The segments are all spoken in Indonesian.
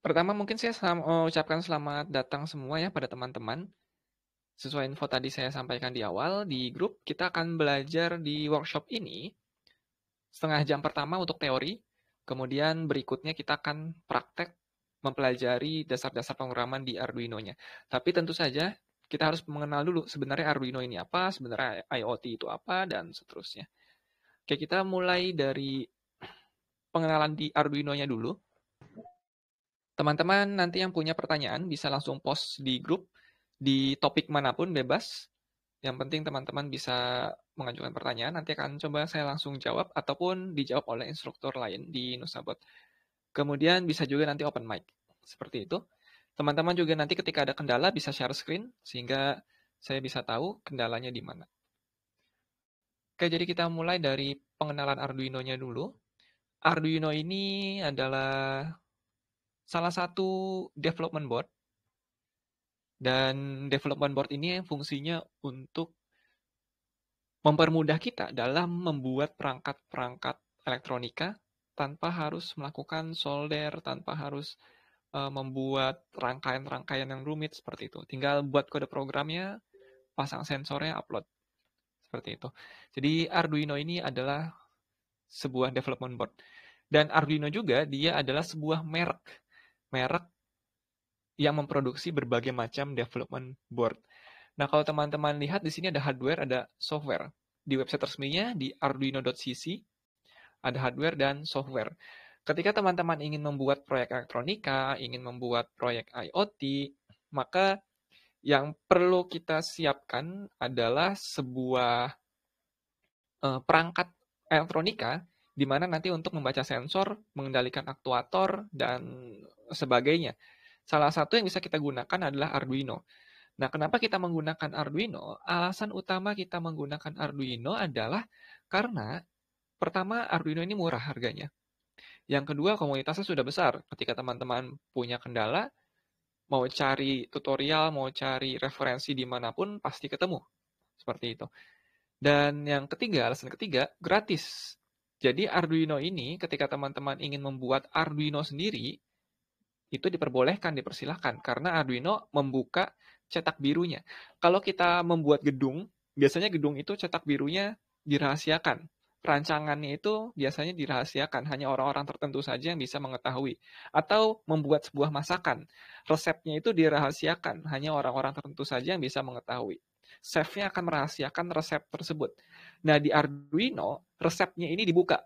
Pertama mungkin saya selam, eh, ucapkan selamat datang semua ya pada teman-teman. Sesuai info tadi saya sampaikan di awal, di grup kita akan belajar di workshop ini setengah jam pertama untuk teori, kemudian berikutnya kita akan praktek mempelajari dasar-dasar pemrograman di Arduino-nya. Tapi tentu saja kita harus mengenal dulu sebenarnya Arduino ini apa, sebenarnya IoT itu apa, dan seterusnya. Oke, kita mulai dari pengenalan di Arduino-nya dulu. Teman-teman nanti yang punya pertanyaan bisa langsung post di grup, di topik manapun bebas. Yang penting teman-teman bisa mengajukan pertanyaan, nanti akan coba saya langsung jawab ataupun dijawab oleh instruktur lain di Nusabot. Kemudian bisa juga nanti open mic, seperti itu. Teman-teman juga nanti ketika ada kendala bisa share screen, sehingga saya bisa tahu kendalanya di mana. Oke, jadi kita mulai dari pengenalan Arduino-nya dulu. Arduino ini adalah salah satu development board dan development board ini fungsinya untuk mempermudah kita dalam membuat perangkat-perangkat elektronika tanpa harus melakukan solder, tanpa harus uh, membuat rangkaian-rangkaian yang rumit seperti itu. Tinggal buat kode programnya, pasang sensornya, upload. Seperti itu. Jadi Arduino ini adalah sebuah development board. Dan Arduino juga dia adalah sebuah merek merek yang memproduksi berbagai macam development board. Nah, kalau teman-teman lihat di sini ada hardware, ada software. Di website resminya di arduino.cc ada hardware dan software. Ketika teman-teman ingin membuat proyek elektronika, ingin membuat proyek IoT, maka yang perlu kita siapkan adalah sebuah eh, perangkat elektronika di mana nanti untuk membaca sensor, mengendalikan aktuator, dan sebagainya. Salah satu yang bisa kita gunakan adalah Arduino. Nah, kenapa kita menggunakan Arduino? Alasan utama kita menggunakan Arduino adalah karena pertama Arduino ini murah harganya. Yang kedua, komunitasnya sudah besar. Ketika teman-teman punya kendala, mau cari tutorial, mau cari referensi dimanapun, pasti ketemu. Seperti itu. Dan yang ketiga, alasan ketiga, gratis. Jadi Arduino ini ketika teman-teman ingin membuat Arduino sendiri, itu diperbolehkan, dipersilahkan. Karena Arduino membuka cetak birunya. Kalau kita membuat gedung, biasanya gedung itu cetak birunya dirahasiakan. Rancangannya itu biasanya dirahasiakan, hanya orang-orang tertentu saja yang bisa mengetahui. Atau membuat sebuah masakan, resepnya itu dirahasiakan, hanya orang-orang tertentu saja yang bisa mengetahui chefnya akan merahasiakan resep tersebut. Nah, di Arduino, resepnya ini dibuka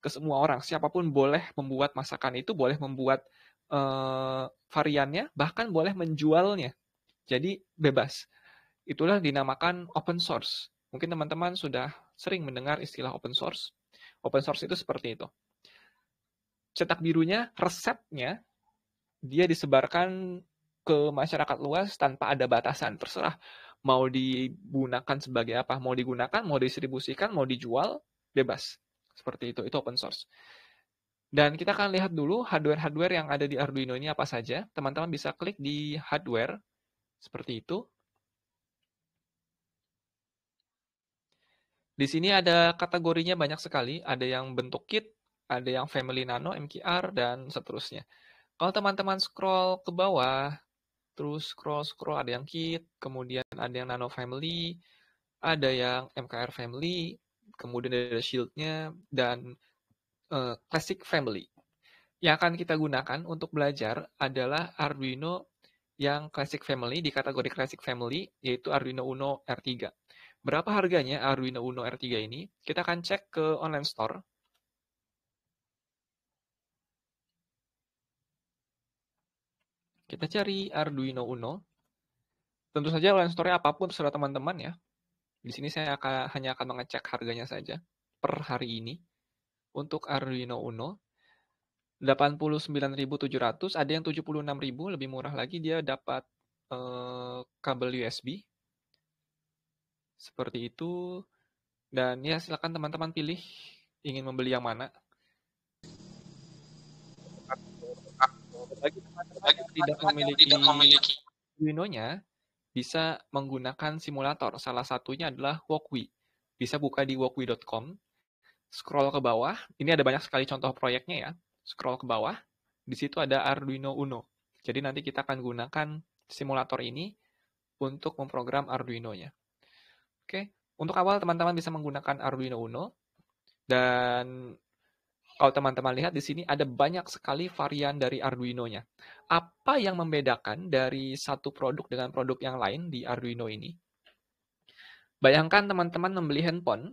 ke semua orang. Siapapun boleh membuat masakan itu, boleh membuat uh, variannya, bahkan boleh menjualnya. Jadi, bebas. Itulah dinamakan open source. Mungkin teman-teman sudah sering mendengar istilah open source. Open source itu seperti itu. Cetak birunya, resepnya, dia disebarkan ke masyarakat luas tanpa ada batasan. Terserah mau digunakan sebagai apa, mau digunakan, mau distribusikan, mau dijual, bebas. Seperti itu, itu open source. Dan kita akan lihat dulu hardware-hardware yang ada di Arduino ini apa saja. Teman-teman bisa klik di hardware, seperti itu. Di sini ada kategorinya banyak sekali, ada yang bentuk kit, ada yang family nano, MQR, dan seterusnya. Kalau teman-teman scroll ke bawah, terus scroll scroll ada yang kit, kemudian ada yang nano family, ada yang MKR family, kemudian ada shieldnya dan uh, classic family. Yang akan kita gunakan untuk belajar adalah Arduino yang classic family di kategori classic family yaitu Arduino Uno R3. Berapa harganya Arduino Uno R3 ini? Kita akan cek ke online store Kita cari Arduino Uno. Tentu saja online store apapun terserah teman-teman ya. Di sini saya akan, hanya akan mengecek harganya saja per hari ini. Untuk Arduino Uno, 89.700, ada yang 76.000, lebih murah lagi dia dapat eh, kabel USB. Seperti itu. Dan ya silakan teman-teman pilih ingin membeli yang mana. bagi yang tidak memiliki, Arduino-nya, bisa menggunakan simulator. Salah satunya adalah Wokwi. Bisa buka di wokwi.com. scroll ke bawah. Ini ada banyak sekali contoh proyeknya ya. Scroll ke bawah, di situ ada Arduino Uno. Jadi nanti kita akan gunakan simulator ini untuk memprogram Arduino-nya. Oke, untuk awal teman-teman bisa menggunakan Arduino Uno dan kalau teman-teman lihat di sini ada banyak sekali varian dari Arduino-nya. Apa yang membedakan dari satu produk dengan produk yang lain di Arduino ini? Bayangkan teman-teman membeli handphone.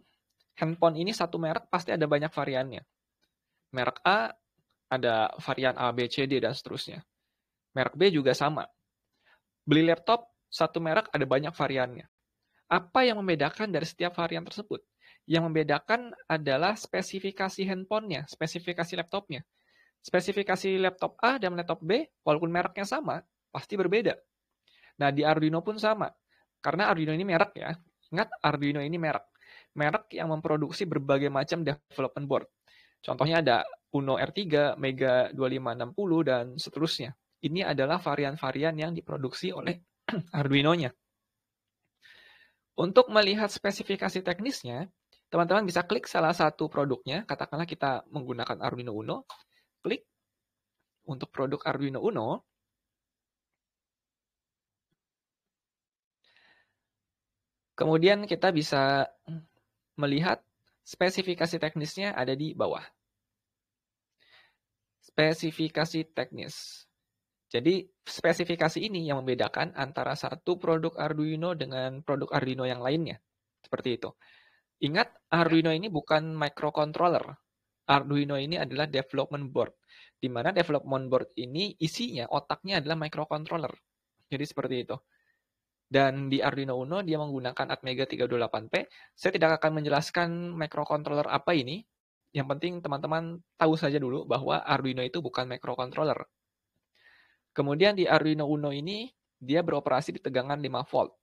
Handphone ini satu merek pasti ada banyak variannya. Merek A ada varian A, B, C, D, dan seterusnya. Merek B juga sama. Beli laptop, satu merek ada banyak variannya. Apa yang membedakan dari setiap varian tersebut? Yang membedakan adalah spesifikasi handphonenya, spesifikasi laptopnya. Spesifikasi laptop A dan laptop B, walaupun mereknya sama, pasti berbeda. Nah, di Arduino pun sama. Karena Arduino ini merek ya. Ingat, Arduino ini merek. Merek yang memproduksi berbagai macam development board. Contohnya ada Uno R3, Mega 2560, dan seterusnya. Ini adalah varian-varian yang diproduksi oleh Arduino-nya. Untuk melihat spesifikasi teknisnya, teman-teman bisa klik salah satu produknya. Katakanlah kita menggunakan Arduino Uno. Klik untuk produk Arduino Uno. Kemudian kita bisa melihat spesifikasi teknisnya ada di bawah. Spesifikasi teknis. Jadi spesifikasi ini yang membedakan antara satu produk Arduino dengan produk Arduino yang lainnya. Seperti itu. Ingat, ya. Arduino ini bukan microcontroller. Arduino ini adalah development board, di mana development board ini isinya, otaknya adalah microcontroller. Jadi seperti itu. Dan di Arduino Uno dia menggunakan Atmega 328P. Saya tidak akan menjelaskan microcontroller apa ini. Yang penting teman-teman tahu saja dulu bahwa Arduino itu bukan microcontroller. Kemudian di Arduino Uno ini dia beroperasi di tegangan 5 volt.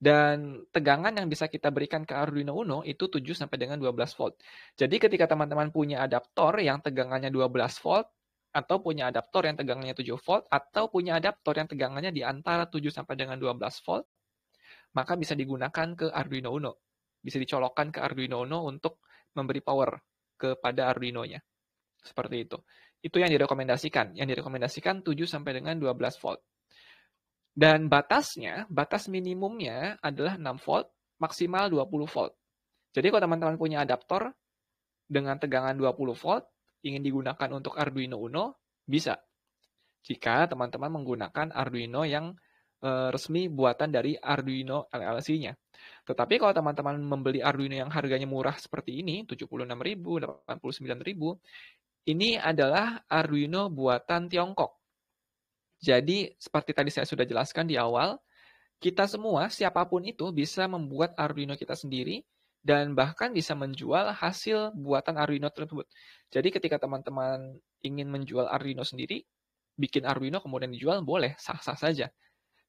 Dan tegangan yang bisa kita berikan ke Arduino Uno itu 7 sampai dengan 12 volt. Jadi ketika teman-teman punya adaptor yang tegangannya 12 volt, atau punya adaptor yang tegangannya 7 volt, atau punya adaptor yang tegangannya di antara 7 sampai dengan 12 volt, maka bisa digunakan ke Arduino Uno. Bisa dicolokkan ke Arduino Uno untuk memberi power kepada Arduino-nya. Seperti itu. Itu yang direkomendasikan. Yang direkomendasikan 7 sampai dengan 12 volt. Dan batasnya, batas minimumnya adalah 6 volt, maksimal 20 volt. Jadi kalau teman-teman punya adaptor dengan tegangan 20 volt, ingin digunakan untuk Arduino Uno, bisa. Jika teman-teman menggunakan Arduino yang eh, resmi buatan dari Arduino LLC-nya. Tetapi kalau teman-teman membeli Arduino yang harganya murah seperti ini, 76.000, 89.000, ini adalah Arduino buatan Tiongkok. Jadi, seperti tadi saya sudah jelaskan di awal, kita semua, siapapun itu, bisa membuat Arduino kita sendiri dan bahkan bisa menjual hasil buatan Arduino tersebut. Jadi, ketika teman-teman ingin menjual Arduino sendiri, bikin Arduino kemudian dijual, boleh, sah-sah saja.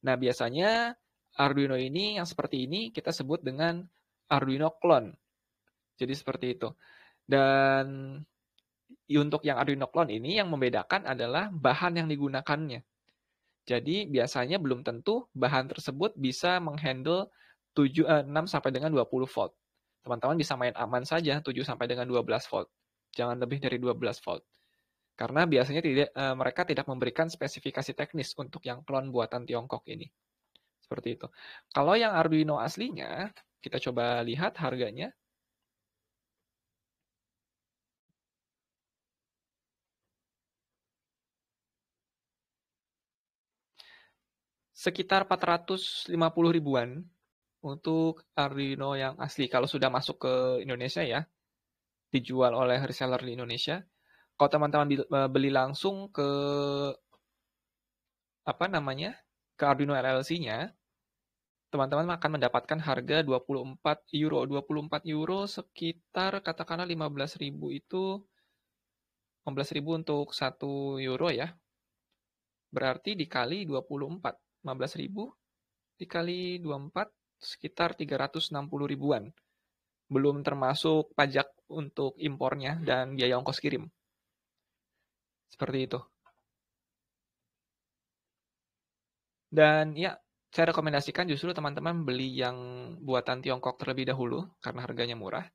Nah, biasanya Arduino ini yang seperti ini kita sebut dengan Arduino clone. Jadi, seperti itu. Dan untuk yang Arduino clone ini, yang membedakan adalah bahan yang digunakannya. Jadi biasanya belum tentu bahan tersebut bisa menghandle 7, eh, 6 sampai dengan 20 volt. Teman-teman bisa main aman saja 7 sampai dengan 12 volt. Jangan lebih dari 12 volt. Karena biasanya tidak eh, mereka tidak memberikan spesifikasi teknis untuk yang klon buatan Tiongkok ini. Seperti itu. Kalau yang Arduino aslinya, kita coba lihat harganya. sekitar 450 ribuan untuk Arduino yang asli kalau sudah masuk ke Indonesia ya dijual oleh reseller di Indonesia. Kalau teman-teman eh, beli langsung ke apa namanya? ke Arduino llc nya teman-teman akan mendapatkan harga 24 euro. 24 euro sekitar katakanlah 15 ribu itu 15 ribu untuk 1 euro ya. Berarti dikali 24. 15.000 dikali 24 sekitar 360 ribuan. Belum termasuk pajak untuk impornya dan biaya ongkos kirim. Seperti itu. Dan ya, saya rekomendasikan justru teman-teman beli yang buatan Tiongkok terlebih dahulu karena harganya murah.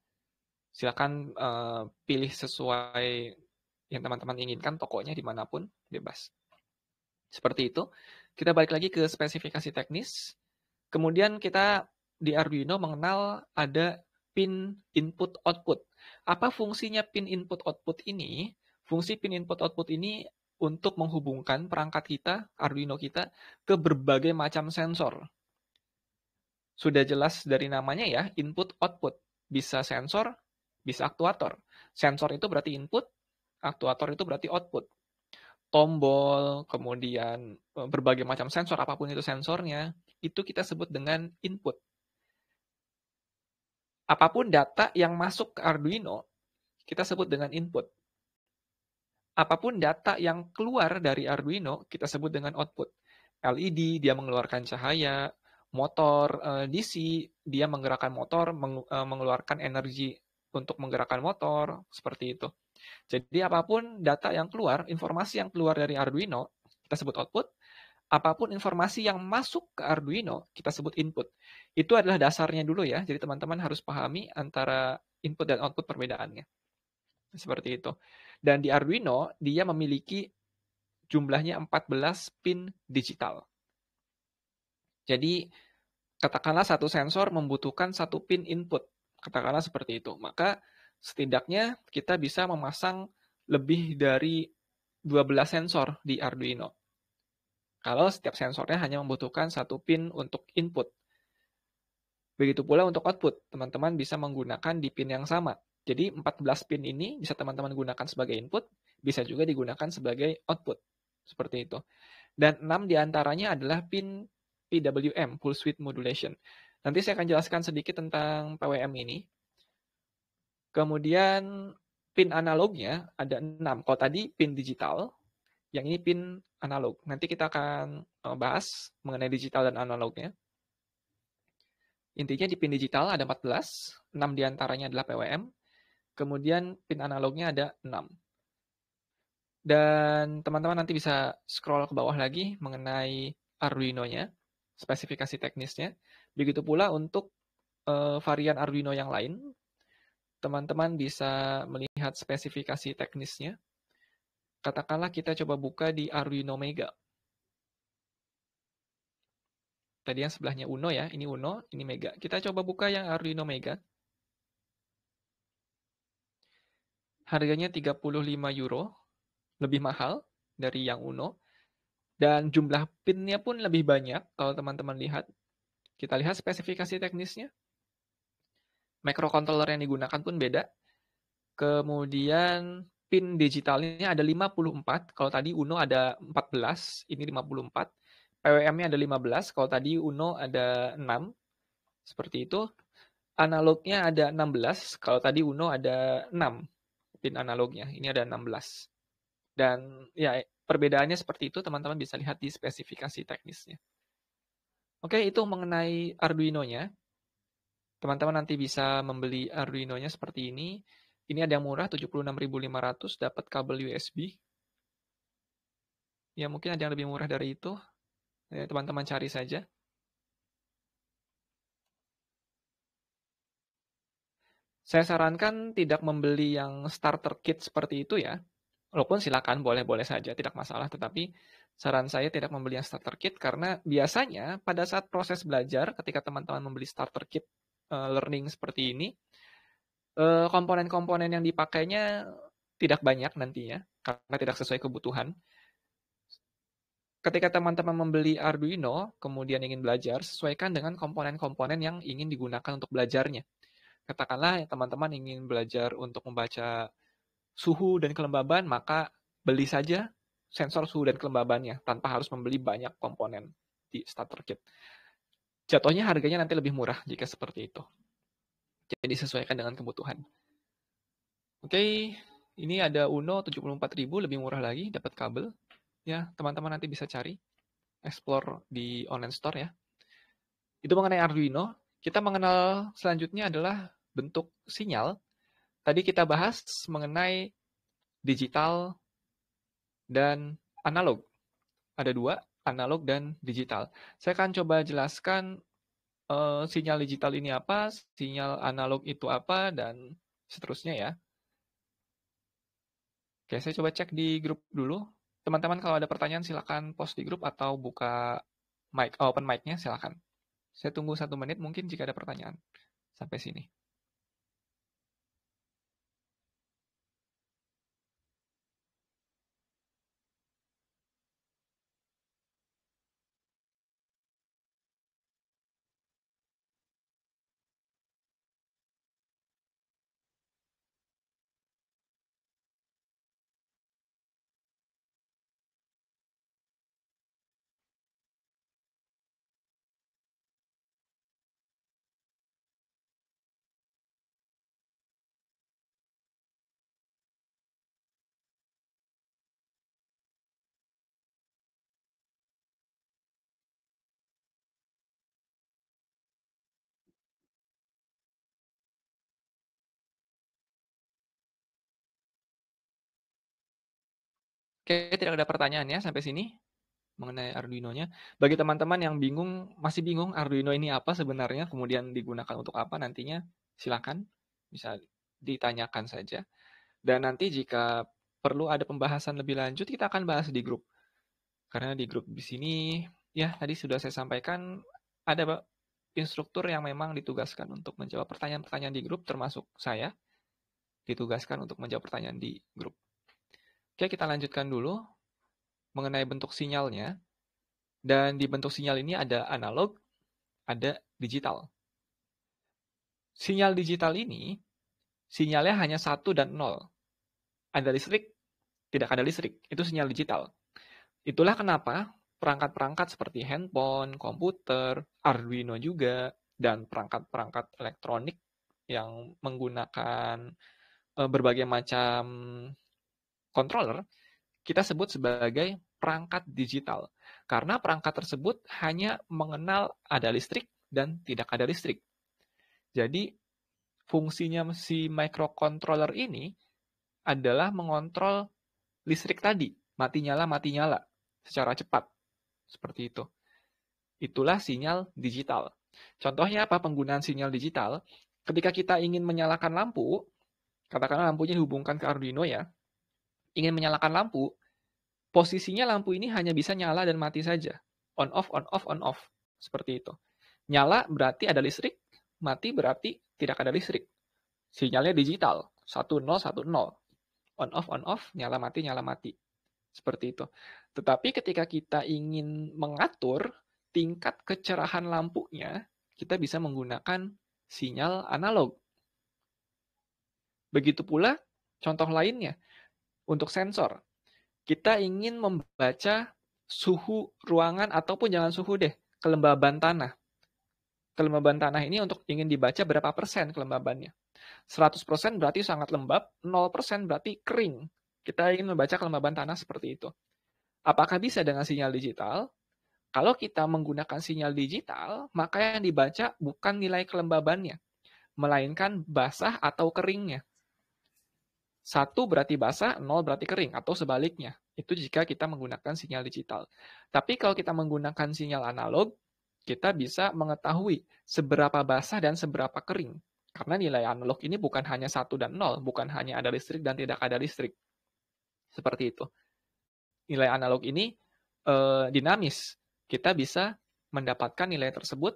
Silakan uh, pilih sesuai yang teman-teman inginkan tokonya dimanapun bebas. Seperti itu. Kita balik lagi ke spesifikasi teknis. Kemudian kita di Arduino mengenal ada pin input output. Apa fungsinya pin input output ini? Fungsi pin input output ini untuk menghubungkan perangkat kita, Arduino kita, ke berbagai macam sensor. Sudah jelas dari namanya ya, input output. Bisa sensor, bisa aktuator. Sensor itu berarti input, aktuator itu berarti output tombol, kemudian e, berbagai macam sensor, apapun itu sensornya, itu kita sebut dengan input. Apapun data yang masuk ke Arduino, kita sebut dengan input. Apapun data yang keluar dari Arduino, kita sebut dengan output. LED, dia mengeluarkan cahaya, motor e, DC, dia menggerakkan motor, e, mengeluarkan energi untuk menggerakkan motor, seperti itu. Jadi apapun data yang keluar, informasi yang keluar dari Arduino, kita sebut output, apapun informasi yang masuk ke Arduino, kita sebut input. Itu adalah dasarnya dulu ya. Jadi teman-teman harus pahami antara input dan output perbedaannya. Seperti itu. Dan di Arduino, dia memiliki jumlahnya 14 pin digital. Jadi, katakanlah satu sensor membutuhkan satu pin input. Katakanlah seperti itu. Maka, setidaknya kita bisa memasang lebih dari 12 sensor di Arduino. Kalau setiap sensornya hanya membutuhkan satu pin untuk input. Begitu pula untuk output, teman-teman bisa menggunakan di pin yang sama. Jadi 14 pin ini bisa teman-teman gunakan sebagai input, bisa juga digunakan sebagai output. Seperti itu. Dan 6 diantaranya adalah pin PWM, Pulse Width Modulation. Nanti saya akan jelaskan sedikit tentang PWM ini, Kemudian pin analognya ada 6. Kalau tadi pin digital, yang ini pin analog. Nanti kita akan eh, bahas mengenai digital dan analognya. Intinya di pin digital ada 14, 6 diantaranya adalah PWM, kemudian pin analognya ada 6. Dan teman-teman nanti bisa scroll ke bawah lagi mengenai Arduino-nya, spesifikasi teknisnya. Begitu pula untuk eh, varian Arduino yang lain, teman-teman bisa melihat spesifikasi teknisnya. Katakanlah kita coba buka di Arduino Mega. Tadi yang sebelahnya Uno ya, ini Uno, ini Mega. Kita coba buka yang Arduino Mega. Harganya 35 euro, lebih mahal dari yang Uno. Dan jumlah pinnya pun lebih banyak kalau teman-teman lihat. Kita lihat spesifikasi teknisnya microcontroller yang digunakan pun beda. Kemudian pin digitalnya ada 54, kalau tadi Uno ada 14, ini 54. PWM-nya ada 15, kalau tadi Uno ada 6. Seperti itu. Analognya ada 16, kalau tadi Uno ada 6 pin analognya. Ini ada 16. Dan ya perbedaannya seperti itu teman-teman bisa lihat di spesifikasi teknisnya. Oke, itu mengenai Arduino-nya. Teman-teman nanti bisa membeli Arduino-nya seperti ini. Ini ada yang murah, 76.500, dapat kabel USB. Ya, mungkin ada yang lebih murah dari itu. Ya, teman-teman cari saja. Saya sarankan tidak membeli yang starter kit seperti itu ya. Walaupun silakan boleh-boleh saja, tidak masalah. Tetapi saran saya tidak membeli yang starter kit karena biasanya pada saat proses belajar ketika teman-teman membeli starter kit Eh, learning seperti ini, eh, komponen-komponen yang dipakainya tidak banyak nantinya karena tidak sesuai kebutuhan. Ketika teman-teman membeli Arduino, kemudian ingin belajar, sesuaikan dengan komponen-komponen yang ingin digunakan untuk belajarnya. Katakanlah teman-teman ingin belajar untuk membaca suhu dan kelembaban, maka beli saja sensor suhu dan kelembabannya tanpa harus membeli banyak komponen di starter kit. Jatuhnya harganya nanti lebih murah jika seperti itu. Jadi sesuaikan dengan kebutuhan. Oke, okay, ini ada Uno 74.000 lebih murah lagi dapat kabel. Ya, teman-teman nanti bisa cari explore di online store ya. Itu mengenai Arduino. Kita mengenal selanjutnya adalah bentuk sinyal. Tadi kita bahas mengenai digital dan analog. Ada dua, analog dan digital. Saya akan coba jelaskan uh, sinyal digital ini apa, sinyal analog itu apa, dan seterusnya ya. Oke, saya coba cek di grup dulu. Teman-teman kalau ada pertanyaan silakan post di grup atau buka mic, open mic-nya silahkan. Saya tunggu satu menit mungkin jika ada pertanyaan. Sampai sini. Oke, tidak ada pertanyaan ya sampai sini mengenai Arduino-nya. Bagi teman-teman yang bingung, masih bingung Arduino ini apa sebenarnya, kemudian digunakan untuk apa nantinya, silakan bisa ditanyakan saja. Dan nanti jika perlu ada pembahasan lebih lanjut, kita akan bahas di grup. Karena di grup di sini, ya tadi sudah saya sampaikan, ada instruktur yang memang ditugaskan untuk menjawab pertanyaan-pertanyaan di grup, termasuk saya, ditugaskan untuk menjawab pertanyaan di grup. Oke, kita lanjutkan dulu mengenai bentuk sinyalnya. Dan di bentuk sinyal ini ada analog, ada digital. Sinyal digital ini, sinyalnya hanya satu dan nol. Ada listrik, tidak ada listrik. Itu sinyal digital. Itulah kenapa perangkat-perangkat seperti handphone, komputer, Arduino juga, dan perangkat-perangkat elektronik yang menggunakan eh, berbagai macam controller kita sebut sebagai perangkat digital. Karena perangkat tersebut hanya mengenal ada listrik dan tidak ada listrik. Jadi, fungsinya si microcontroller ini adalah mengontrol listrik tadi. Mati nyala, mati nyala. Secara cepat. Seperti itu. Itulah sinyal digital. Contohnya apa penggunaan sinyal digital? Ketika kita ingin menyalakan lampu, katakanlah lampunya dihubungkan ke Arduino ya, ingin menyalakan lampu, posisinya lampu ini hanya bisa nyala dan mati saja. On off, on off, on off. Seperti itu. Nyala berarti ada listrik, mati berarti tidak ada listrik. Sinyalnya digital, 1010. On off, on off, nyala mati, nyala mati. Seperti itu. Tetapi ketika kita ingin mengatur tingkat kecerahan lampunya, kita bisa menggunakan sinyal analog. Begitu pula contoh lainnya, untuk sensor. Kita ingin membaca suhu ruangan ataupun jangan suhu deh, kelembaban tanah. Kelembaban tanah ini untuk ingin dibaca berapa persen kelembabannya. 100% berarti sangat lembab, 0% berarti kering. Kita ingin membaca kelembaban tanah seperti itu. Apakah bisa dengan sinyal digital? Kalau kita menggunakan sinyal digital, maka yang dibaca bukan nilai kelembabannya, melainkan basah atau keringnya. Satu berarti basah, nol berarti kering, atau sebaliknya. Itu jika kita menggunakan sinyal digital. Tapi kalau kita menggunakan sinyal analog, kita bisa mengetahui seberapa basah dan seberapa kering. Karena nilai analog ini bukan hanya satu dan nol, bukan hanya ada listrik dan tidak ada listrik. Seperti itu. Nilai analog ini eh, dinamis. Kita bisa mendapatkan nilai tersebut,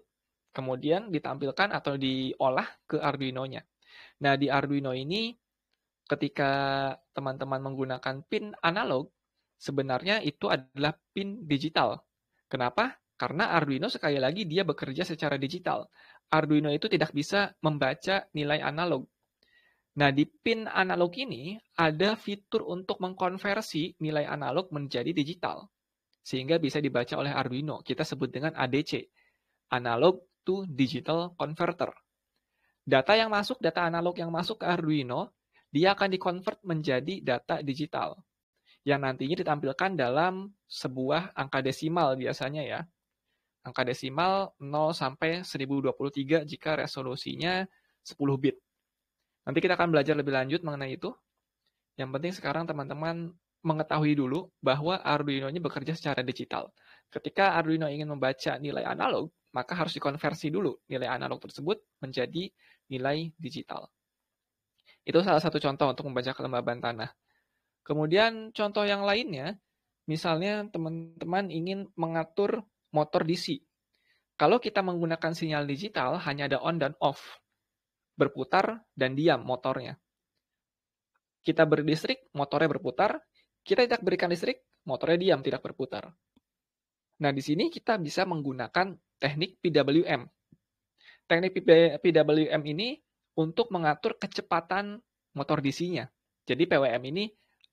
kemudian ditampilkan atau diolah ke Arduino-nya. Nah, di Arduino ini ketika teman-teman menggunakan pin analog, sebenarnya itu adalah pin digital. Kenapa? Karena Arduino sekali lagi dia bekerja secara digital. Arduino itu tidak bisa membaca nilai analog. Nah, di pin analog ini ada fitur untuk mengkonversi nilai analog menjadi digital. Sehingga bisa dibaca oleh Arduino. Kita sebut dengan ADC. Analog to Digital Converter. Data yang masuk, data analog yang masuk ke Arduino dia akan dikonvert menjadi data digital yang nantinya ditampilkan dalam sebuah angka desimal biasanya ya. Angka desimal 0 sampai 1023 jika resolusinya 10 bit. Nanti kita akan belajar lebih lanjut mengenai itu. Yang penting sekarang teman-teman mengetahui dulu bahwa Arduino-nya bekerja secara digital. Ketika Arduino ingin membaca nilai analog, maka harus dikonversi dulu nilai analog tersebut menjadi nilai digital. Itu salah satu contoh untuk membaca kelembaban tanah. Kemudian contoh yang lainnya, misalnya teman-teman ingin mengatur motor DC. Kalau kita menggunakan sinyal digital, hanya ada on dan off. Berputar dan diam motornya. Kita beri motornya berputar. Kita tidak berikan listrik, motornya diam, tidak berputar. Nah, di sini kita bisa menggunakan teknik PWM. Teknik PWM ini untuk mengatur kecepatan motor DC-nya. Jadi PWM ini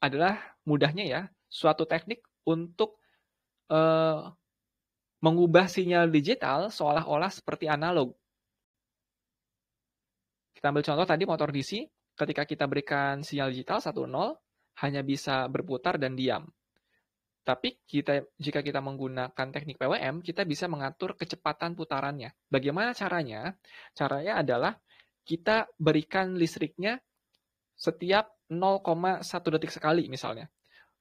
adalah mudahnya ya suatu teknik untuk uh, mengubah sinyal digital seolah-olah seperti analog. Kita ambil contoh tadi motor DC, ketika kita berikan sinyal digital 1.0, hanya bisa berputar dan diam. Tapi kita jika kita menggunakan teknik PWM, kita bisa mengatur kecepatan putarannya. Bagaimana caranya? Caranya adalah kita berikan listriknya setiap 0,1 detik sekali misalnya.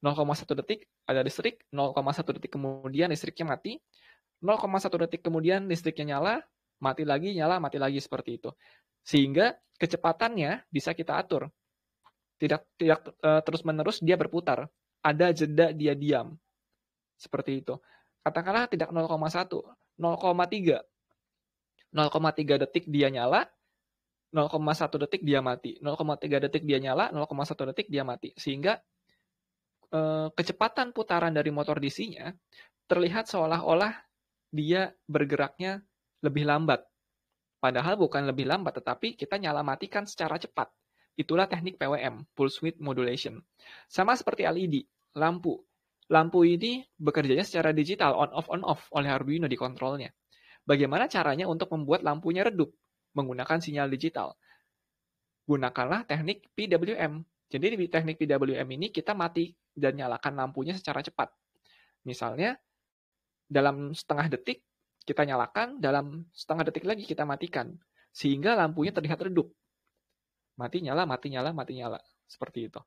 0,1 detik ada listrik, 0,1 detik kemudian listriknya mati, 0,1 detik kemudian listriknya nyala, mati lagi, nyala, mati lagi seperti itu. Sehingga kecepatannya bisa kita atur. Tidak tidak eh, terus-menerus dia berputar. Ada jeda dia diam. Seperti itu. Katakanlah tidak 0,1, 0,3. 0,3 detik dia nyala, 0,1 detik dia mati, 0,3 detik dia nyala, 0,1 detik dia mati. Sehingga eh, kecepatan putaran dari motor DC-nya terlihat seolah-olah dia bergeraknya lebih lambat. Padahal bukan lebih lambat, tetapi kita nyala matikan secara cepat. Itulah teknik PWM, Pulse Width Modulation. Sama seperti LED, lampu. Lampu ini bekerjanya secara digital, on-off, on-off oleh Arduino di kontrolnya. Bagaimana caranya untuk membuat lampunya redup? menggunakan sinyal digital. Gunakanlah teknik PWM. Jadi di teknik PWM ini kita mati dan nyalakan lampunya secara cepat. Misalnya, dalam setengah detik kita nyalakan, dalam setengah detik lagi kita matikan. Sehingga lampunya terlihat redup. Mati nyala, mati nyala, mati nyala. Seperti itu.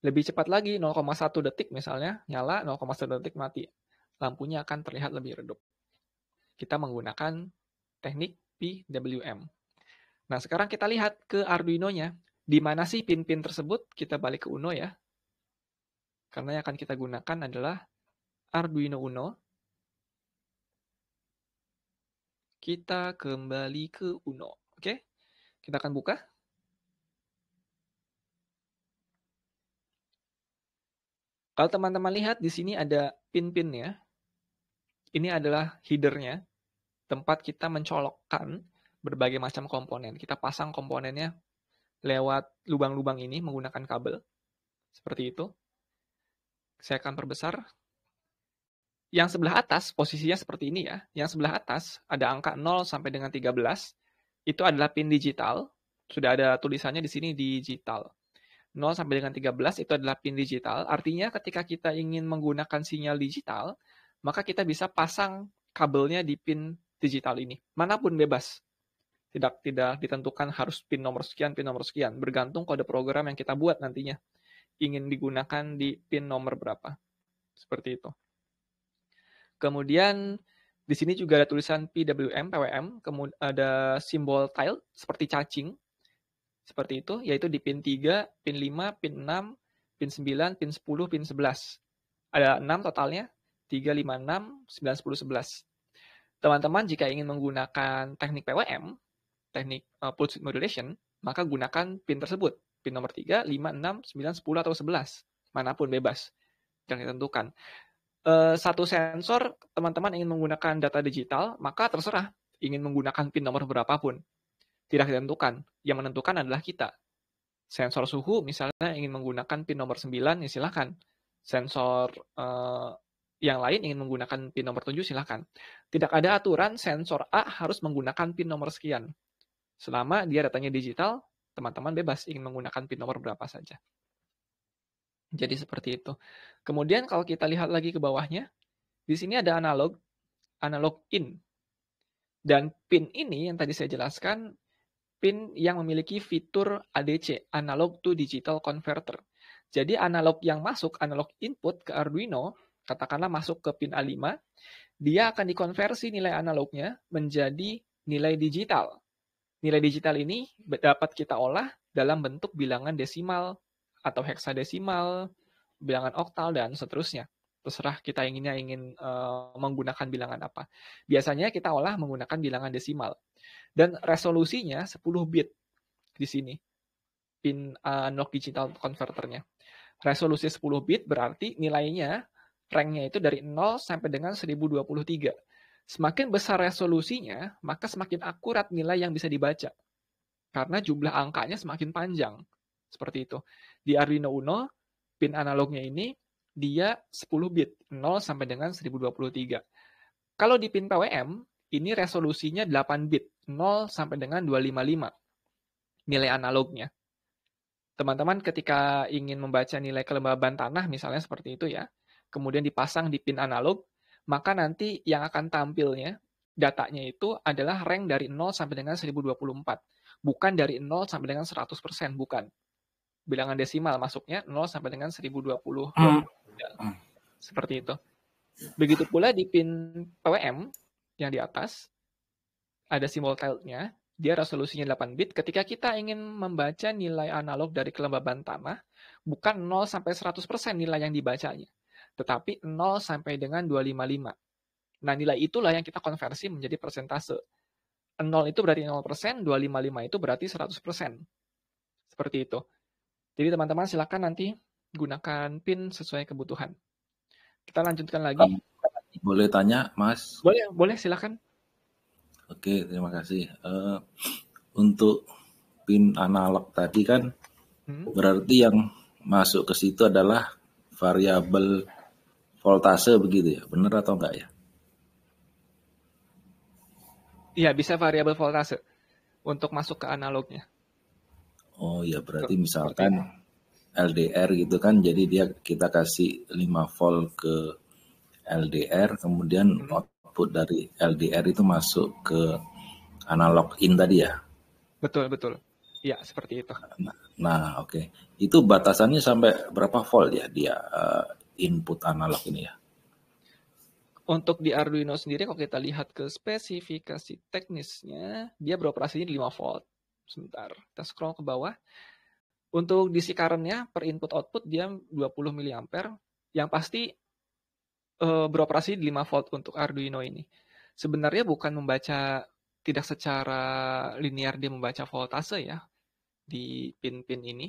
Lebih cepat lagi, 0,1 detik misalnya, nyala, 0,1 detik mati. Lampunya akan terlihat lebih redup. Kita menggunakan teknik PWM. Nah, sekarang kita lihat ke Arduino-nya. Di mana sih pin-pin tersebut? Kita balik ke Uno ya. Karena yang akan kita gunakan adalah Arduino Uno. Kita kembali ke Uno. Oke, kita akan buka. Kalau teman-teman lihat di sini ada pin-pinnya. Ini adalah headernya tempat kita mencolokkan berbagai macam komponen. Kita pasang komponennya lewat lubang-lubang ini menggunakan kabel. Seperti itu. Saya akan perbesar. Yang sebelah atas, posisinya seperti ini ya. Yang sebelah atas, ada angka 0 sampai dengan 13. Itu adalah pin digital. Sudah ada tulisannya di sini digital. 0 sampai dengan 13 itu adalah pin digital. Artinya ketika kita ingin menggunakan sinyal digital, maka kita bisa pasang kabelnya di pin digital ini. Manapun bebas. Tidak tidak ditentukan harus pin nomor sekian, pin nomor sekian. Bergantung kode program yang kita buat nantinya. Ingin digunakan di pin nomor berapa. Seperti itu. Kemudian di sini juga ada tulisan PWM, PWM, kemudian ada simbol tile seperti cacing. Seperti itu, yaitu di pin 3, pin 5, pin 6, pin 9, pin 10, pin 11. Ada 6 totalnya, 3, 5, 6, 9, 10, 11. Teman-teman jika ingin menggunakan teknik PWM, teknik uh, pulse modulation, maka gunakan pin tersebut. Pin nomor 3, 5, 6, 9, 10, atau 11. Manapun bebas. Yang ditentukan. Uh, satu sensor, teman-teman ingin menggunakan data digital, maka terserah ingin menggunakan pin nomor berapapun. Tidak ditentukan. Yang menentukan adalah kita. Sensor suhu misalnya ingin menggunakan pin nomor 9, ya silahkan. Sensor uh, yang lain ingin menggunakan PIN nomor 7 silahkan. Tidak ada aturan sensor A harus menggunakan PIN nomor sekian. Selama dia datanya digital, teman-teman bebas ingin menggunakan PIN nomor berapa saja. Jadi seperti itu. Kemudian kalau kita lihat lagi ke bawahnya, di sini ada analog, analog in. Dan pin ini yang tadi saya jelaskan, pin yang memiliki fitur ADC, analog to digital converter. Jadi analog yang masuk, analog input ke Arduino, katakanlah masuk ke pin A5, dia akan dikonversi nilai analognya menjadi nilai digital. Nilai digital ini dapat kita olah dalam bentuk bilangan desimal atau heksadesimal, bilangan oktal dan seterusnya. Terserah kita inginnya ingin uh, menggunakan bilangan apa. Biasanya kita olah menggunakan bilangan desimal. Dan resolusinya 10 bit di sini. Pin analog digital converternya resolusi 10 bit berarti nilainya Ranknya itu dari 0 sampai dengan 1023. Semakin besar resolusinya, maka semakin akurat nilai yang bisa dibaca. Karena jumlah angkanya semakin panjang. Seperti itu. Di Arduino Uno, pin analognya ini, dia 10 bit, 0 sampai dengan 1023. Kalau di pin PWM, ini resolusinya 8 bit, 0 sampai dengan 255 nilai analognya teman-teman ketika ingin membaca nilai kelembaban tanah misalnya seperti itu ya, kemudian dipasang di pin analog, maka nanti yang akan tampilnya datanya itu adalah rank dari 0 sampai dengan 1024. Bukan dari 0 sampai dengan 100%, bukan. Bilangan desimal masuknya 0 sampai dengan 1020. Hmm. Iya. hmm. Seperti itu. Begitu pula di pin PWM yang di atas, ada simbol tiltnya, dia resolusinya 8 bit. Ketika kita ingin membaca nilai analog dari kelembaban tanah, bukan 0 sampai 100% nilai yang dibacanya tetapi 0 sampai dengan 255. Nah, nilai itulah yang kita konversi menjadi persentase. 0 itu berarti 0%, 255 itu berarti 100%. Seperti itu. Jadi teman-teman silakan nanti gunakan PIN sesuai kebutuhan. Kita lanjutkan lagi. Boleh tanya, Mas? Boleh, boleh silakan. Oke, terima kasih. Uh, untuk pin analog tadi kan hmm. berarti yang masuk ke situ adalah variabel voltase begitu ya, benar atau enggak ya? Iya, bisa variabel voltase untuk masuk ke analognya. Oh ya, berarti misalkan LDR gitu kan, jadi dia kita kasih 5 volt ke LDR, kemudian hmm. output dari LDR itu masuk ke analog in tadi ya? Betul, betul. Ya, seperti itu. Nah, nah oke. Okay. Itu batasannya sampai berapa volt ya dia uh, input analog ini ya. Untuk di Arduino sendiri kalau kita lihat ke spesifikasi teknisnya, dia beroperasinya di 5 volt. Sebentar, kita scroll ke bawah. Untuk DC current-nya per input output dia 20 mA yang pasti uh, beroperasi di 5 volt untuk Arduino ini. Sebenarnya bukan membaca tidak secara linear dia membaca voltase ya di pin-pin ini.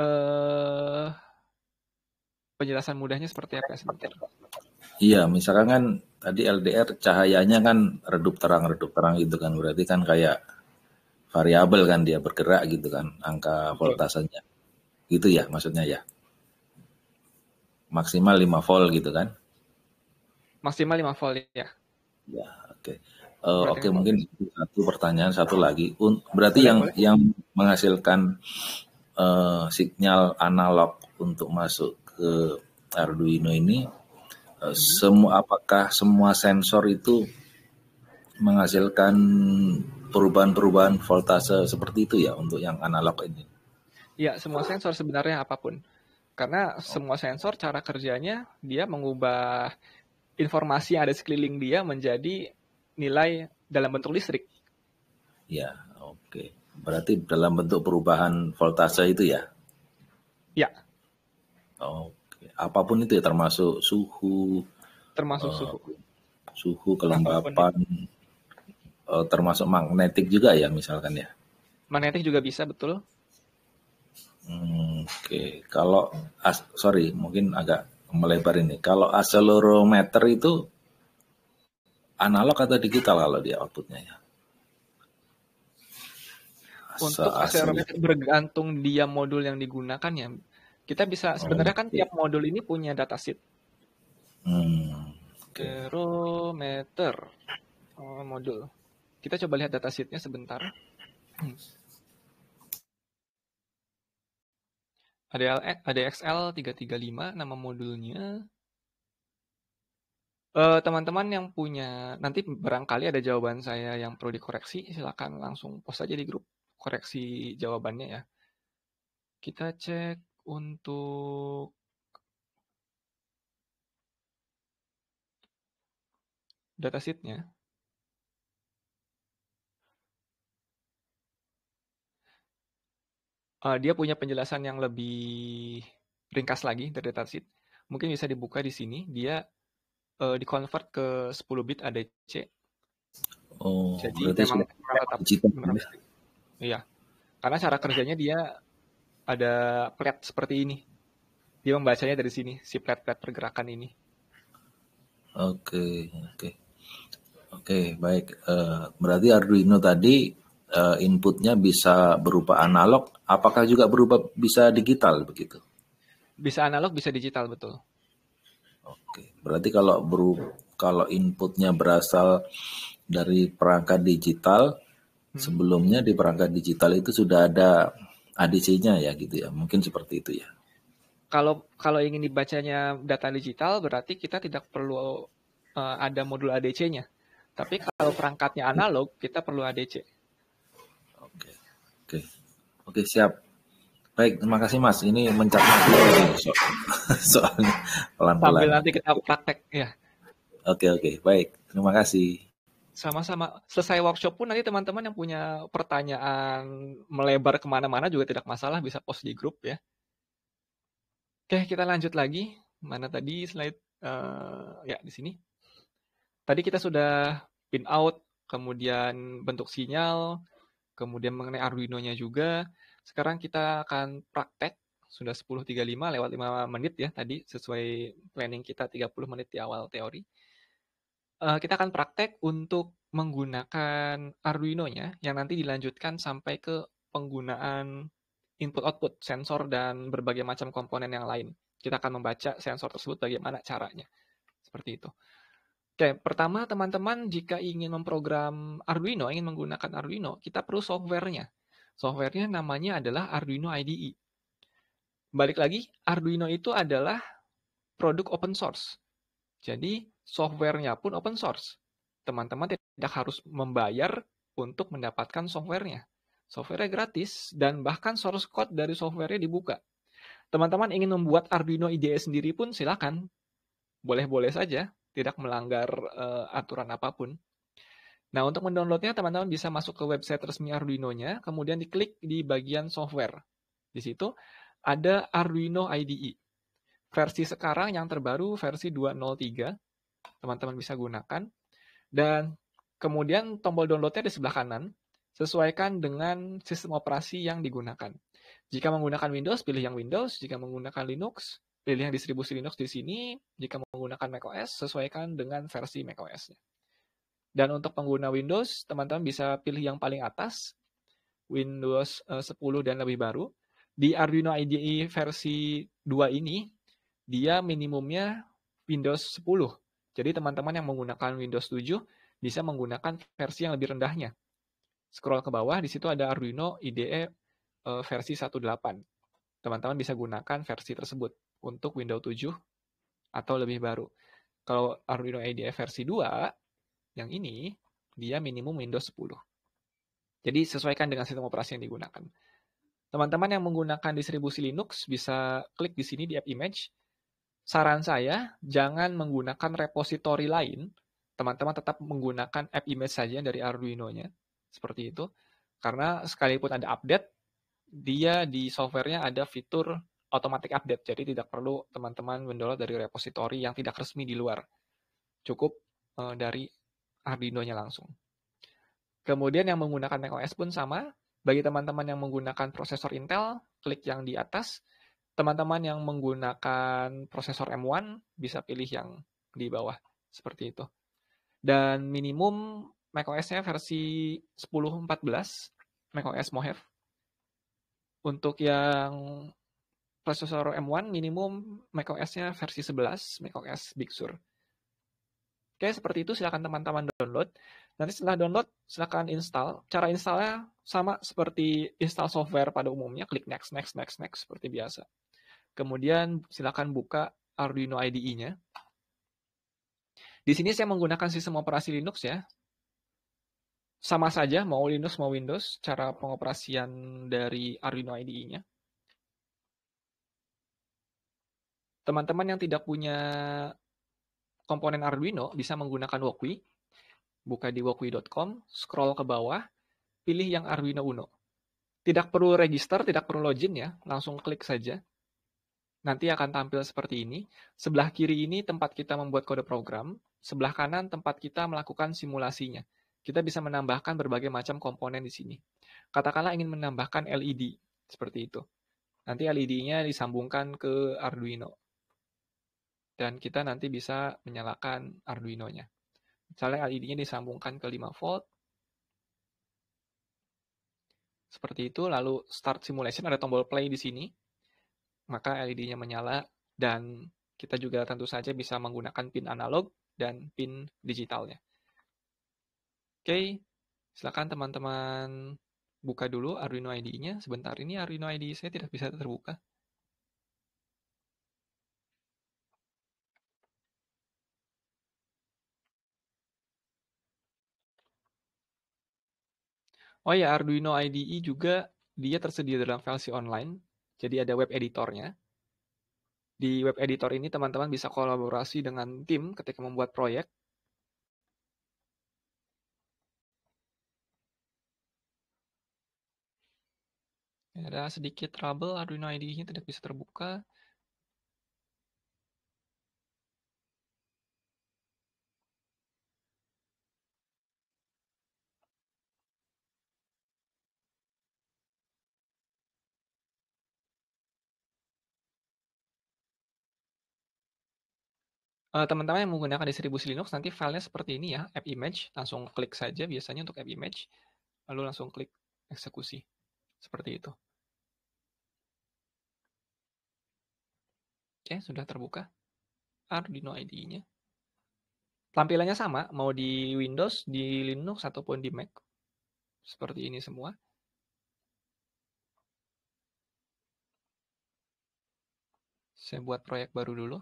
uh, penjelasan mudahnya seperti apa sebentar? Iya, misalkan kan tadi LDR cahayanya kan redup terang redup terang gitu kan berarti kan kayak variabel kan dia bergerak gitu kan angka iya. voltasenya. Gitu ya maksudnya ya. Maksimal 5 volt gitu kan. Maksimal 5 volt ya. Ya, oke. Okay. Uh, eh, oke okay, mungkin satu pertanyaan satu lagi. Berarti yang yang menghasilkan uh, sinyal analog untuk masuk ke Arduino ini hmm. Eh, semua apakah semua sensor itu menghasilkan perubahan-perubahan voltase seperti itu ya untuk yang analog ini? Ya, semua sensor sebenarnya apapun. Karena semua sensor cara kerjanya dia mengubah informasi yang ada sekeliling dia menjadi nilai dalam bentuk listrik. Ya, oke. Okay. Berarti dalam bentuk perubahan voltase itu ya? Ya, Oke, apapun itu ya termasuk suhu. Termasuk uh, suhu. Suhu kelembapan. Uh, termasuk magnetik juga ya misalkan ya. Magnetik juga bisa betul. Hmm, Oke, okay. kalau as, sorry mungkin agak melebar ini. Kalau accelerometer itu analog atau digital kalau dia outputnya ya? Untuk accelerometer bergantung dia modul yang digunakan ya kita bisa oh, sebenarnya kan tiap modul ini punya dataset. Hmm. Gerometer oh, modul. Kita coba lihat datasheetnya sebentar. Ada Hmm. ada XL 335 nama modulnya. Eh, teman-teman uh, yang punya, nanti barangkali ada jawaban saya yang perlu dikoreksi, silakan langsung post aja di grup koreksi jawabannya ya. Kita cek untuk datasheet-nya uh, eh, dia punya penjelasan yang lebih ringkas lagi dari datasheet. Mungkin bisa dibuka di sini. Dia uh, eh, dikonvert ke 10 bit ADC. Oh, jadi memang rata Iya. Karena cara kerjanya dia ada plat seperti ini. Dia membacanya dari sini, si plat-plat pergerakan ini. Oke, oke. Oke, baik. Uh, berarti Arduino tadi uh, inputnya bisa berupa analog, apakah juga berupa bisa digital begitu? Bisa analog, bisa digital, betul. Oke, berarti kalau beru kalau inputnya berasal dari perangkat digital, hmm. sebelumnya di perangkat digital itu sudah ada ADC-nya ya gitu ya. Mungkin seperti itu ya. Kalau kalau ingin dibacanya data digital berarti kita tidak perlu uh, ada modul ADC-nya. Tapi kalau perangkatnya analog kita perlu ADC. Oke. Oke. Oke, siap. Baik, terima kasih Mas. Ini mencatat so soalnya pelan-pelan. Sambil nanti kita praktek ya. Oke, oke. Baik. Terima kasih sama-sama selesai workshop pun nanti teman-teman yang punya pertanyaan melebar kemana-mana juga tidak masalah bisa post di grup ya. Oke kita lanjut lagi mana tadi slide uh, ya di sini. Tadi kita sudah pin out kemudian bentuk sinyal kemudian mengenai Arduino-nya juga. Sekarang kita akan praktek sudah 10.35 lewat 5 menit ya tadi sesuai planning kita 30 menit di awal teori. Eh, kita akan praktek untuk menggunakan Arduino-nya yang nanti dilanjutkan sampai ke penggunaan input output sensor dan berbagai macam komponen yang lain. Kita akan membaca sensor tersebut bagaimana caranya. Seperti itu. Oke, pertama teman-teman jika ingin memprogram Arduino, ingin menggunakan Arduino, kita perlu software-nya. Software-nya namanya adalah Arduino IDE. Balik lagi, Arduino itu adalah produk open source. Jadi softwarenya pun open source. Teman-teman tidak harus membayar untuk mendapatkan softwarenya. Softwarenya gratis dan bahkan source code dari softwarenya dibuka. Teman-teman ingin membuat Arduino IDE sendiri pun silakan. Boleh-boleh saja, tidak melanggar uh, aturan apapun. Nah, untuk mendownloadnya, teman-teman bisa masuk ke website resmi Arduino-nya, kemudian diklik di bagian software. Di situ ada Arduino IDE. Versi sekarang yang terbaru versi 203, teman-teman bisa gunakan. Dan kemudian tombol downloadnya di sebelah kanan, sesuaikan dengan sistem operasi yang digunakan. Jika menggunakan Windows, pilih yang Windows. Jika menggunakan Linux, pilih yang distribusi Linux di sini. Jika menggunakan macOS, sesuaikan dengan versi macOS-nya. Dan untuk pengguna Windows, teman-teman bisa pilih yang paling atas, Windows 10 eh, dan lebih baru. Di Arduino IDE versi 2 ini, dia minimumnya Windows 10. Jadi teman-teman yang menggunakan Windows 7 bisa menggunakan versi yang lebih rendahnya. Scroll ke bawah, di situ ada Arduino IDE eh, versi 1.8. Teman-teman bisa gunakan versi tersebut untuk Windows 7 atau lebih baru. Kalau Arduino IDE versi 2, yang ini, dia minimum Windows 10. Jadi sesuaikan dengan sistem operasi yang digunakan. Teman-teman yang menggunakan distribusi Linux bisa klik di sini di app image Saran saya, jangan menggunakan repository lain. Teman-teman tetap menggunakan app image saja dari Arduino-nya. Seperti itu. Karena sekalipun ada update, dia di softwarenya ada fitur automatic update. Jadi tidak perlu teman-teman mendownload dari repository yang tidak resmi di luar. Cukup eh, dari Arduino-nya langsung. Kemudian yang menggunakan macOS pun sama. Bagi teman-teman yang menggunakan prosesor Intel, klik yang di atas teman-teman yang menggunakan prosesor M1 bisa pilih yang di bawah seperti itu. Dan minimum macOS-nya versi 10.14 macOS Mojave. Untuk yang prosesor M1 minimum macOS-nya versi 11 macOS Big Sur. Oke, seperti itu silakan teman-teman download. Nanti setelah download, silakan install. Cara installnya sama seperti install software pada umumnya, klik next, next, next, next, seperti biasa. Kemudian silakan buka Arduino IDE-nya. Di sini saya menggunakan sistem operasi Linux ya. Sama saja mau Linux mau Windows cara pengoperasian dari Arduino IDE-nya. Teman-teman yang tidak punya komponen Arduino bisa menggunakan Wokwi. Buka di wokwi.com, scroll ke bawah, pilih yang Arduino Uno. Tidak perlu register, tidak perlu login ya, langsung klik saja. Nanti akan tampil seperti ini. Sebelah kiri ini tempat kita membuat kode program, sebelah kanan tempat kita melakukan simulasinya. Kita bisa menambahkan berbagai macam komponen di sini. Katakanlah ingin menambahkan LED, seperti itu. Nanti LED-nya disambungkan ke Arduino. Dan kita nanti bisa menyalakan Arduino-nya. Misalnya LED-nya disambungkan ke 5 volt, seperti itu lalu start simulation ada tombol play di sini maka LED-nya menyala dan kita juga tentu saja bisa menggunakan pin analog dan pin digitalnya. Oke, silakan teman-teman buka dulu Arduino IDE-nya. Sebentar, ini Arduino IDE saya tidak bisa terbuka. Oh ya, Arduino IDE juga dia tersedia dalam versi online jadi ada web editornya. Di web editor ini teman-teman bisa kolaborasi dengan tim ketika membuat proyek. Ada sedikit trouble, Arduino IDE-nya tidak bisa terbuka. teman eh, teman-teman yang menggunakan distribusi Linux nanti filenya seperti ini ya, app image, langsung klik saja biasanya untuk app image, lalu langsung klik eksekusi, seperti itu. Oke, sudah terbuka Arduino IDE-nya. Tampilannya sama, mau di Windows, di Linux, ataupun di Mac. Seperti ini semua. Saya buat proyek baru dulu.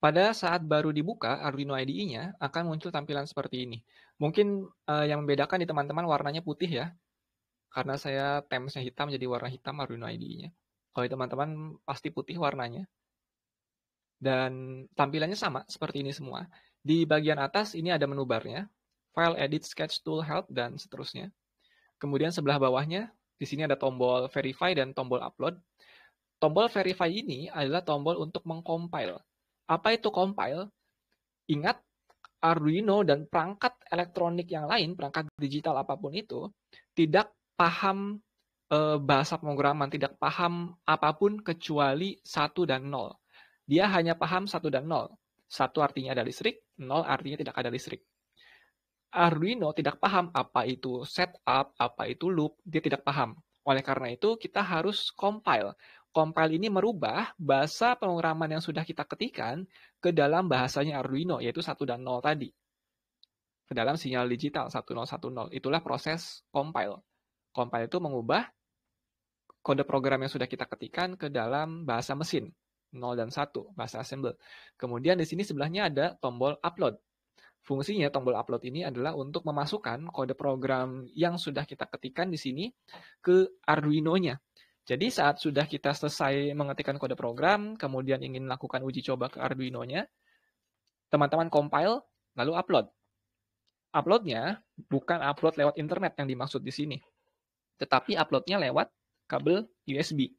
Pada saat baru dibuka Arduino IDE-nya akan muncul tampilan seperti ini. Mungkin uh, yang membedakan di teman-teman warnanya putih ya. Karena saya temsnya hitam jadi warna hitam Arduino IDE-nya. Kalau teman-teman pasti putih warnanya. Dan tampilannya sama seperti ini semua. Di bagian atas ini ada menu barnya, file edit sketch tool help dan seterusnya. Kemudian sebelah bawahnya di sini ada tombol verify dan tombol upload. Tombol verify ini adalah tombol untuk mengcompile apa itu compile? Ingat Arduino dan perangkat elektronik yang lain, perangkat digital apapun itu, tidak paham e, bahasa pemrograman, tidak paham apapun kecuali 1 dan 0. Dia hanya paham 1 dan 0. satu artinya ada listrik, 0 artinya tidak ada listrik. Arduino tidak paham apa itu setup, apa itu loop, dia tidak paham. Oleh karena itu, kita harus compile compile ini merubah bahasa pemrograman yang sudah kita ketikan ke dalam bahasanya Arduino, yaitu 1 dan 0 tadi. Ke dalam sinyal digital 1010. Itulah proses compile. Compile itu mengubah kode program yang sudah kita ketikan ke dalam bahasa mesin. 0 dan 1, bahasa assembler. Kemudian di sini sebelahnya ada tombol upload. Fungsinya tombol upload ini adalah untuk memasukkan kode program yang sudah kita ketikkan di sini ke Arduino-nya, jadi saat sudah kita selesai mengetikkan kode program, kemudian ingin lakukan uji coba ke Arduino-nya, teman-teman compile, lalu upload. Uploadnya bukan upload lewat internet yang dimaksud di sini, tetapi uploadnya lewat kabel USB.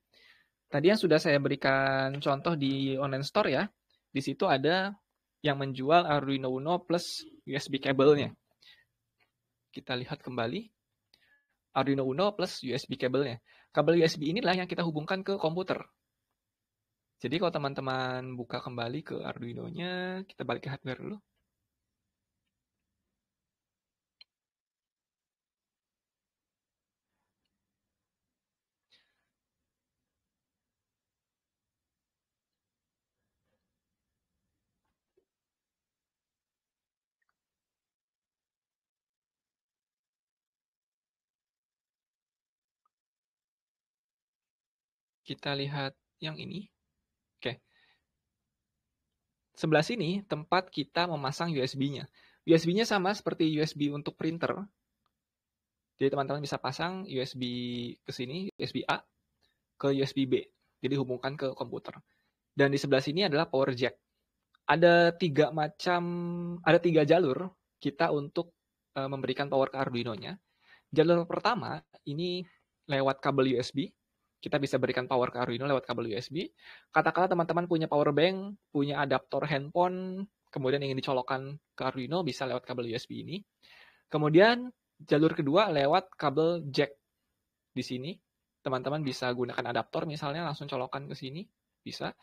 Tadi yang sudah saya berikan contoh di online store ya, di situ ada yang menjual Arduino Uno plus USB kabelnya. Kita lihat kembali. Arduino Uno plus USB kabelnya. Kabel USB inilah yang kita hubungkan ke komputer. Jadi kalau teman-teman buka kembali ke Arduino-nya, kita balik ke hardware dulu. Kita lihat yang ini. Oke. Sebelah sini tempat kita memasang USB-nya. USB-nya sama seperti USB untuk printer. Jadi teman-teman bisa pasang USB ke sini, USB A ke USB B. Jadi hubungkan ke komputer. Dan di sebelah sini adalah power jack. Ada tiga macam, ada tiga jalur kita untuk eh, memberikan power ke Arduino-nya. Jalur pertama ini lewat kabel USB kita bisa berikan power ke Arduino lewat kabel USB. Katakanlah teman-teman punya power bank, punya adaptor handphone, kemudian ingin dicolokkan ke Arduino bisa lewat kabel USB ini. Kemudian jalur kedua lewat kabel jack di sini. Teman-teman bisa gunakan adaptor misalnya langsung colokan ke sini, bisa.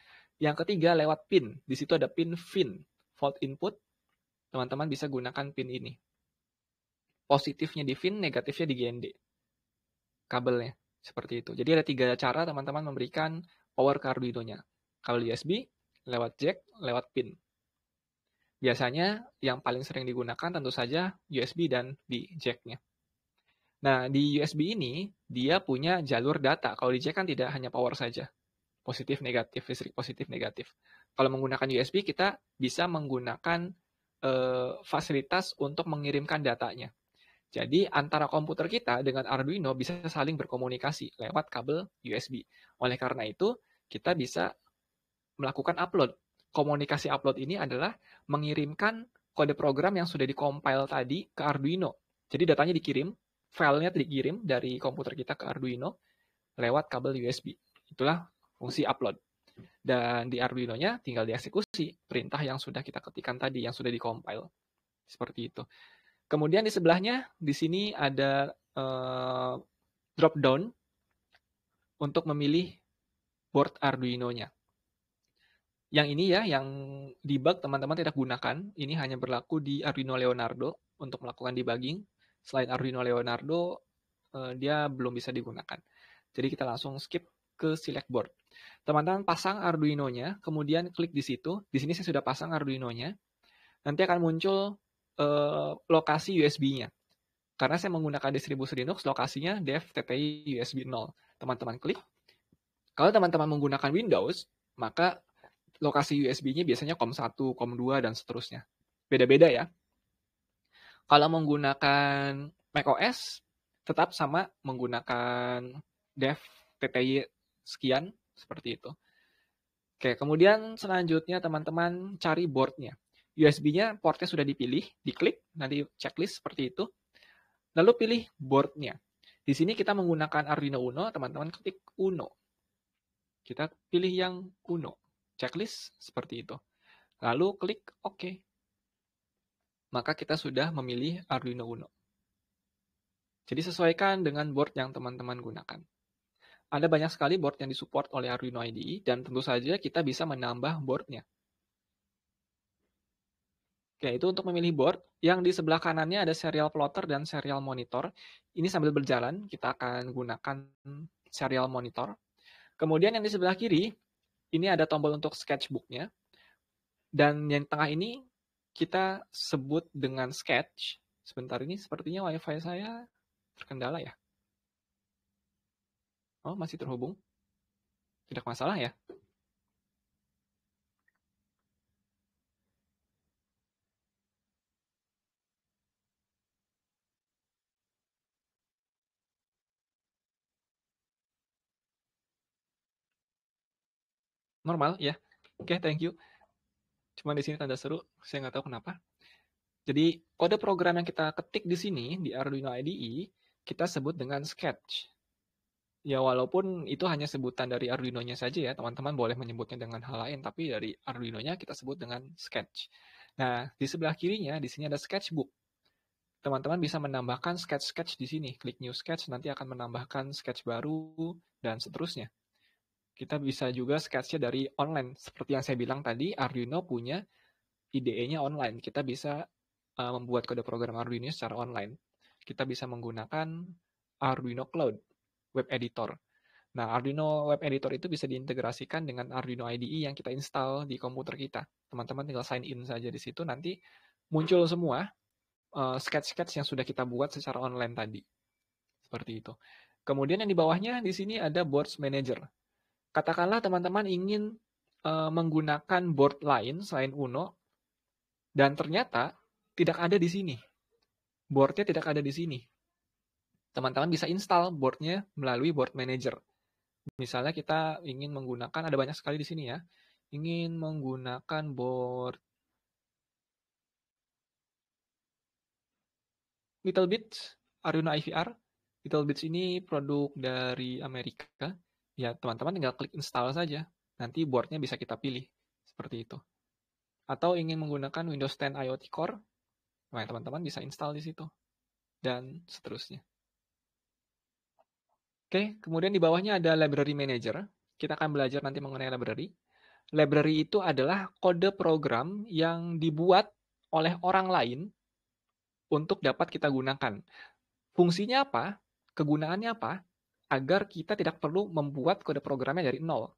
Yang ketiga lewat pin. Di situ ada pin VIN, volt input. Teman-teman bisa gunakan pin ini. Positifnya di VIN, negatifnya di GND. Kabelnya. Seperti itu. Jadi ada tiga cara teman-teman memberikan power ke Arduino-nya. Kalau USB, lewat jack, lewat pin. Biasanya yang paling sering digunakan tentu saja USB dan di jack-nya. Nah, di USB ini, dia punya jalur data. Kalau di jack kan tidak hanya power saja. Positif, negatif, listrik positif, negatif. Kalau menggunakan USB, kita bisa menggunakan eh, fasilitas untuk mengirimkan datanya. Jadi antara komputer kita dengan Arduino bisa saling berkomunikasi lewat kabel USB. Oleh karena itu, kita bisa melakukan upload. Komunikasi upload ini adalah mengirimkan kode program yang sudah dikompil tadi ke Arduino. Jadi datanya dikirim, filenya dikirim dari komputer kita ke Arduino lewat kabel USB. Itulah fungsi upload. Dan di Arduino-nya tinggal dieksekusi perintah yang sudah kita ketikkan tadi, yang sudah dikompil. Seperti itu. Kemudian di sebelahnya di sini ada uh, drop down untuk memilih board Arduino-nya. Yang ini ya, yang debug teman-teman tidak gunakan. Ini hanya berlaku di Arduino Leonardo untuk melakukan debugging. Selain Arduino Leonardo, uh, dia belum bisa digunakan. Jadi kita langsung skip ke select board. Teman-teman pasang Arduino-nya, kemudian klik di situ. Di sini saya sudah pasang Arduino-nya. Nanti akan muncul uh, lokasi USB-nya. Karena saya menggunakan distribusi Linux, lokasinya dev tpi USB 0. Teman-teman klik. Kalau teman-teman menggunakan Windows, maka lokasi USB-nya biasanya COM1, COM2, dan seterusnya. Beda-beda ya. Kalau menggunakan macOS, tetap sama menggunakan dev tty sekian, seperti itu. Oke, kemudian selanjutnya teman-teman cari boardnya. USB-nya portnya sudah dipilih, diklik, nanti checklist seperti itu. Lalu pilih boardnya. Di sini kita menggunakan Arduino Uno, teman-teman ketik Uno. Kita pilih yang Uno. Checklist seperti itu. Lalu klik OK. Maka kita sudah memilih Arduino Uno. Jadi sesuaikan dengan board yang teman-teman gunakan. Ada banyak sekali board yang disupport oleh Arduino IDE, dan tentu saja kita bisa menambah boardnya. Oke itu untuk memilih board yang di sebelah kanannya ada serial plotter dan serial monitor. Ini sambil berjalan kita akan gunakan serial monitor. Kemudian yang di sebelah kiri ini ada tombol untuk sketchbooknya dan yang tengah ini kita sebut dengan sketch. Sebentar ini sepertinya wifi saya terkendala ya. Oh masih terhubung. Tidak masalah ya. normal ya. Oke, okay, thank you. Cuma di sini tanda seru, saya nggak tahu kenapa. Jadi kode program yang kita ketik di sini di Arduino IDE kita sebut dengan sketch. Ya walaupun itu hanya sebutan dari Arduino-nya saja ya, teman-teman boleh menyebutnya dengan hal lain, tapi dari Arduino-nya kita sebut dengan sketch. Nah, di sebelah kirinya di sini ada sketchbook. Teman-teman bisa menambahkan sketch-sketch di sini. Klik new sketch nanti akan menambahkan sketch baru dan seterusnya. Kita bisa juga sketch dari online. Seperti yang saya bilang tadi, Arduino punya IDE-nya online. Kita bisa uh, membuat kode program Arduino secara online. Kita bisa menggunakan Arduino Cloud Web Editor. Nah, Arduino Web Editor itu bisa diintegrasikan dengan Arduino IDE yang kita install di komputer kita. Teman-teman tinggal sign in saja di situ, nanti muncul semua eh, sketch-sketch uh, sketch -sketch yang sudah kita buat secara online tadi. Seperti itu. Kemudian yang di bawahnya di sini ada Boards Manager katakanlah teman-teman ingin uh, menggunakan board lain selain Uno, dan ternyata tidak ada di sini. Boardnya tidak ada di sini. Teman-teman bisa install boardnya melalui board manager. Misalnya kita ingin menggunakan, ada banyak sekali di sini ya, ingin menggunakan board Little Bits, Arduino IVR. Little Bits ini produk dari Amerika ya teman-teman tinggal klik install saja. Nanti boardnya bisa kita pilih, seperti itu. Atau ingin menggunakan Windows 10 IoT Core, nah teman-teman bisa install di situ. Dan seterusnya. Oke, kemudian di bawahnya ada Library Manager. Kita akan belajar nanti mengenai library. Library itu adalah kode program yang dibuat oleh orang lain untuk dapat kita gunakan. Fungsinya apa? Kegunaannya apa? agar kita tidak perlu membuat kode programnya dari nol.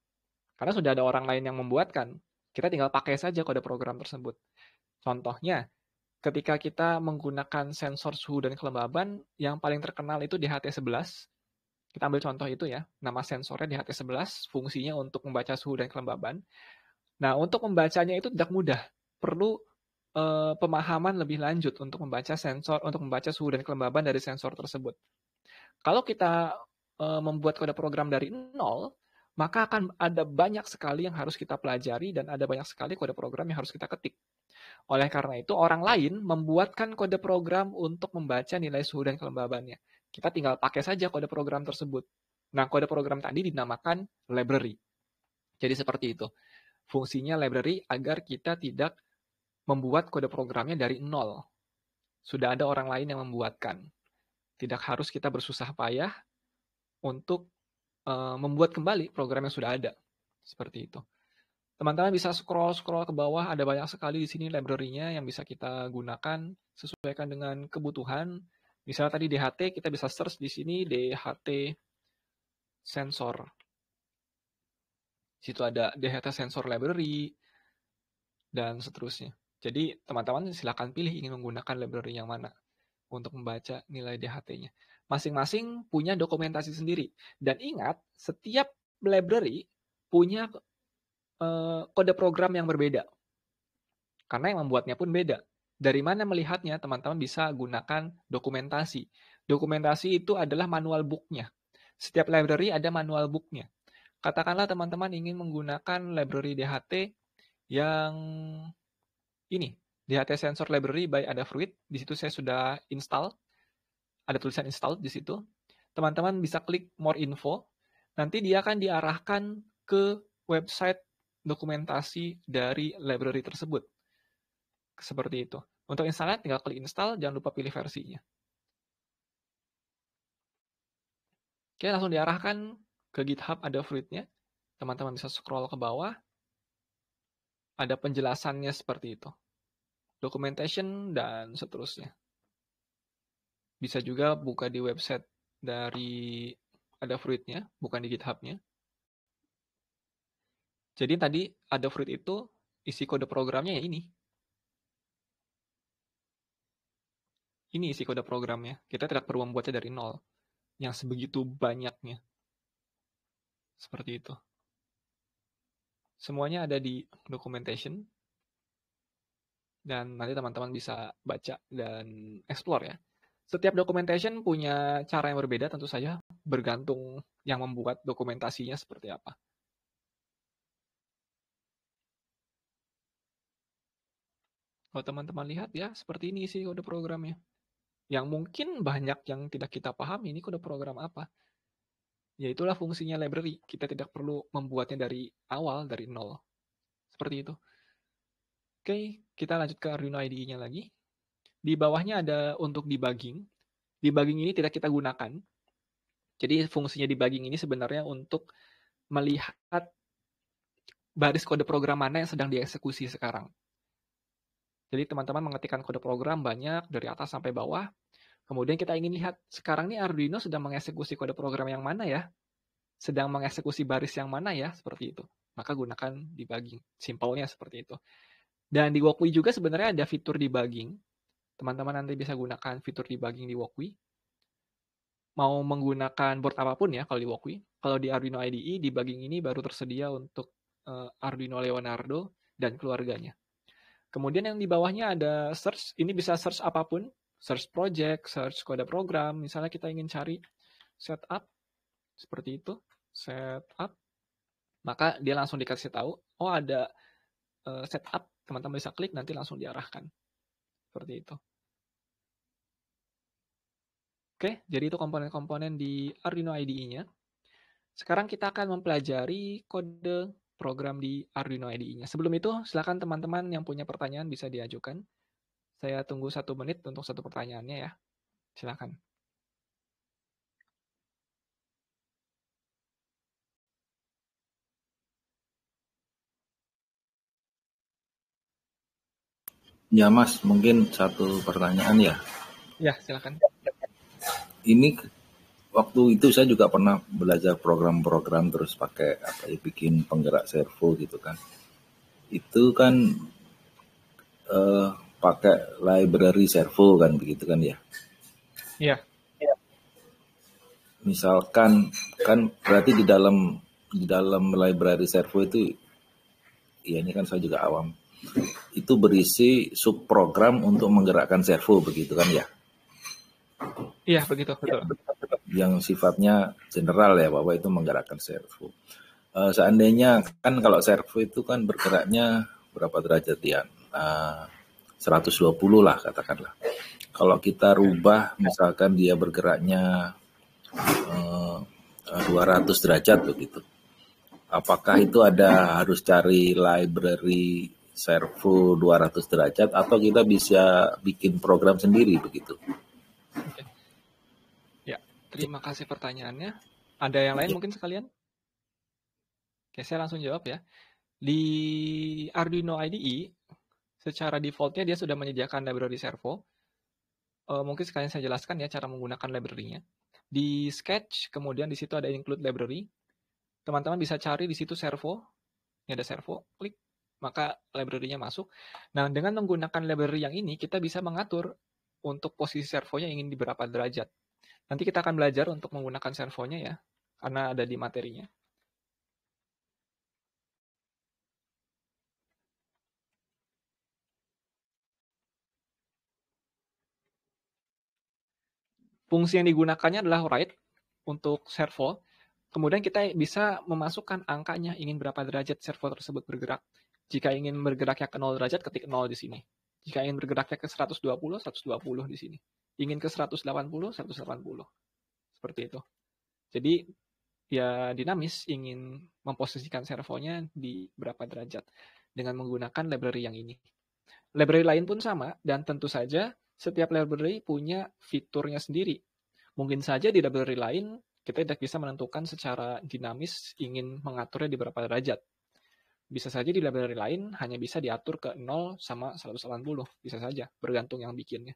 Karena sudah ada orang lain yang membuatkan, kita tinggal pakai saja kode program tersebut. Contohnya, ketika kita menggunakan sensor suhu dan kelembaban, yang paling terkenal itu di HT11. Kita ambil contoh itu ya, nama sensornya di HT11, fungsinya untuk membaca suhu dan kelembaban. Nah, untuk membacanya itu tidak mudah, perlu eh, pemahaman lebih lanjut untuk membaca sensor, untuk membaca suhu dan kelembaban dari sensor tersebut. Kalau kita Eh, membuat kode program dari nol, maka akan ada banyak sekali yang harus kita pelajari dan ada banyak sekali kode program yang harus kita ketik. Oleh karena itu, orang lain membuatkan kode program untuk membaca nilai suhu dan kelembabannya. Kita tinggal pakai saja kode program tersebut. Nah, kode program tadi dinamakan library. Jadi seperti itu. Fungsinya library agar kita tidak membuat kode programnya dari nol. Sudah ada orang lain yang membuatkan. Tidak harus kita bersusah payah untuk uh, membuat kembali program yang sudah ada. Seperti itu. Teman-teman bisa scroll-scroll ke bawah, ada banyak sekali di sini library-nya yang bisa kita gunakan, sesuaikan dengan kebutuhan. Misalnya tadi DHT, kita bisa search di sini DHT sensor. Di situ ada DHT sensor library, dan seterusnya. Jadi teman-teman silakan pilih ingin menggunakan library yang mana untuk membaca nilai DHT-nya masing-masing punya dokumentasi sendiri. Dan ingat, setiap library punya eh, kode program yang berbeda. Karena yang membuatnya pun beda. Dari mana melihatnya, teman-teman bisa gunakan dokumentasi. Dokumentasi itu adalah manual book-nya. Setiap library ada manual book-nya. Katakanlah teman-teman ingin menggunakan library DHT yang ini, DHT Sensor Library by Adafruit. Di situ saya sudah install ada tulisan install di situ. Teman-teman bisa klik more info. Nanti dia akan diarahkan ke website dokumentasi dari library tersebut. Seperti itu. Untuk installnya tinggal klik install, jangan lupa pilih versinya. Oke, langsung diarahkan ke GitHub ada fruitnya. Teman-teman bisa scroll ke bawah. Ada penjelasannya seperti itu. Documentation dan seterusnya bisa juga buka di website dari ada fruitnya, bukan di github Jadi tadi ada fruit itu isi kode programnya ya ini. Ini isi kode programnya. Kita tidak perlu membuatnya dari nol. Yang sebegitu banyaknya. Seperti itu. Semuanya ada di documentation. Dan nanti teman-teman bisa baca dan explore ya. Setiap documentation punya cara yang berbeda tentu saja bergantung yang membuat dokumentasinya seperti apa. Kalau teman-teman lihat ya, seperti ini sih kode programnya. Yang mungkin banyak yang tidak kita pahami ini kode program apa. Ya itulah fungsinya library. Kita tidak perlu membuatnya dari awal, dari nol. Seperti itu. Oke, kita lanjut ke Arduino IDE-nya lagi. Di bawahnya ada untuk debugging. Debugging ini tidak kita gunakan. Jadi fungsinya debugging ini sebenarnya untuk melihat baris kode program mana yang sedang dieksekusi sekarang. Jadi teman-teman mengetikkan kode program banyak dari atas sampai bawah. Kemudian kita ingin lihat sekarang ini Arduino sedang mengeksekusi kode program yang mana ya? Sedang mengeksekusi baris yang mana ya? Seperti itu. Maka gunakan debugging. Simpelnya seperti itu. Dan di Walkway juga sebenarnya ada fitur debugging teman-teman nanti bisa gunakan fitur debugging di Wokwi. Mau menggunakan board apapun ya kalau di Wokwi. Kalau di Arduino IDE, debugging ini baru tersedia untuk uh, Arduino Leonardo dan keluarganya. Kemudian yang di bawahnya ada search, ini bisa search apapun, search project, search kode program, misalnya kita ingin cari setup, seperti itu, setup, maka dia langsung dikasih tahu, oh ada uh, setup, teman-teman bisa klik, nanti langsung diarahkan. Seperti itu. Oke, jadi itu komponen-komponen di Arduino IDE-nya. Sekarang kita akan mempelajari kode program di Arduino IDE-nya. Sebelum itu, silakan teman-teman yang punya pertanyaan bisa diajukan. Saya tunggu satu menit untuk satu pertanyaannya ya. Silakan. Ya Mas, mungkin satu pertanyaan ya. Ya, silakan ini waktu itu saya juga pernah belajar program-program terus pakai apa ya bikin penggerak servo gitu kan itu kan uh, pakai library servo kan begitu kan ya iya. iya misalkan kan berarti di dalam di dalam library servo itu ya ini kan saya juga awam itu berisi subprogram untuk menggerakkan servo begitu kan ya Iya begitu betul. Ya, Yang sifatnya general ya bahwa itu menggerakkan servo. Uh, seandainya kan kalau servo itu kan bergeraknya berapa derajat ya? Uh, 120 lah katakanlah. Kalau kita rubah misalkan dia bergeraknya uh, eh, 200 eh, derajat begitu. Apakah itu ada harus cari library servo 200 derajat atau kita bisa bikin program sendiri begitu? Terima kasih pertanyaannya. Ada yang lain iya. mungkin sekalian? Oke, saya langsung jawab ya. Di Arduino IDE, secara defaultnya dia sudah menyediakan library servo. E, mungkin sekalian saya jelaskan ya cara menggunakan library-nya. Di Sketch, kemudian di situ ada include library. Teman-teman bisa cari di situ servo. Ini ada servo, klik, maka library-nya masuk. Nah, dengan menggunakan library yang ini, kita bisa mengatur untuk posisi servonya ingin di berapa derajat. Nanti kita akan belajar untuk menggunakan servonya ya, karena ada di materinya. Fungsi yang digunakannya adalah write untuk servo. Kemudian kita bisa memasukkan angkanya ingin berapa derajat servo tersebut bergerak. Jika ingin bergeraknya ke 0 derajat, ketik 0 di sini. Jika ingin bergeraknya ke 120, 120 di sini ingin ke 180, 180. Seperti itu. Jadi ya dinamis ingin memposisikan servonya di berapa derajat dengan menggunakan library yang ini. Library lain pun sama dan tentu saja setiap library punya fiturnya sendiri. Mungkin saja di library lain kita tidak bisa menentukan secara dinamis ingin mengaturnya di berapa derajat. Bisa saja di library lain hanya bisa diatur ke 0 sama 180, bisa saja, bergantung yang bikinnya.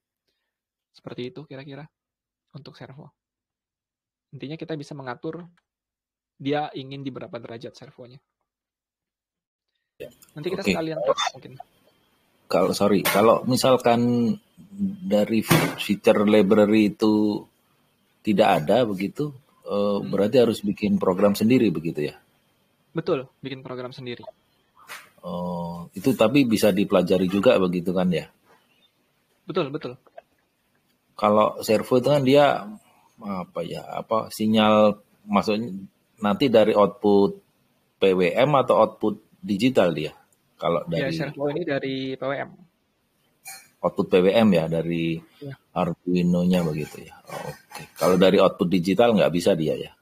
Seperti itu kira-kira untuk servo. Intinya kita bisa mengatur dia ingin di berapa derajat servonya. Ya, Nanti kita okay. sekalian tes mungkin. Kalau sorry, kalau misalkan dari feature library itu tidak ada begitu, eh, hmm. berarti harus bikin program sendiri begitu ya? Betul, bikin program sendiri. Oh, itu tapi bisa dipelajari juga begitu kan ya? Betul, betul kalau servo itu kan dia apa ya apa sinyal maksudnya nanti dari output PWM atau output digital dia kalau ya, dari ya, servo ini dari PWM output PWM ya dari ya. Arduino-nya begitu ya oke okay. kalau dari output digital nggak bisa dia ya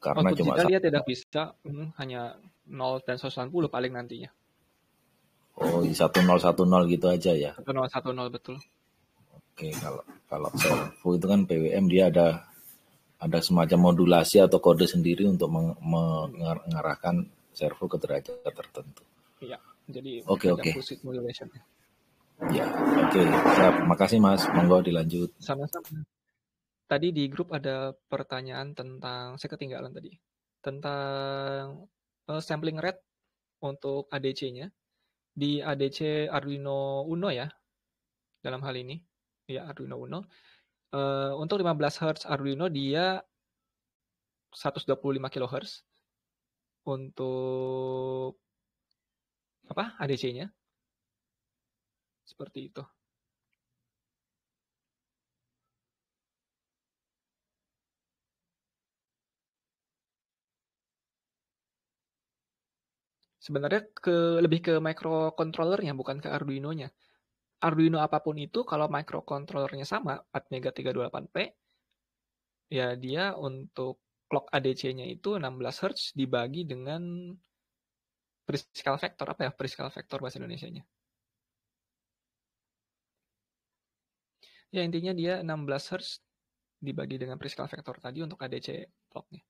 karena output cuma digital dia tidak bisa hmm, hanya 0 dan 90 paling nantinya oh 1010 iya, gitu aja ya 1010 betul Oke, kalau kalau servo itu kan PWM dia ada ada semacam modulasi atau kode sendiri untuk meng, mengarahkan servo ke derajat tertentu. Iya, jadi oke oke. Ya, oke. Okay. Terima kasih Mas. Monggo dilanjut. Sama-sama. Tadi di grup ada pertanyaan tentang saya ketinggalan tadi tentang uh, sampling rate untuk ADC-nya di ADC Arduino Uno ya dalam hal ini ya Arduino Uno. Uh, untuk 15 Hz Arduino dia 125 kHz untuk apa ADC-nya seperti itu. Sebenarnya ke lebih ke microcontrollernya bukan ke Arduino-nya. Arduino apapun itu kalau microcontrollernya sama 4MEGA328P ya dia untuk clock ADC-nya itu 16 Hz dibagi dengan Priscal vector apa ya Priscal vector bahasa Indonesianya ya intinya dia 16 Hz dibagi dengan Priscal vector tadi untuk ADC clocknya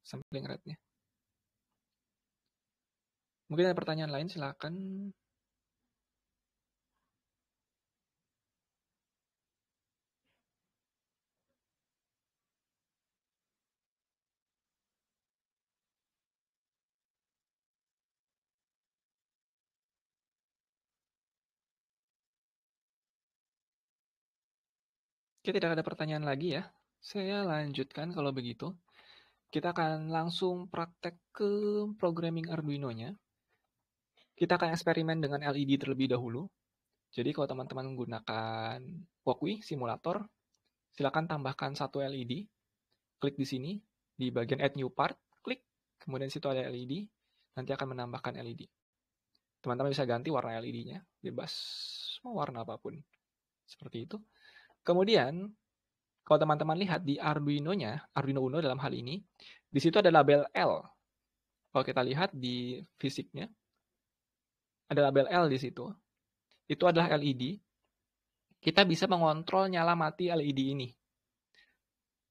sampling rate-nya mungkin ada pertanyaan lain silahkan Oke, tidak ada pertanyaan lagi ya. Saya lanjutkan kalau begitu. Kita akan langsung praktek ke programming Arduino-nya. Kita akan eksperimen dengan LED terlebih dahulu. Jadi kalau teman-teman menggunakan Walkway simulator, silakan tambahkan satu LED. Klik di sini, di bagian Add New Part, klik. Kemudian situ ada LED, nanti akan menambahkan LED. Teman-teman bisa ganti warna LED-nya, bebas, mau warna apapun. Seperti itu. Kemudian, kalau teman-teman lihat di Arduino-nya, Arduino Uno dalam hal ini, di situ ada label L. Kalau kita lihat di fisiknya, ada label L di situ. Itu adalah LED. Kita bisa mengontrol nyala mati LED ini.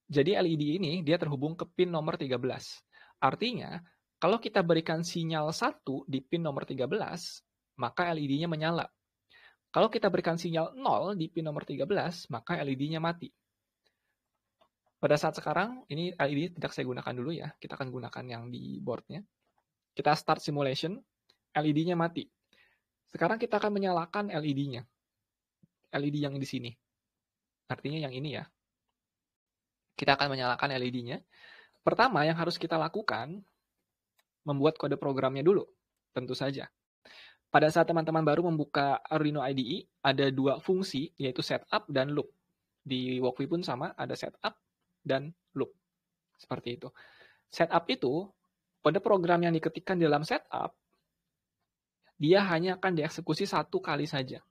Jadi LED ini dia terhubung ke pin nomor 13. Artinya, kalau kita berikan sinyal 1 di pin nomor 13, maka LED-nya menyala kalau kita berikan sinyal 0 di pin nomor 13, maka LED-nya mati. Pada saat sekarang, ini LED tidak saya gunakan dulu ya. Kita akan gunakan yang di boardnya. Kita start simulation, LED-nya mati. Sekarang kita akan menyalakan LED-nya. LED yang di sini. Artinya yang ini ya. Kita akan menyalakan LED-nya. Pertama yang harus kita lakukan, membuat kode programnya dulu. Tentu saja. Pada saat teman-teman baru membuka Arduino IDE, ada dua fungsi, yaitu setup dan loop. Di Wokwi pun sama, ada setup dan loop. Seperti itu. Setup itu, pada program yang diketikkan dalam setup, dia hanya akan dieksekusi satu kali saja.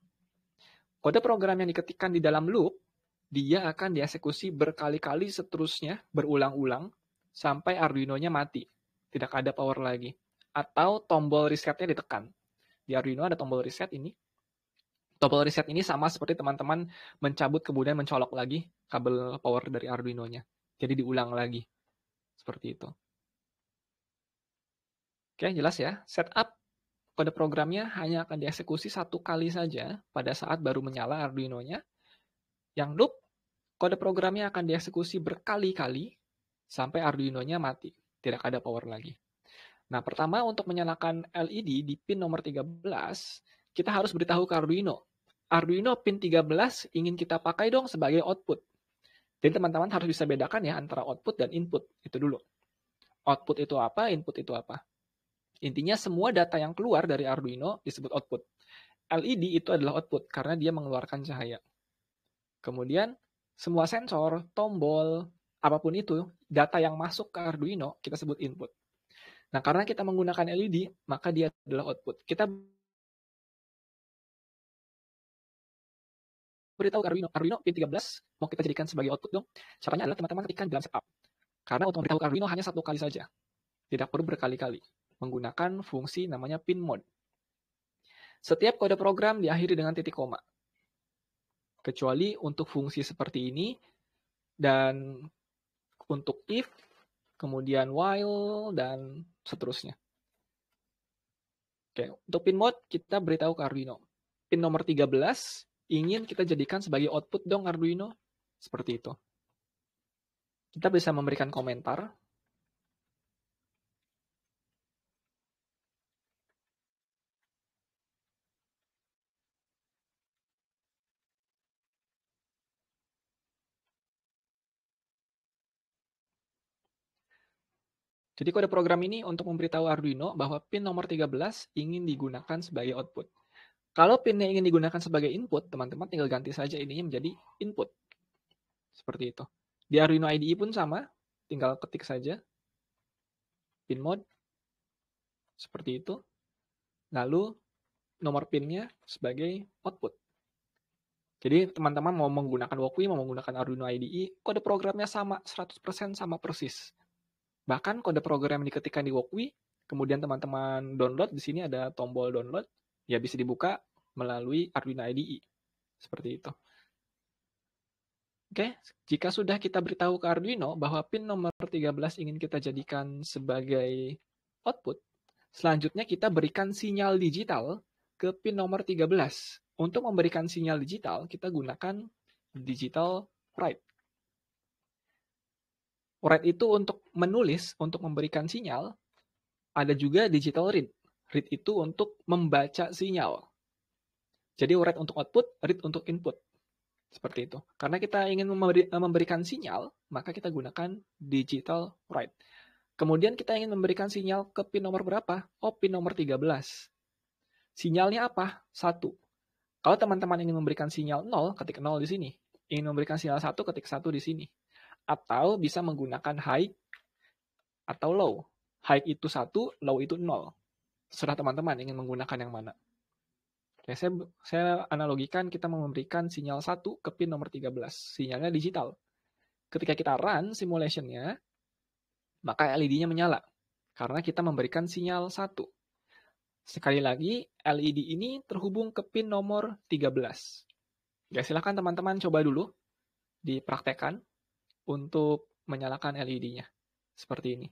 Kode program yang diketikkan di dalam loop, dia akan dieksekusi berkali-kali seterusnya, berulang-ulang, sampai Arduino-nya mati. Tidak ada power lagi. Atau tombol resetnya ditekan. Di Arduino ada tombol reset ini. Tombol reset ini sama seperti teman-teman mencabut kemudian mencolok lagi kabel power dari Arduino-nya. Jadi diulang lagi. Seperti itu. Oke, jelas ya. Setup kode programnya hanya akan dieksekusi satu kali saja pada saat baru menyala Arduino-nya. Yang loop, kode programnya akan dieksekusi berkali-kali sampai Arduino-nya mati, tidak ada power lagi. Nah, pertama untuk menyalakan LED di pin nomor 13, kita harus beritahu ke Arduino. Arduino pin 13 ingin kita pakai dong sebagai output. Jadi teman-teman harus bisa bedakan ya antara output dan input. Itu dulu. Output itu apa, input itu apa. Intinya semua data yang keluar dari Arduino disebut output. LED itu adalah output karena dia mengeluarkan cahaya. Kemudian semua sensor, tombol, apapun itu, data yang masuk ke Arduino kita sebut input. Nah, karena kita menggunakan LED, maka dia adalah output. Kita beritahu ke Arduino, Arduino pin 13 mau kita jadikan sebagai output dong. Caranya adalah teman-teman ketikkan dalam setup. Karena untuk memberitahu ke Arduino hanya satu kali saja. Tidak perlu berkali-kali. Menggunakan fungsi namanya pin mode. Setiap kode program diakhiri dengan titik koma. Kecuali untuk fungsi seperti ini dan untuk if, kemudian while, dan seterusnya. Oke, untuk pin mode kita beritahu ke Arduino. Pin nomor 13 ingin kita jadikan sebagai output dong Arduino. Seperti itu. Kita bisa memberikan komentar Jadi kode program ini untuk memberitahu Arduino bahwa pin nomor 13 ingin digunakan sebagai output. Kalau pinnya ingin digunakan sebagai input, teman-teman tinggal ganti saja ini menjadi input. Seperti itu. Di Arduino IDE pun sama, tinggal ketik saja pin mode seperti itu. Lalu nomor pinnya sebagai output. Jadi teman-teman mau menggunakan Wokui, mau menggunakan Arduino IDE, kode programnya sama, 100% sama persis. Bahkan kode program yang diketikkan di Wokwi, kemudian teman-teman download, di sini ada tombol download, ya bisa dibuka melalui Arduino IDE. Seperti itu. Oke, jika sudah kita beritahu ke Arduino bahwa pin nomor 13 ingin kita jadikan sebagai output, selanjutnya kita berikan sinyal digital ke pin nomor 13. Untuk memberikan sinyal digital, kita gunakan digital write. Read itu untuk menulis, untuk memberikan sinyal. Ada juga digital read. Read itu untuk membaca sinyal. Jadi read untuk output, read untuk input. Seperti itu. Karena kita ingin memberikan sinyal, maka kita gunakan digital write. Kemudian kita ingin memberikan sinyal ke pin nomor berapa? Oh, pin nomor 13. Sinyalnya apa? Satu. Kalau teman-teman ingin memberikan sinyal 0, ketik 0 di sini. Ingin memberikan sinyal 1, ketik 1 di sini atau bisa menggunakan high atau low. High itu satu, low itu nol. Sudah teman-teman ingin menggunakan yang mana. Oke, ya, saya, saya analogikan kita memberikan sinyal satu ke pin nomor 13. Sinyalnya digital. Ketika kita run simulationnya, maka LED-nya menyala. Karena kita memberikan sinyal satu Sekali lagi, LED ini terhubung ke pin nomor 13. Ya, silahkan teman-teman coba dulu dipraktekan untuk menyalakan LED-nya. Seperti ini.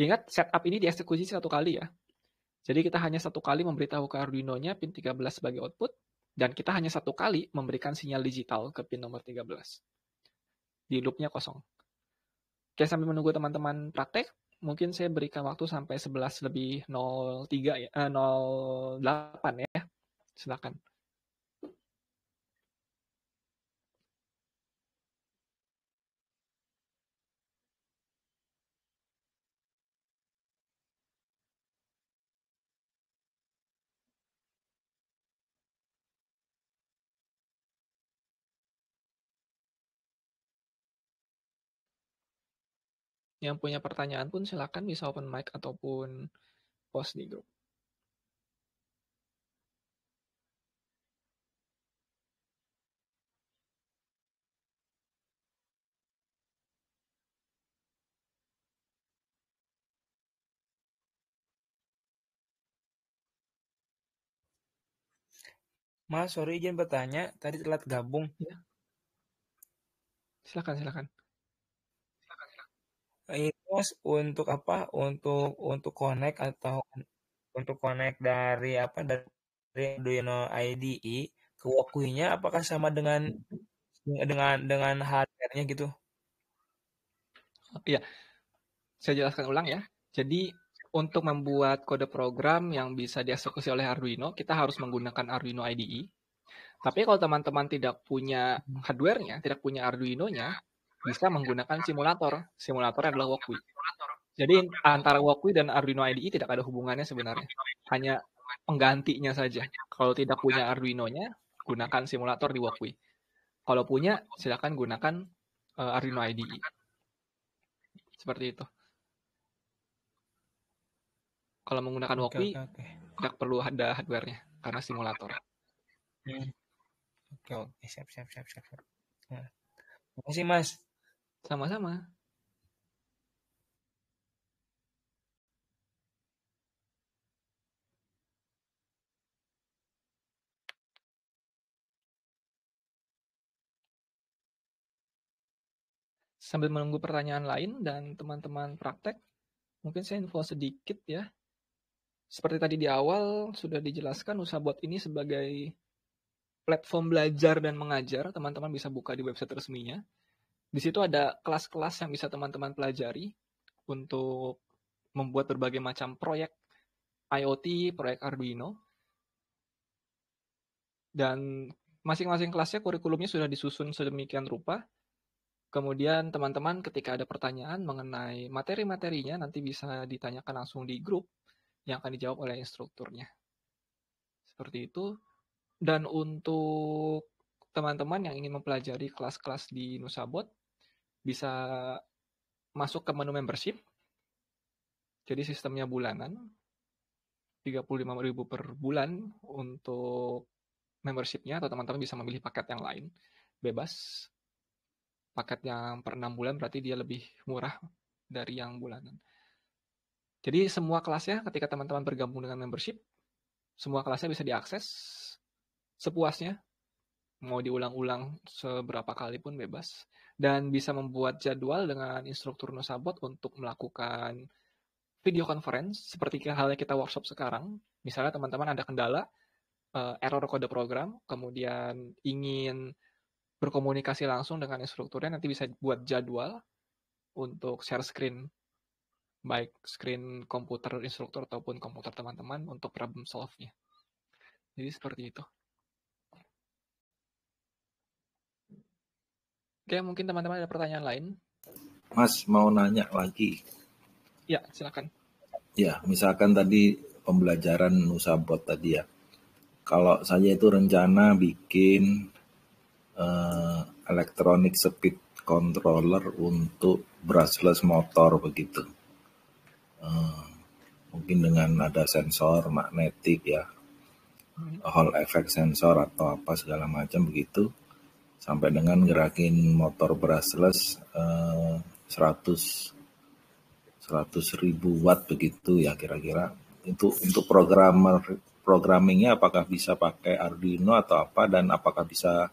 Ingat, setup ini dieksekusi satu kali ya. Jadi kita hanya satu kali memberitahu ke Arduino-nya pin 13 sebagai output, dan kita hanya satu kali memberikan sinyal digital ke pin nomor 13. Di loop-nya kosong. Oke, sambil menunggu teman-teman praktek, mungkin saya berikan waktu sampai 11 lebih 03 ya, eh, 08 ya. Silakan. Yang punya pertanyaan pun silahkan bisa open mic ataupun post di grup. Mas, sorry izin bertanya, tadi telat gabung. Ya. Silakan, silakan. Itu untuk apa, untuk untuk connect atau untuk connect dari apa dari Arduino IDE ke Wakuinya apakah sama dengan dengan dengan hardware-nya gitu? Iya. Saya jelaskan ulang ya. Jadi untuk membuat kode program yang bisa dieksekusi oleh Arduino, kita harus menggunakan Arduino IDE. Tapi kalau teman-teman tidak punya hmm. hardware-nya, tidak punya Arduino-nya, bisa menggunakan simulator. simulator adalah Walkway. Jadi antara Walkway dan Arduino IDE tidak ada hubungannya sebenarnya. Hanya penggantinya saja. Kalau tidak punya Arduino-nya, gunakan simulator di Walkway. Kalau punya, silakan gunakan uh, Arduino IDE. Seperti itu. Kalau menggunakan Walkway, okay, okay, okay. tidak perlu ada hardware-nya karena simulator. Hmm. Oke, oke, siap, siap, siap, siap. Nah. Terima kasih, Mas. Sama-sama. Sambil menunggu pertanyaan lain dan teman-teman praktek, mungkin saya info sedikit ya. Seperti tadi di awal sudah dijelaskan usaha Usabot ini sebagai platform belajar dan mengajar, teman-teman bisa buka di website resminya. Di situ ada kelas-kelas yang bisa teman-teman pelajari untuk membuat berbagai macam proyek IoT, proyek Arduino. Dan masing-masing kelasnya kurikulumnya sudah disusun sedemikian rupa. Kemudian teman-teman ketika ada pertanyaan mengenai materi-materinya nanti bisa ditanyakan langsung di grup yang akan dijawab oleh instrukturnya. Seperti itu. Dan untuk teman-teman yang ingin mempelajari kelas-kelas di Nusabot, bisa masuk ke menu membership. Jadi sistemnya bulanan. 35.000 per bulan untuk membershipnya atau teman-teman bisa memilih paket yang lain bebas. Paket yang per 6 bulan berarti dia lebih murah dari yang bulanan. Jadi semua kelasnya ketika teman-teman bergabung dengan membership, semua kelasnya bisa diakses sepuasnya. Mau diulang-ulang seberapa kali pun bebas dan bisa membuat jadwal dengan instruktur Nusabot untuk melakukan video conference seperti halnya kita workshop sekarang. Misalnya teman-teman ada kendala, eh, error kode program, kemudian ingin berkomunikasi langsung dengan instrukturnya, nanti bisa buat jadwal untuk share screen, baik screen komputer instruktur ataupun komputer teman-teman untuk problem solve-nya. Jadi seperti itu. Oke, mungkin teman-teman ada pertanyaan lain? Mas mau nanya lagi. Ya, silakan. Ya, misalkan tadi pembelajaran nusa bot tadi ya. Kalau saya itu rencana bikin uh, electronic speed controller untuk brushless motor begitu. Uh, mungkin dengan ada sensor magnetik ya, hmm. hall effect sensor atau apa segala macam begitu sampai dengan gerakin motor brushless 100 eh, 100 ribu watt begitu ya kira-kira itu untuk programmer programmingnya apakah bisa pakai Arduino atau apa dan apakah bisa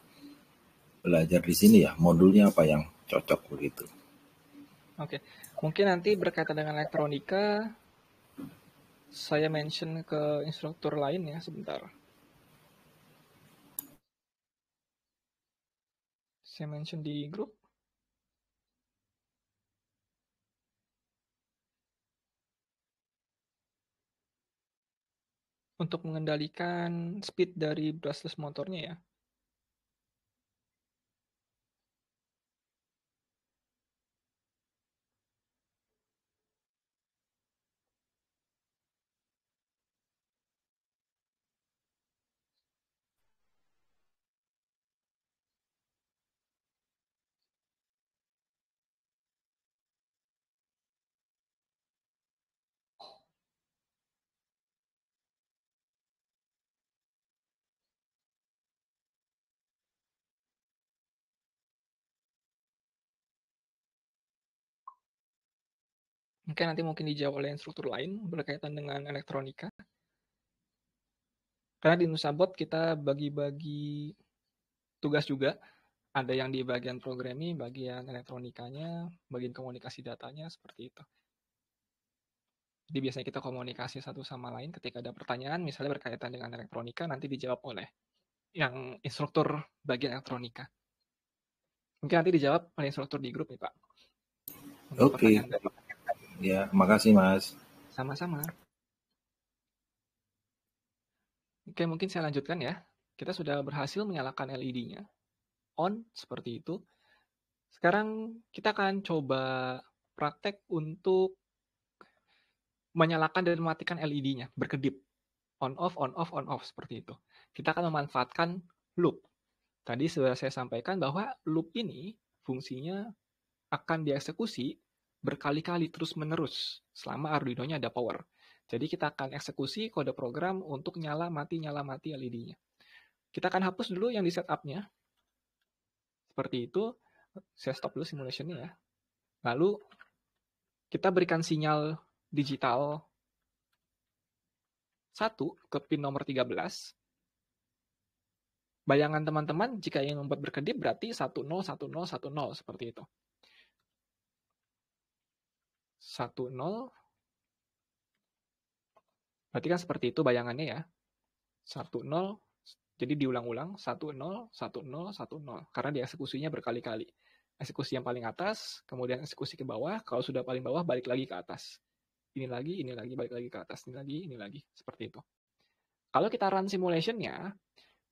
belajar di sini ya modulnya apa yang cocok begitu oke mungkin nanti berkaitan dengan elektronika saya mention ke instruktur lain ya sebentar saya mention di grup untuk mengendalikan speed dari brushless motornya ya elektronika nanti mungkin dijawab oleh instruktur lain berkaitan dengan elektronika. Karena di Nusabot kita bagi-bagi tugas juga. Ada yang di bagian programming, bagian elektronikanya, bagian komunikasi datanya, seperti itu. Jadi biasanya kita komunikasi satu sama lain ketika ada pertanyaan, misalnya berkaitan dengan elektronika, nanti dijawab oleh yang instruktur bagian elektronika. Mungkin nanti dijawab oleh instruktur di grup nih, Pak. Oke. Okay. Ya, makasih Mas. Sama-sama. Oke, mungkin saya lanjutkan ya. Kita sudah berhasil menyalakan LED-nya. On, seperti itu. Sekarang kita akan coba praktek untuk menyalakan dan mematikan LED-nya, berkedip. On off, on off, on off seperti itu. Kita akan memanfaatkan loop. Tadi sudah saya sampaikan bahwa loop ini fungsinya akan dieksekusi berkali-kali terus-menerus selama Arduino-nya ada power. Jadi kita akan eksekusi kode program untuk nyala mati nyala mati LED-nya. Kita akan hapus dulu yang di setup-nya. Seperti itu, saya stop dulu simulation-nya ya. Lalu kita berikan sinyal digital 1 ke pin nomor 13. Bayangan teman-teman jika ingin membuat berkedip berarti 10 10 10 seperti itu. 1, 0. Berarti kan seperti itu bayangannya ya. 1, 0. Jadi diulang-ulang 1, 0, 1, 0, 1, 0. Karena dieksekusinya berkali-kali. Eksekusi yang paling atas, kemudian eksekusi ke bawah. Kalau sudah paling bawah, balik lagi ke atas. Ini lagi, ini lagi, balik lagi ke atas. Ini lagi, ini lagi. Seperti itu. Kalau kita run simulationnya,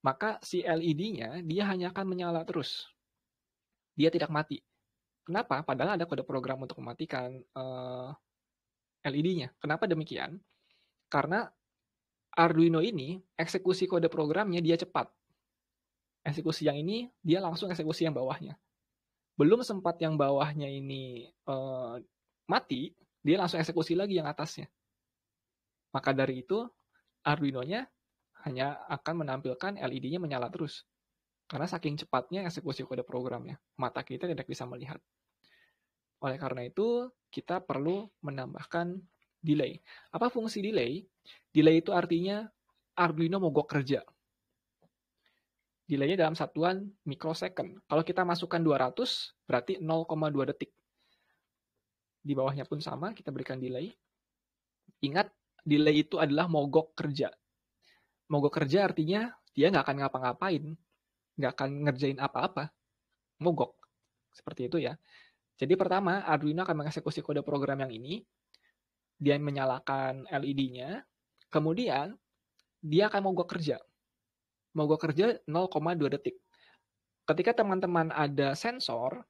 maka si LED-nya dia hanya akan menyala terus. Dia tidak mati. Kenapa? Padahal ada kode program untuk mematikan uh, eh, LED-nya. Kenapa demikian? Karena Arduino ini eksekusi kode programnya dia cepat. Eksekusi yang ini dia langsung eksekusi yang bawahnya. Belum sempat yang bawahnya ini uh, mati, dia langsung eksekusi lagi yang atasnya. Maka dari itu Arduino-nya hanya akan menampilkan LED-nya menyala terus. Karena saking cepatnya eksekusi kode programnya, mata kita tidak bisa melihat. Oleh karena itu, kita perlu menambahkan delay. Apa fungsi delay? Delay itu artinya Arduino mogok kerja. Delaynya dalam satuan mikrosecond. Kalau kita masukkan 200, berarti 0,2 detik. Di bawahnya pun sama, kita berikan delay. Ingat, delay itu adalah mogok kerja. Mogok kerja artinya dia nggak akan ngapa-ngapain, nggak akan ngerjain apa-apa. Mogok. Seperti itu ya. Jadi pertama, Arduino akan mengeksekusi kode program yang ini. Dia menyalakan LED-nya. Kemudian, dia akan mogok kerja. Mogok kerja 0,2 detik. Ketika teman-teman ada sensor,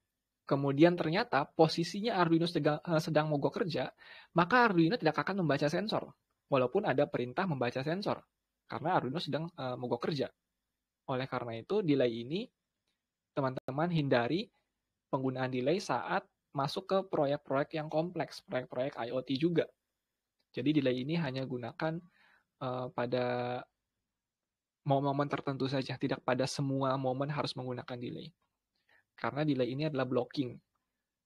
kemudian ternyata posisinya Arduino eh, sedang, mau mogok kerja, maka Arduino tidak akan membaca sensor. Walaupun ada perintah membaca sensor. Karena Arduino sedang mau eh, mogok kerja. Oleh karena itu, delay ini teman-teman hindari penggunaan delay saat masuk ke proyek-proyek yang kompleks, proyek-proyek IoT juga. Jadi delay ini hanya gunakan uh, pada momen-momen tertentu saja, tidak pada semua momen harus menggunakan delay. Karena delay ini adalah blocking.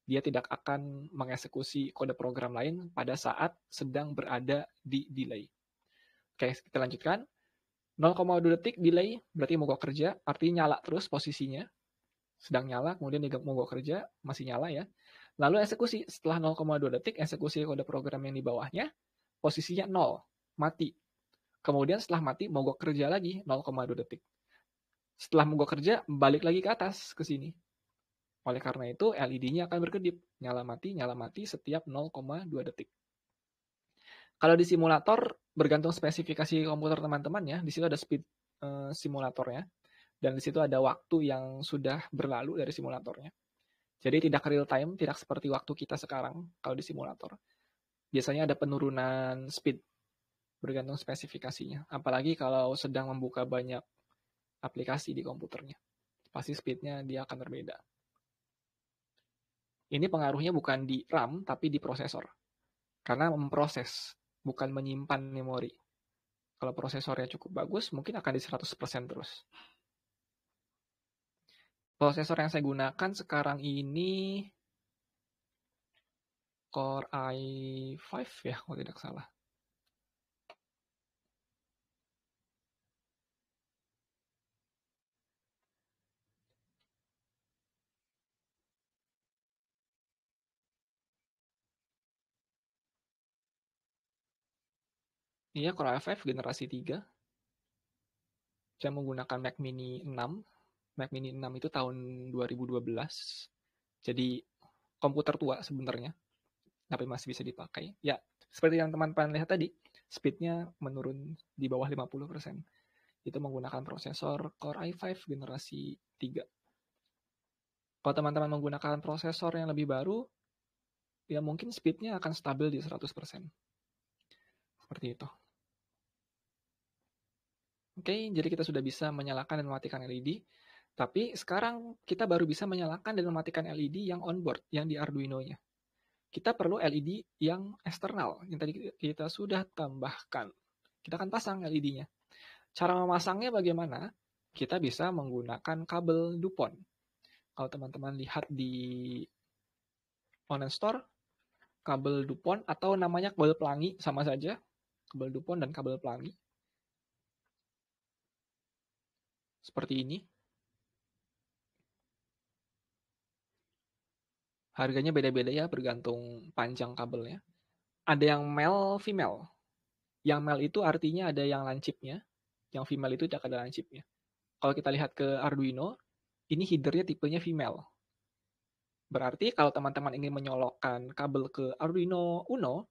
Dia tidak akan mengeksekusi kode program lain pada saat sedang berada di delay. Oke, kita lanjutkan. 0,2 detik delay berarti mogok kerja, artinya nyala terus posisinya sedang nyala, kemudian mau kerja, masih nyala ya. Lalu eksekusi, setelah 0,2 detik, eksekusi kode program yang di bawahnya, posisinya 0, mati. Kemudian setelah mati, mogok kerja lagi 0,2 detik. Setelah mogok kerja, balik lagi ke atas, ke sini. Oleh karena itu, LED-nya akan berkedip, nyala mati, nyala mati setiap 0,2 detik. Kalau di simulator, bergantung spesifikasi komputer teman-teman ya, di situ ada speed uh, simulatornya dan di situ ada waktu yang sudah berlalu dari simulatornya. Jadi tidak real time, tidak seperti waktu kita sekarang kalau di simulator. Biasanya ada penurunan speed bergantung spesifikasinya. Apalagi kalau sedang membuka banyak aplikasi di komputernya. Pasti speednya dia akan berbeda. Ini pengaruhnya bukan di RAM, tapi di prosesor. Karena memproses, bukan menyimpan memori. Kalau prosesornya cukup bagus, mungkin akan di 100% terus prosesor yang saya gunakan sekarang ini Core i5 ya kalau tidak salah. Iya, Core i5 generasi 3. Saya menggunakan Mac Mini 6 Mac Mini 6 itu tahun 2012. Jadi komputer tua sebenarnya, tapi masih bisa dipakai. Ya, seperti yang teman-teman lihat tadi, speednya menurun di bawah 50%. Itu menggunakan prosesor Core i5 generasi 3. Kalau teman-teman menggunakan prosesor yang lebih baru, ya mungkin speednya akan stabil di 100%. Seperti itu. Oke, jadi kita sudah bisa menyalakan dan mematikan LED. Tapi sekarang kita baru bisa menyalakan dan mematikan LED yang onboard, yang di Arduino-nya. Kita perlu LED yang eksternal, yang tadi kita sudah tambahkan. Kita akan pasang LED-nya. Cara memasangnya bagaimana? Kita bisa menggunakan kabel Dupont. Kalau teman-teman lihat di online store, kabel Dupont atau namanya kabel pelangi sama saja, kabel Dupont dan kabel pelangi. Seperti ini, Harganya beda-beda ya bergantung panjang kabelnya. Ada yang male, female. Yang male itu artinya ada yang lancipnya, yang female itu tidak ada lancipnya. Kalau kita lihat ke Arduino, ini headernya tipenya female. Berarti kalau teman-teman ingin menyolokkan kabel ke Arduino Uno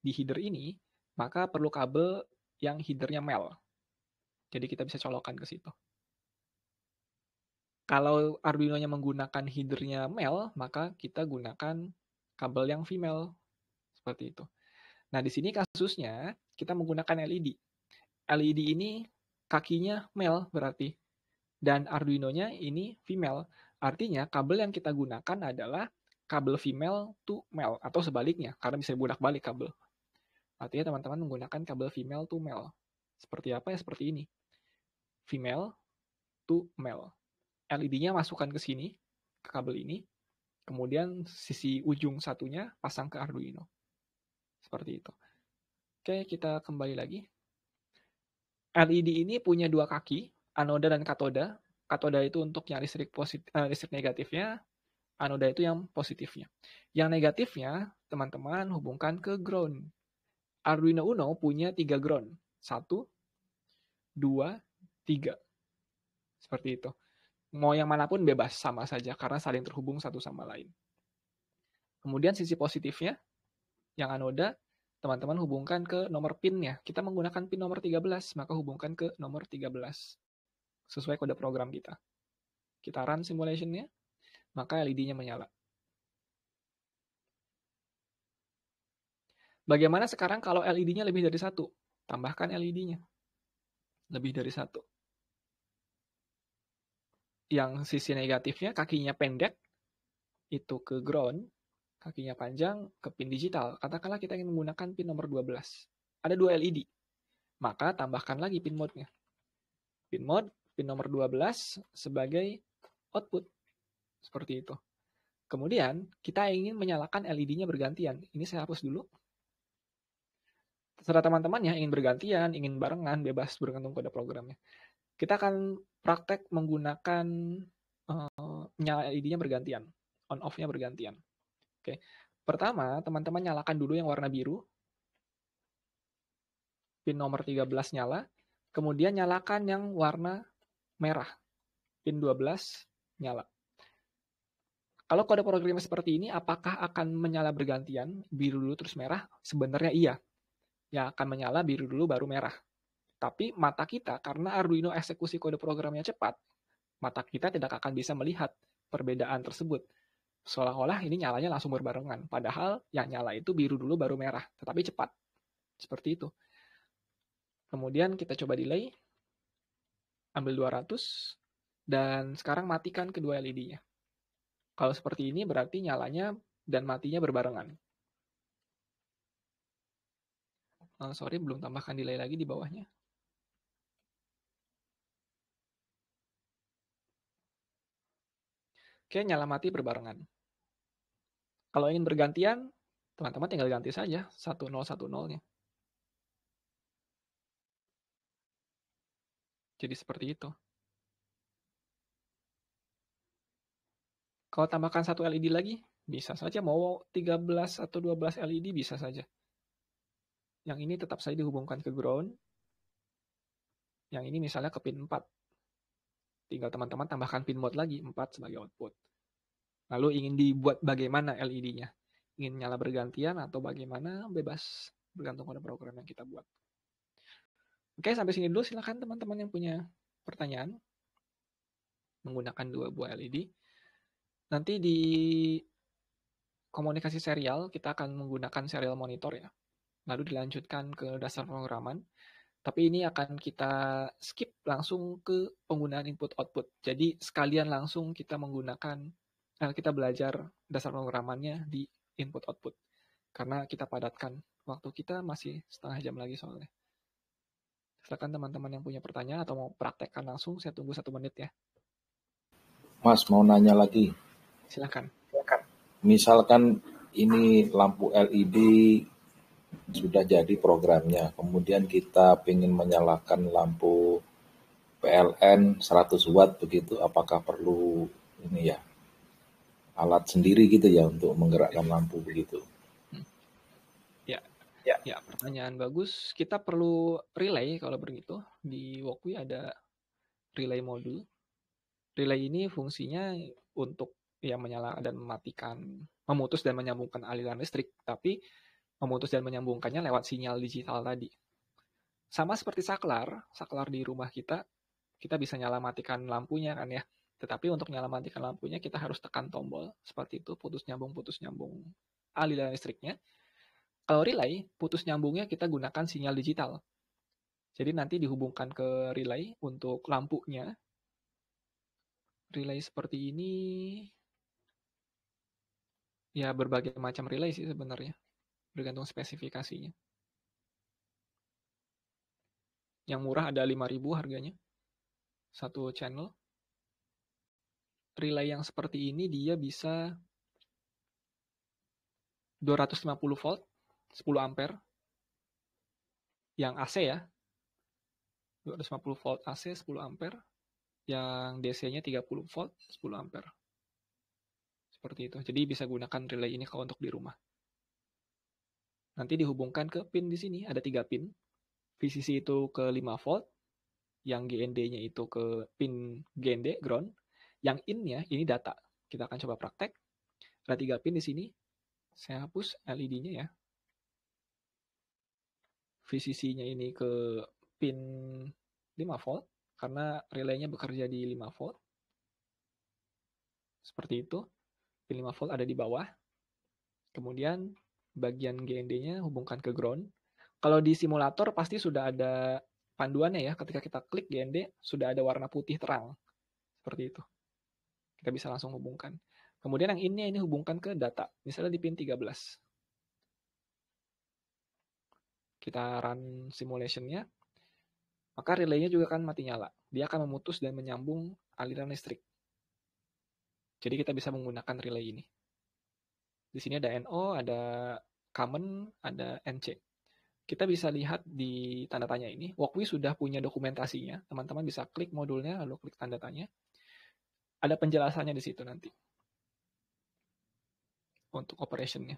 di header ini, maka perlu kabel yang headernya male. Jadi kita bisa colokan ke situ. Kalau Arduino-nya menggunakan headernya male, maka kita gunakan kabel yang female. Seperti itu. Nah, di sini kasusnya kita menggunakan LED. LED ini kakinya male berarti. Dan Arduino-nya ini female. Artinya kabel yang kita gunakan adalah kabel female to male atau sebaliknya karena bisa bolak-balik kabel. Artinya teman-teman menggunakan kabel female to male. Seperti apa ya? Seperti ini. Female to male. LED-nya masukkan ke sini, ke kabel ini, kemudian sisi ujung satunya pasang ke Arduino. Seperti itu. Oke, kita kembali lagi. LED ini punya dua kaki, anoda dan katoda. Katoda itu untuk yang listrik positif, uh, eh, listrik negatifnya, anoda itu yang positifnya. Yang negatifnya, teman-teman hubungkan ke ground. Arduino Uno punya tiga ground. Satu, dua, tiga. Seperti itu mau yang manapun bebas sama saja karena saling terhubung satu sama lain. Kemudian sisi positifnya, yang anoda, teman-teman hubungkan ke nomor PIN-nya. Kita menggunakan PIN nomor 13, maka hubungkan ke nomor 13 sesuai kode program kita. Kita run simulation-nya, maka LED-nya menyala. Bagaimana sekarang kalau LED-nya lebih dari satu? Tambahkan LED-nya. Lebih dari satu yang sisi negatifnya kakinya pendek itu ke ground, kakinya panjang ke pin digital. Katakanlah kita ingin menggunakan pin nomor 12. Ada dua LED. Maka tambahkan lagi pin mode-nya. Pin mode pin nomor 12 sebagai output. Seperti itu. Kemudian kita ingin menyalakan LED-nya bergantian. Ini saya hapus dulu. Terserah teman-teman yang ingin bergantian, ingin barengan, bebas bergantung pada programnya. Kita akan praktek menggunakan uh, nyala LED-nya bergantian, on off-nya bergantian. Oke. Pertama, teman-teman nyalakan dulu yang warna biru. Pin nomor 13 nyala. Kemudian nyalakan yang warna merah. Pin 12 nyala. Kalau kode programnya seperti ini, apakah akan menyala bergantian, biru dulu terus merah? Sebenarnya iya. Ya akan menyala biru dulu baru merah. Tapi mata kita, karena Arduino eksekusi kode programnya cepat, mata kita tidak akan bisa melihat perbedaan tersebut. Seolah-olah ini nyalanya langsung berbarengan. Padahal yang nyala itu biru dulu baru merah, tetapi cepat. Seperti itu. Kemudian kita coba delay. Ambil 200. Dan sekarang matikan kedua LED-nya. Kalau seperti ini berarti nyalanya dan matinya berbarengan. Oh, sorry, belum tambahkan delay lagi di bawahnya. Oke, nyala mati berbarengan. Kalau ingin bergantian, teman-teman tinggal ganti saja 1010-nya. Jadi seperti itu. Kalau tambahkan satu LED lagi, bisa saja mau 13 atau 12 LED bisa saja. Yang ini tetap saya dihubungkan ke ground. Yang ini misalnya ke pin 4. Tinggal teman-teman tambahkan pin mode lagi, 4 sebagai output. Lalu ingin dibuat bagaimana LED-nya? Ingin nyala bergantian atau bagaimana? Bebas, bergantung pada program yang kita buat. Oke, sampai sini dulu. Silahkan teman-teman yang punya pertanyaan menggunakan dua buah LED. Nanti di komunikasi serial, kita akan menggunakan serial monitor ya. Lalu dilanjutkan ke dasar pemrograman tapi ini akan kita skip langsung ke penggunaan input-output. Jadi sekalian langsung kita menggunakan, eh, kita belajar dasar pemrogramannya di input-output. Karena kita padatkan. Waktu kita masih setengah jam lagi soalnya. Silakan teman-teman yang punya pertanyaan atau mau praktekkan langsung, saya tunggu satu menit ya. Mas, mau nanya lagi. Silakan. Silakan. Misalkan ini lampu LED sudah jadi programnya. Kemudian kita ingin menyalakan lampu PLN 100 watt begitu, apakah perlu ini ya alat sendiri gitu ya untuk menggerakkan lampu begitu? Ya, ya, ya pertanyaan bagus. Kita perlu relay kalau begitu. Di Wokui ada relay modul. Relay ini fungsinya untuk ya menyala dan mematikan, memutus dan menyambungkan aliran listrik. Tapi memutus dan menyambungkannya lewat sinyal digital tadi. Sama seperti saklar, saklar di rumah kita, kita bisa nyalamatikan lampunya kan ya. Tetapi untuk nyalamatikan lampunya kita harus tekan tombol, seperti itu, putus nyambung, putus nyambung aliran listriknya. Kalau relay, putus nyambungnya kita gunakan sinyal digital. Jadi nanti dihubungkan ke relay untuk lampunya. Relay seperti ini, ya berbagai macam relay sih sebenarnya bergantung spesifikasinya. Yang murah ada 5000 harganya. Satu channel. Relay yang seperti ini dia bisa 250 volt, 10 ampere. Yang AC ya. 250 volt AC 10 ampere. Yang DC-nya 30 volt 10 ampere. Seperti itu. Jadi bisa gunakan relay ini kalau untuk di rumah nanti dihubungkan ke pin di sini. Ada tiga pin. VCC itu ke 5 volt, yang GND-nya itu ke pin GND, ground. Yang in-nya, ini data. Kita akan coba praktek. Ada tiga pin di sini. Saya hapus LED-nya ya. VCC-nya ini ke pin 5 volt, karena relay-nya bekerja di 5 volt. Seperti itu. Pin 5 volt ada di bawah. Kemudian bagian GND-nya hubungkan ke ground. Kalau di simulator pasti sudah ada panduannya ya. Ketika kita klik GND sudah ada warna putih terang. Seperti itu. Kita bisa langsung hubungkan. Kemudian yang ini ini hubungkan ke data. Misalnya di pin 13. Kita run simulation-nya. Maka relaynya juga akan mati nyala. Dia akan memutus dan menyambung aliran listrik. Jadi kita bisa menggunakan relay ini. Di sini ada NO, ada common, ada NC. Kita bisa lihat di tanda tanya ini, Wokwi sudah punya dokumentasinya. Teman-teman bisa klik modulnya, lalu klik tanda tanya. Ada penjelasannya di situ nanti. Untuk operationnya.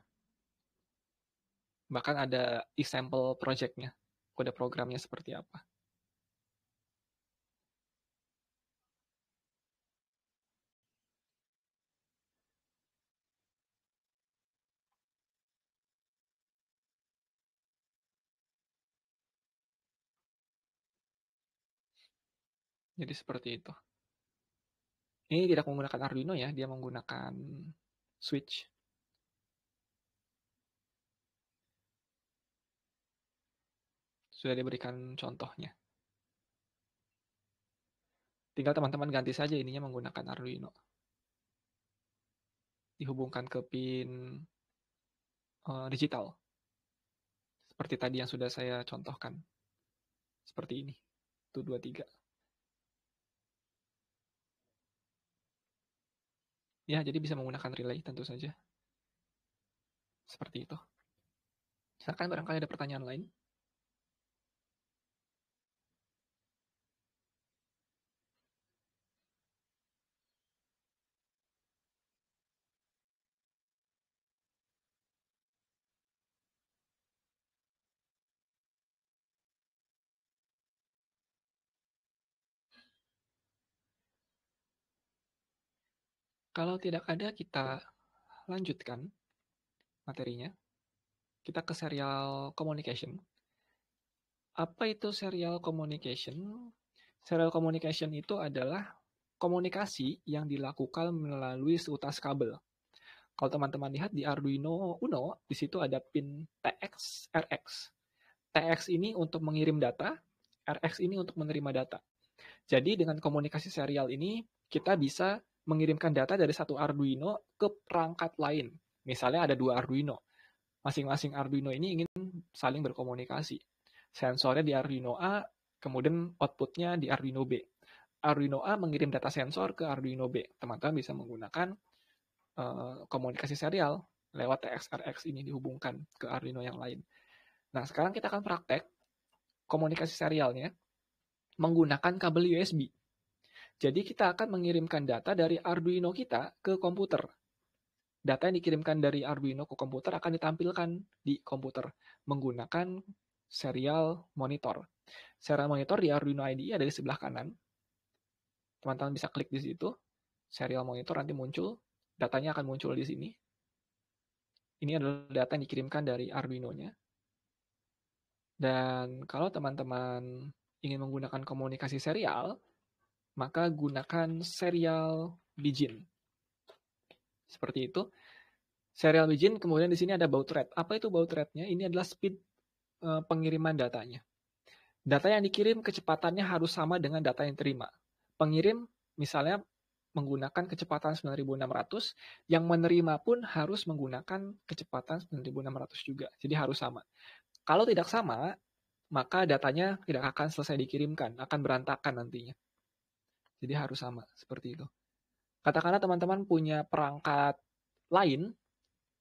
Bahkan ada example projectnya, kode programnya seperti apa. Jadi seperti itu. Ini tidak menggunakan Arduino ya, dia menggunakan switch. Sudah diberikan contohnya. Tinggal teman-teman ganti saja ininya menggunakan Arduino. Dihubungkan ke pin eh, digital. Seperti tadi yang sudah saya contohkan. Seperti ini. 1, 2, 3. Ya, jadi bisa menggunakan relay tentu saja. Seperti itu. Silakan barangkali ada pertanyaan lain. Kalau tidak ada, kita lanjutkan materinya. Kita ke serial communication. Apa itu serial communication? Serial communication itu adalah komunikasi yang dilakukan melalui seutas kabel. Kalau teman-teman lihat di Arduino Uno, di situ ada pin TX, RX. TX ini untuk mengirim data, RX ini untuk menerima data. Jadi dengan komunikasi serial ini, kita bisa mengirimkan data dari satu Arduino ke perangkat lain. Misalnya ada dua Arduino. Masing-masing Arduino ini ingin saling berkomunikasi. Sensornya di Arduino A, kemudian outputnya di Arduino B. Arduino A mengirim data sensor ke Arduino B. Teman-teman bisa menggunakan uh, komunikasi serial lewat TXRX ini dihubungkan ke Arduino yang lain. Nah, sekarang kita akan praktek komunikasi serialnya menggunakan kabel USB. Jadi kita akan mengirimkan data dari Arduino kita ke komputer. Data yang dikirimkan dari Arduino ke komputer akan ditampilkan di komputer menggunakan serial monitor. Serial monitor di Arduino IDE ada di sebelah kanan. Teman-teman bisa klik di situ. Serial monitor nanti muncul. Datanya akan muncul di sini. Ini adalah data yang dikirimkan dari Arduino-nya. Dan kalau teman-teman ingin menggunakan komunikasi serial, maka gunakan serial bijin. Seperti itu. Serial bijin, kemudian di sini ada baut rate. Apa itu baut rate-nya? Ini adalah speed eh, pengiriman datanya. Data yang dikirim kecepatannya harus sama dengan data yang terima. Pengirim misalnya menggunakan kecepatan 9600, yang menerima pun harus menggunakan kecepatan 9600 juga. Jadi harus sama. Kalau tidak sama, maka datanya tidak akan selesai dikirimkan, akan berantakan nantinya. Jadi harus sama seperti itu. Katakanlah teman-teman punya perangkat lain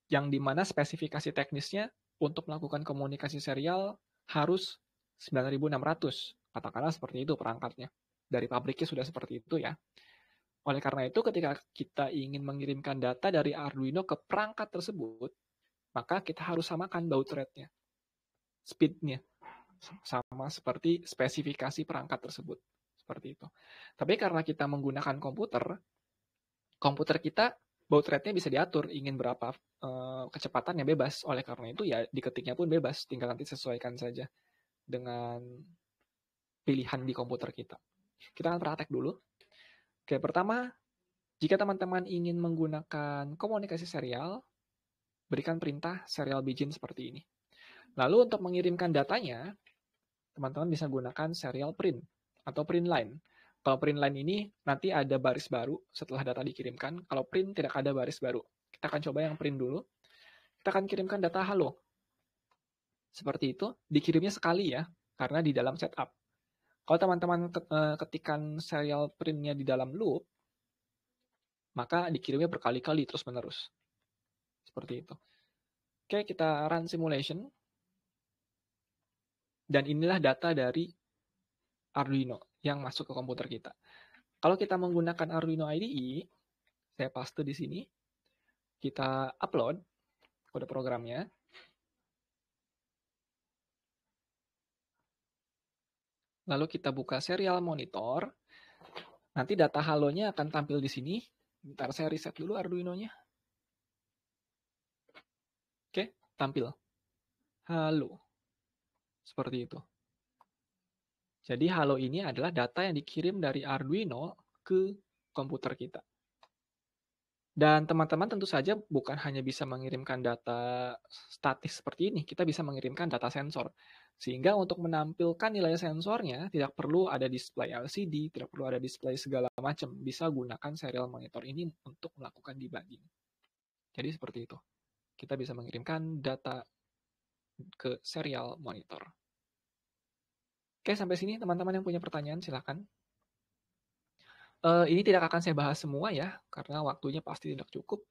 yang dimana spesifikasi teknisnya untuk melakukan komunikasi serial harus 9600. Katakanlah seperti itu perangkatnya. Dari pabriknya sudah seperti itu ya. Oleh karena itu, ketika kita ingin mengirimkan data dari Arduino ke perangkat tersebut, maka kita harus samakan baud rate-nya, speed-nya, sama seperti spesifikasi perangkat tersebut seperti itu. Tapi karena kita menggunakan komputer, komputer kita baut rate-nya bisa diatur ingin berapa e, kecepatannya bebas. Oleh karena itu ya diketiknya pun bebas, tinggal nanti sesuaikan saja dengan pilihan di komputer kita. Kita akan praktek dulu. Oke, pertama, jika teman-teman ingin menggunakan komunikasi serial, berikan perintah serial begin seperti ini. Lalu untuk mengirimkan datanya, teman-teman bisa gunakan serial print atau print line. Kalau print line ini nanti ada baris baru setelah data dikirimkan. Kalau print tidak ada baris baru. Kita akan coba yang print dulu. Kita akan kirimkan data halo. Seperti itu, dikirimnya sekali ya, karena di dalam setup. Kalau teman-teman eh, ketikan serial printnya di dalam loop, maka dikirimnya berkali-kali terus-menerus. Seperti itu. Oke, kita run simulation. Dan inilah data dari Arduino yang masuk ke komputer kita. Kalau kita menggunakan Arduino IDE, saya paste di sini, kita upload kode programnya. Lalu kita buka serial monitor. Nanti data halonya akan tampil di sini. Bentar saya reset dulu Arduino-nya. Oke, tampil. Halo. Seperti itu. Jadi halo ini adalah data yang dikirim dari Arduino ke komputer kita. Dan teman-teman tentu saja bukan hanya bisa mengirimkan data statis seperti ini, kita bisa mengirimkan data sensor. Sehingga untuk menampilkan nilai sensornya tidak perlu ada display LCD, tidak perlu ada display segala macam. Bisa gunakan serial monitor ini untuk melakukan debugging. Jadi seperti itu. Kita bisa mengirimkan data ke serial monitor. Oke, sampai sini teman-teman yang punya pertanyaan silakan. Uh, ini tidak akan saya bahas semua ya, karena waktunya pasti tidak cukup.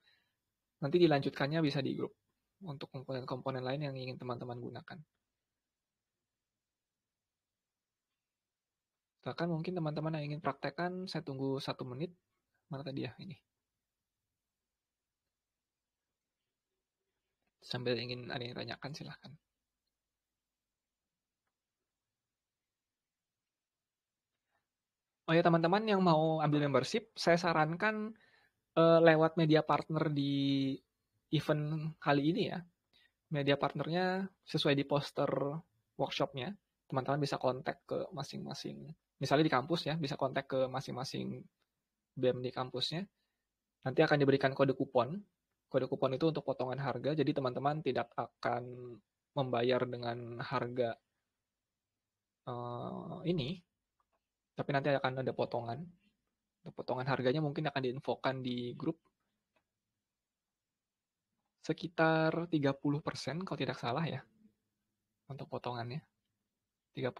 Nanti dilanjutkannya bisa di grup untuk komponen-komponen lain yang ingin teman-teman gunakan. Silakan mungkin teman-teman yang ingin praktekkan, saya tunggu satu menit. Mana tadi ya ini? Sambil ingin ada yang tanyakan silahkan. Oh ya teman-teman yang mau ambil membership, saya sarankan uh, lewat media partner di event kali ini ya. Media partnernya sesuai di poster workshopnya, teman-teman bisa kontak ke masing-masing. Misalnya di kampus ya, bisa kontak ke masing-masing BEM di kampusnya. Nanti akan diberikan kode kupon. Kode kupon itu untuk potongan harga, jadi teman-teman tidak akan membayar dengan harga uh, ini tapi nanti akan ada potongan. Potongan harganya mungkin akan diinfokan di grup sekitar 30% kalau tidak salah ya untuk potongannya. 30%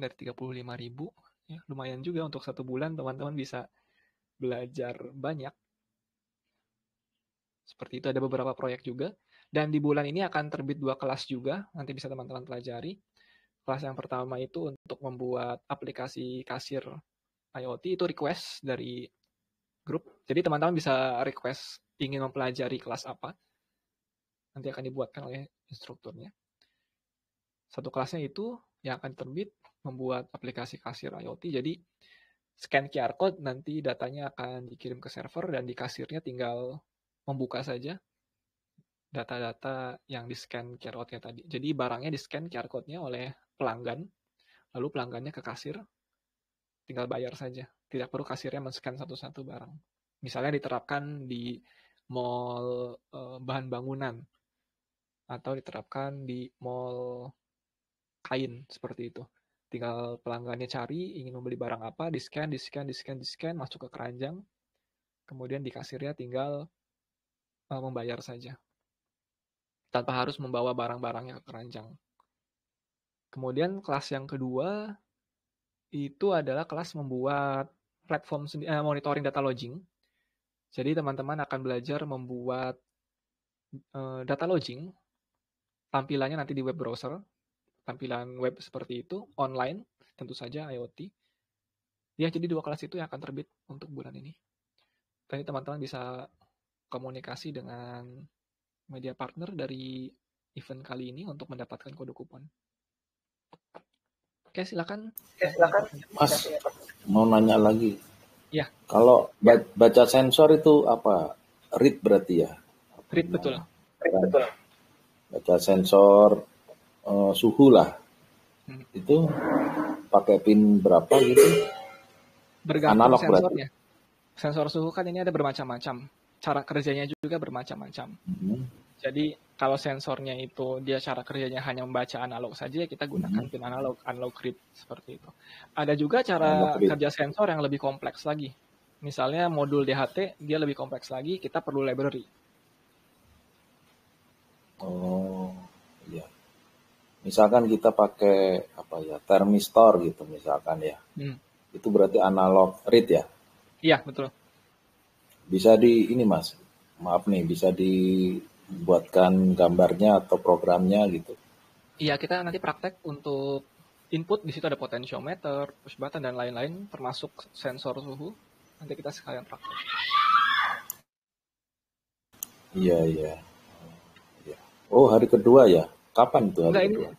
dari 35.000 ya lumayan juga untuk satu bulan teman-teman bisa belajar banyak. Seperti itu ada beberapa proyek juga dan di bulan ini akan terbit dua kelas juga nanti bisa teman-teman pelajari. Kelas yang pertama itu untuk membuat aplikasi kasir IoT itu request dari grup. Jadi teman-teman bisa request ingin mempelajari kelas apa. Nanti akan dibuatkan oleh instrukturnya. Satu kelasnya itu yang akan terbit membuat aplikasi kasir IoT. Jadi scan QR code nanti datanya akan dikirim ke server dan di kasirnya tinggal membuka saja data-data yang di scan QR code-nya tadi. Jadi barangnya di scan QR code-nya oleh pelanggan, lalu pelanggannya ke kasir, tinggal bayar saja. Tidak perlu kasirnya men-scan satu-satu barang. Misalnya diterapkan di mall eh, bahan bangunan atau diterapkan di mall kain seperti itu. Tinggal pelanggannya cari ingin membeli barang apa, di-scan, di-scan, di-scan, di-scan, masuk ke keranjang. Kemudian di kasirnya tinggal eh, membayar saja. Tanpa harus membawa barang-barangnya ke keranjang. Kemudian kelas yang kedua itu adalah kelas membuat platform eh, monitoring data lodging. Jadi teman-teman akan belajar membuat eh, data lodging tampilannya nanti di web browser, tampilan web seperti itu online, tentu saja IoT. Ya, jadi dua kelas itu yang akan terbit untuk bulan ini. Tadi teman-teman bisa komunikasi dengan media partner dari event kali ini untuk mendapatkan kode kupon. Oke, silakan. Oke, silakan. Mas mau nanya lagi. Ya. Kalau baca sensor itu apa? Read berarti ya? Read betul. Read betul. Baca sensor uh, suhu lah. Hmm. Itu pakai pin berapa gitu? Bergantung Analog sensornya. Berarti. Ya. Sensor suhu kan ini ada bermacam-macam. Cara kerjanya juga bermacam-macam. Hmm. Jadi kalau sensornya itu dia cara kerjanya hanya membaca analog saja, ya kita gunakan mm pin analog, analog read seperti itu. Ada juga cara kerja sensor yang lebih kompleks lagi. Misalnya modul DHT dia lebih kompleks lagi, kita perlu library. Oh, iya. Misalkan kita pakai apa ya thermistor gitu misalkan ya. Hmm. Itu berarti analog read ya? Iya betul. Bisa di ini mas, maaf nih bisa di buatkan gambarnya atau programnya gitu? Iya, kita nanti praktek untuk input di situ ada potensiometer, push button dan lain-lain termasuk sensor suhu. Nanti kita sekalian praktek. Iya, iya. Ya. Oh, hari kedua ya. Kapan tuh hari Enggak, kedua? Ini,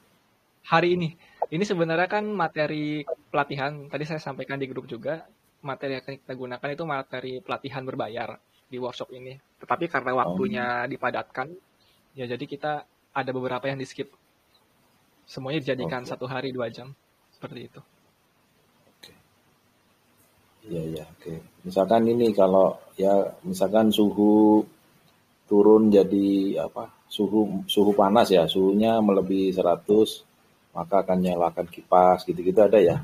hari ini. Ini sebenarnya kan materi pelatihan. Tadi saya sampaikan di grup juga, materi yang kita gunakan itu materi pelatihan berbayar di workshop ini. Tetapi karena waktunya oh. dipadatkan, ya jadi kita ada beberapa yang di skip. Semuanya dijadikan okay. satu hari dua jam seperti itu. Oke. Iya ya, oke. Okay. Misalkan ini kalau ya misalkan suhu turun jadi apa? Suhu suhu panas ya, suhunya melebihi 100 maka akan nyalakan kipas gitu-gitu ada ya?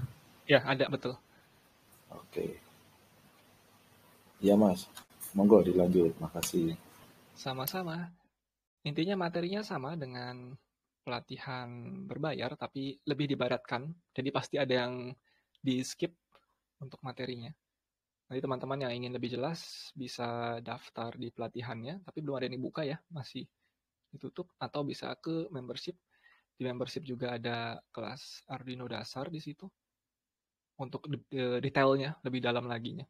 Ya, ada betul. Oke. Okay. Iya, Mas. Monggo dilanjut, makasih. Sama-sama. Intinya materinya sama dengan pelatihan berbayar, tapi lebih dibaratkan. Jadi pasti ada yang di-skip untuk materinya. Nanti teman-teman yang ingin lebih jelas bisa daftar di pelatihannya, tapi belum ada yang dibuka ya, masih ditutup. Atau bisa ke membership. Di membership juga ada kelas Arduino dasar di situ untuk eh, detailnya lebih dalam laginya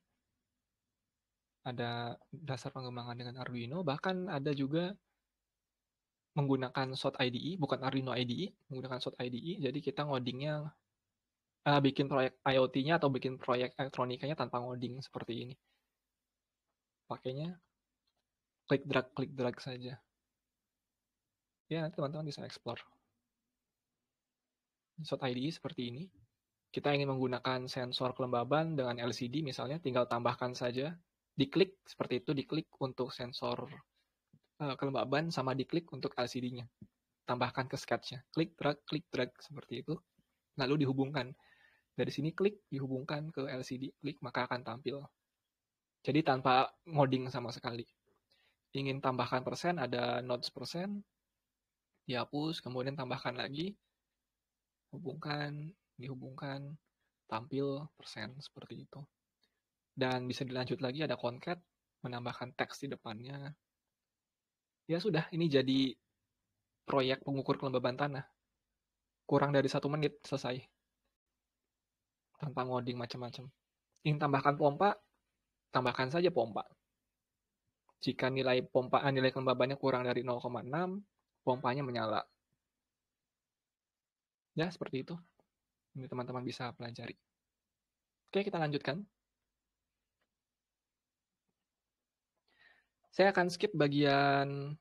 ada dasar pengembangan dengan Arduino, bahkan ada juga menggunakan SOT IDE, bukan Arduino IDE, menggunakan SOT IDE, jadi kita ngodingnya, uh, bikin proyek IoT-nya atau bikin proyek elektronikanya tanpa ngoding seperti ini. Pakainya klik drag, klik drag saja. Ya, nanti teman-teman bisa explore. SOT IDE seperti ini. Kita ingin menggunakan sensor kelembaban dengan LCD misalnya, tinggal tambahkan saja diklik seperti itu diklik untuk sensor uh, kelembaban sama diklik untuk LCD-nya tambahkan ke sketch-nya klik drag klik drag seperti itu lalu dihubungkan dari sini klik dihubungkan ke LCD klik maka akan tampil jadi tanpa ngoding sama sekali ingin tambahkan persen ada notes persen dihapus kemudian tambahkan lagi hubungkan dihubungkan tampil persen seperti itu dan bisa dilanjut lagi ada konkret menambahkan teks di depannya. Ya sudah, ini jadi proyek pengukur kelembaban tanah. Kurang dari satu menit selesai. Tanpa ngoding macam-macam. Ingin tambahkan pompa, tambahkan saja pompa. Jika nilai pompa eh, nilai kelembabannya kurang dari 0,6, pompanya menyala. Ya, seperti itu. Ini teman-teman bisa pelajari. Oke, kita lanjutkan. Saya akan skip bagian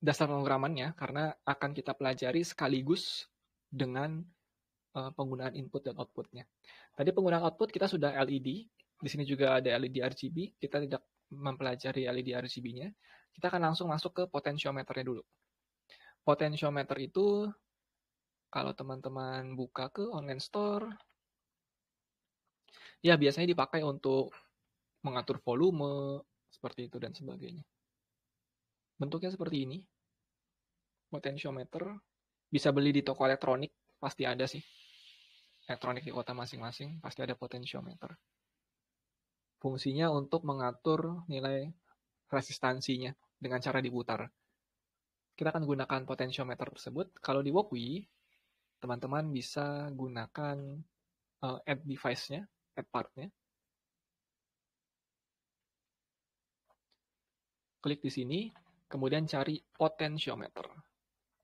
dasar pemrogramannya karena akan kita pelajari sekaligus dengan eh, penggunaan input dan outputnya. Tadi penggunaan output kita sudah LED, di sini juga ada LED RGB, kita tidak mempelajari LED RGB-nya. Kita akan langsung masuk ke potensiometernya dulu. Potensiometer itu kalau teman-teman buka ke online store, ya biasanya dipakai untuk mengatur volume, seperti itu dan sebagainya. Bentuknya seperti ini. Potensiometer bisa beli di toko elektronik, pasti ada sih. Elektronik di kota masing-masing pasti ada potensiometer. Fungsinya untuk mengatur nilai resistansinya dengan cara diputar. Kita akan gunakan potensiometer tersebut. Kalau di Wokwi, teman-teman bisa gunakan uh, eh, add device-nya, add part-nya, Klik di sini, kemudian cari potensiometer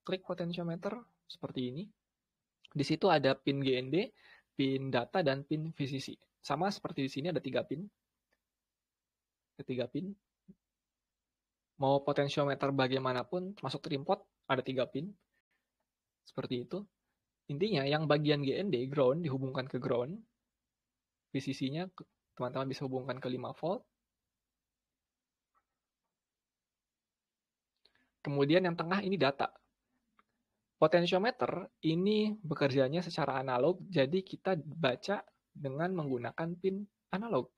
Klik potensiometer seperti ini. Di situ ada pin GND, pin data, dan pin VCC. Sama seperti di sini ada tiga pin. Ketiga pin. Mau potensiometer bagaimanapun, termasuk trimpot, ada tiga pin. Seperti itu. Intinya yang bagian GND, ground, dihubungkan ke ground. VCC-nya teman-teman bisa hubungkan ke 5 volt. Kemudian yang tengah ini data. potensiometer ini bekerjanya secara analog, jadi kita baca dengan menggunakan pin analog.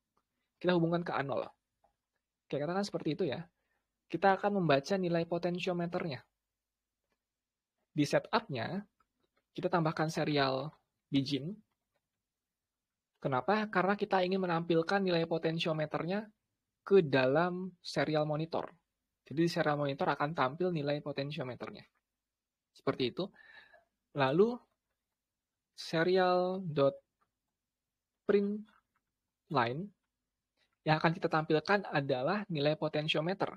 Kita hubungkan ke anol. Oke, katakan seperti itu ya. Kita akan membaca nilai potensiometernya Di setupnya, kita tambahkan serial bijin. Kenapa? Karena kita ingin menampilkan nilai potensiometernya ke dalam serial monitor. Jadi di secara monitor akan tampil nilai potensiometernya. Seperti itu. Lalu serial.print line yang akan kita tampilkan adalah nilai potensiometer.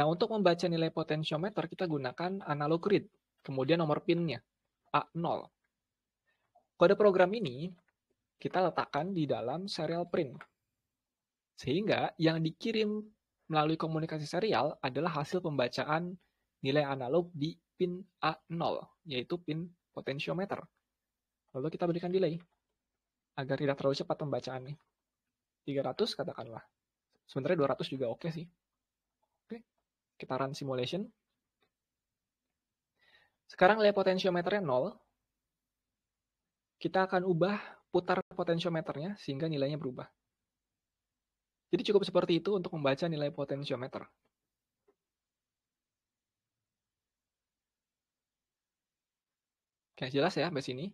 Nah, untuk membaca nilai potensiometer, kita gunakan analog read, kemudian nomor pinnya, A0. Kode program ini kita letakkan di dalam serial print. Sehingga yang dikirim melalui komunikasi serial adalah hasil pembacaan nilai analog di pin A0, yaitu pin potensiometer. Lalu kita berikan delay, agar tidak terlalu cepat pembacaannya. 300 katakanlah. Sebenarnya 200 juga oke okay sih. Oke, okay. kita run simulation. Sekarang nilai potensiometernya 0. Kita akan ubah putar potensiometernya sehingga nilainya berubah. Jadi cukup seperti itu untuk membaca nilai potensiometer. Oke, jelas ya sampai sini.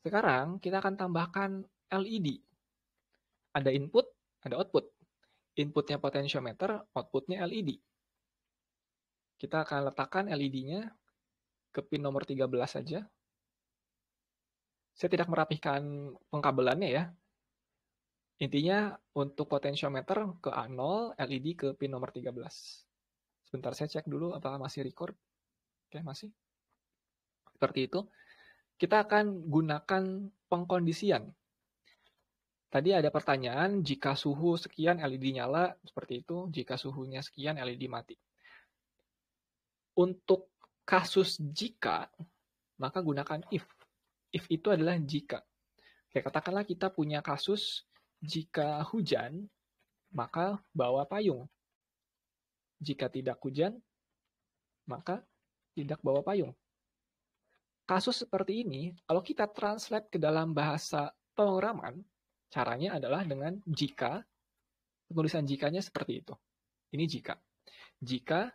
Sekarang kita akan tambahkan LED. Ada input, ada output. Inputnya potensiometer, outputnya LED. Kita akan letakkan LED-nya ke pin nomor 13 saja. Saya tidak merapihkan pengkabelannya ya, Intinya untuk potensiometer ke A0, LED ke pin nomor 13. Sebentar saya cek dulu apakah masih record. Oke, masih. Seperti itu. Kita akan gunakan pengkondisian. Tadi ada pertanyaan, jika suhu sekian LED nyala, seperti itu. Jika suhunya sekian, LED mati. Untuk kasus jika, maka gunakan if. If itu adalah jika. Oke, katakanlah kita punya kasus jika hujan, maka bawa payung. Jika tidak hujan, maka tidak bawa payung. Kasus seperti ini, kalau kita translate ke dalam bahasa pengeraman, caranya adalah dengan jika, penulisan jikanya seperti itu. Ini jika. Jika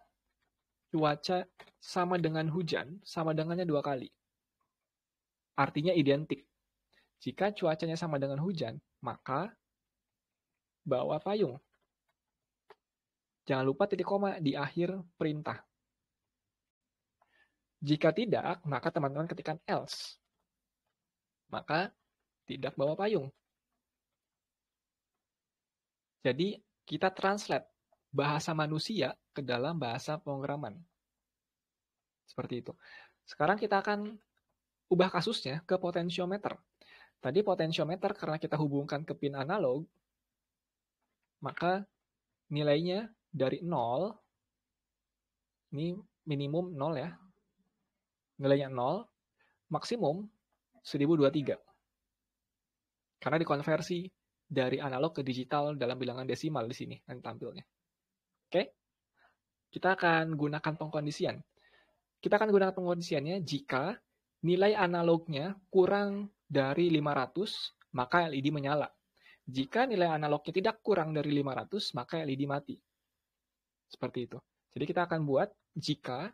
cuaca sama dengan hujan, sama dengannya dua kali. Artinya identik. Jika cuacanya sama dengan hujan, maka, bawa payung. Jangan lupa titik koma di akhir perintah. Jika tidak, maka teman-teman ketikkan else. Maka, tidak bawa payung. Jadi, kita translate bahasa manusia ke dalam bahasa pemrograman. Seperti itu. Sekarang kita akan ubah kasusnya ke potensiometer. Tadi potensiometer karena kita hubungkan ke pin analog, maka nilainya dari 0, ini minimum 0 ya, nilainya 0, maksimum 1023. Karena dikonversi dari analog ke digital dalam bilangan desimal di sini yang tampilnya. Oke? Kita akan gunakan pengkondisian. Kita akan gunakan pengkondisiannya jika nilai analognya kurang dari 500, maka LED menyala. Jika nilai analognya tidak kurang dari 500, maka LED mati. Seperti itu. Jadi kita akan buat jika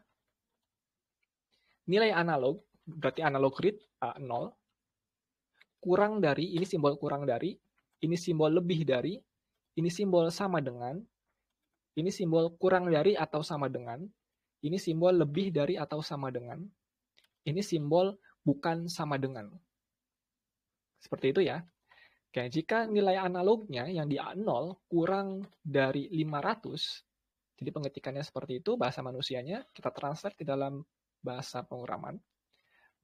nilai analog, berarti analog read A0, kurang dari, ini simbol kurang dari, ini simbol lebih dari, ini simbol sama dengan, ini simbol kurang dari atau sama dengan, ini simbol lebih dari atau sama dengan, ini simbol bukan sama dengan. Seperti itu ya. Oke, jika nilai analognya yang di A0 kurang dari 500, jadi pengetikannya seperti itu, bahasa manusianya, kita translate ke dalam bahasa penguraman,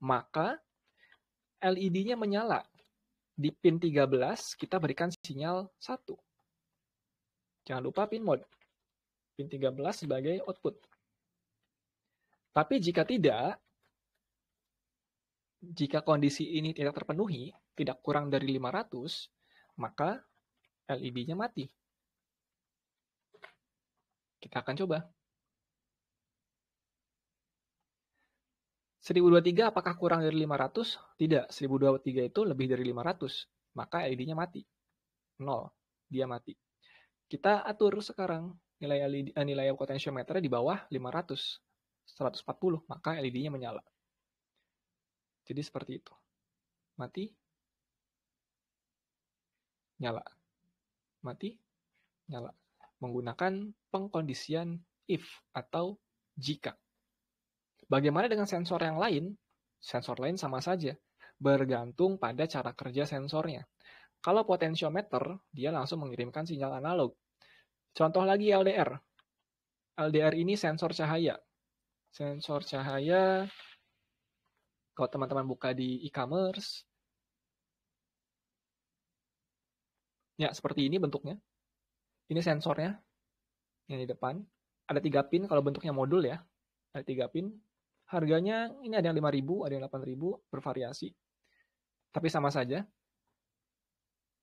maka LED-nya menyala. Di pin 13, kita berikan sinyal 1. Jangan lupa pin mode. Pin 13 sebagai output. Tapi jika tidak, jika kondisi ini tidak terpenuhi, tidak kurang dari 500, maka LED-nya mati. Kita akan coba. 1023 apakah kurang dari 500? Tidak, 1023 itu lebih dari 500. Maka LED-nya mati. 0, dia mati. Kita atur sekarang nilai LED, eh, nilai potensiometernya di bawah 500, 140, maka LED-nya menyala. Jadi seperti itu. Mati, nyala, mati, nyala, menggunakan pengkondisian if atau jika. Bagaimana dengan sensor yang lain? Sensor lain sama saja, bergantung pada cara kerja sensornya. Kalau potensiometer, dia langsung mengirimkan sinyal analog. Contoh lagi LDR. LDR ini sensor cahaya. Sensor cahaya, kalau teman-teman buka di e-commerce, Ya, seperti ini bentuknya. Ini sensornya yang di depan. Ada tiga pin kalau bentuknya modul ya. Ada tiga pin. Harganya ini ada yang 5.000, ada yang 8.000, bervariasi. Tapi sama saja.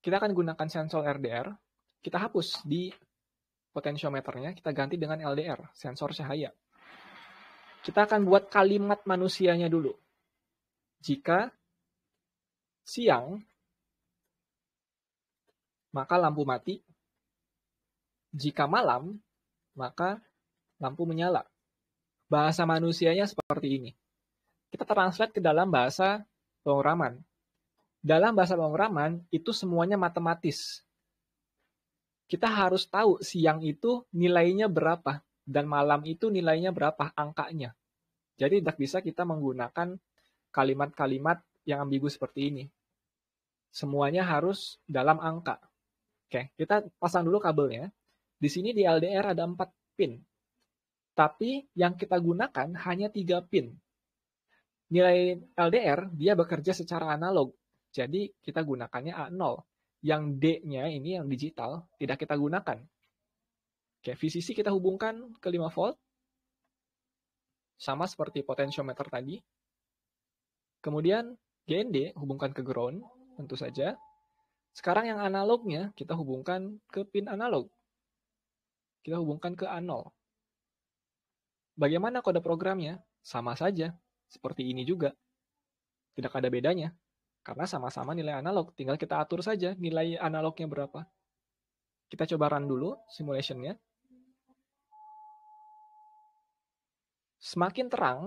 Kita akan gunakan sensor RDR. Kita hapus di potensiometernya. kita ganti dengan LDR, sensor cahaya. Kita akan buat kalimat manusianya dulu. Jika siang maka lampu mati. Jika malam, maka lampu menyala. Bahasa manusianya seperti ini. Kita translate ke dalam bahasa pengoraman. Dalam bahasa pengoraman, itu semuanya matematis. Kita harus tahu siang itu nilainya berapa, dan malam itu nilainya berapa angkanya. Jadi tidak bisa kita menggunakan kalimat-kalimat yang ambigu seperti ini. Semuanya harus dalam angka. Oke, kita pasang dulu kabelnya. Di sini di LDR ada 4 pin. Tapi yang kita gunakan hanya 3 pin. Nilai LDR dia bekerja secara analog. Jadi kita gunakannya A0. Yang D-nya ini yang digital tidak kita gunakan. Oke, VCC kita hubungkan ke 5 volt. Sama seperti potensiometer tadi. Kemudian GND hubungkan ke ground tentu saja. Sekarang yang analognya kita hubungkan ke pin analog. Kita hubungkan ke A0. Bagaimana kode programnya? Sama saja, seperti ini juga. Tidak ada bedanya, karena sama-sama nilai analog. Tinggal kita atur saja nilai analognya berapa. Kita coba run dulu simulationnya. Semakin terang,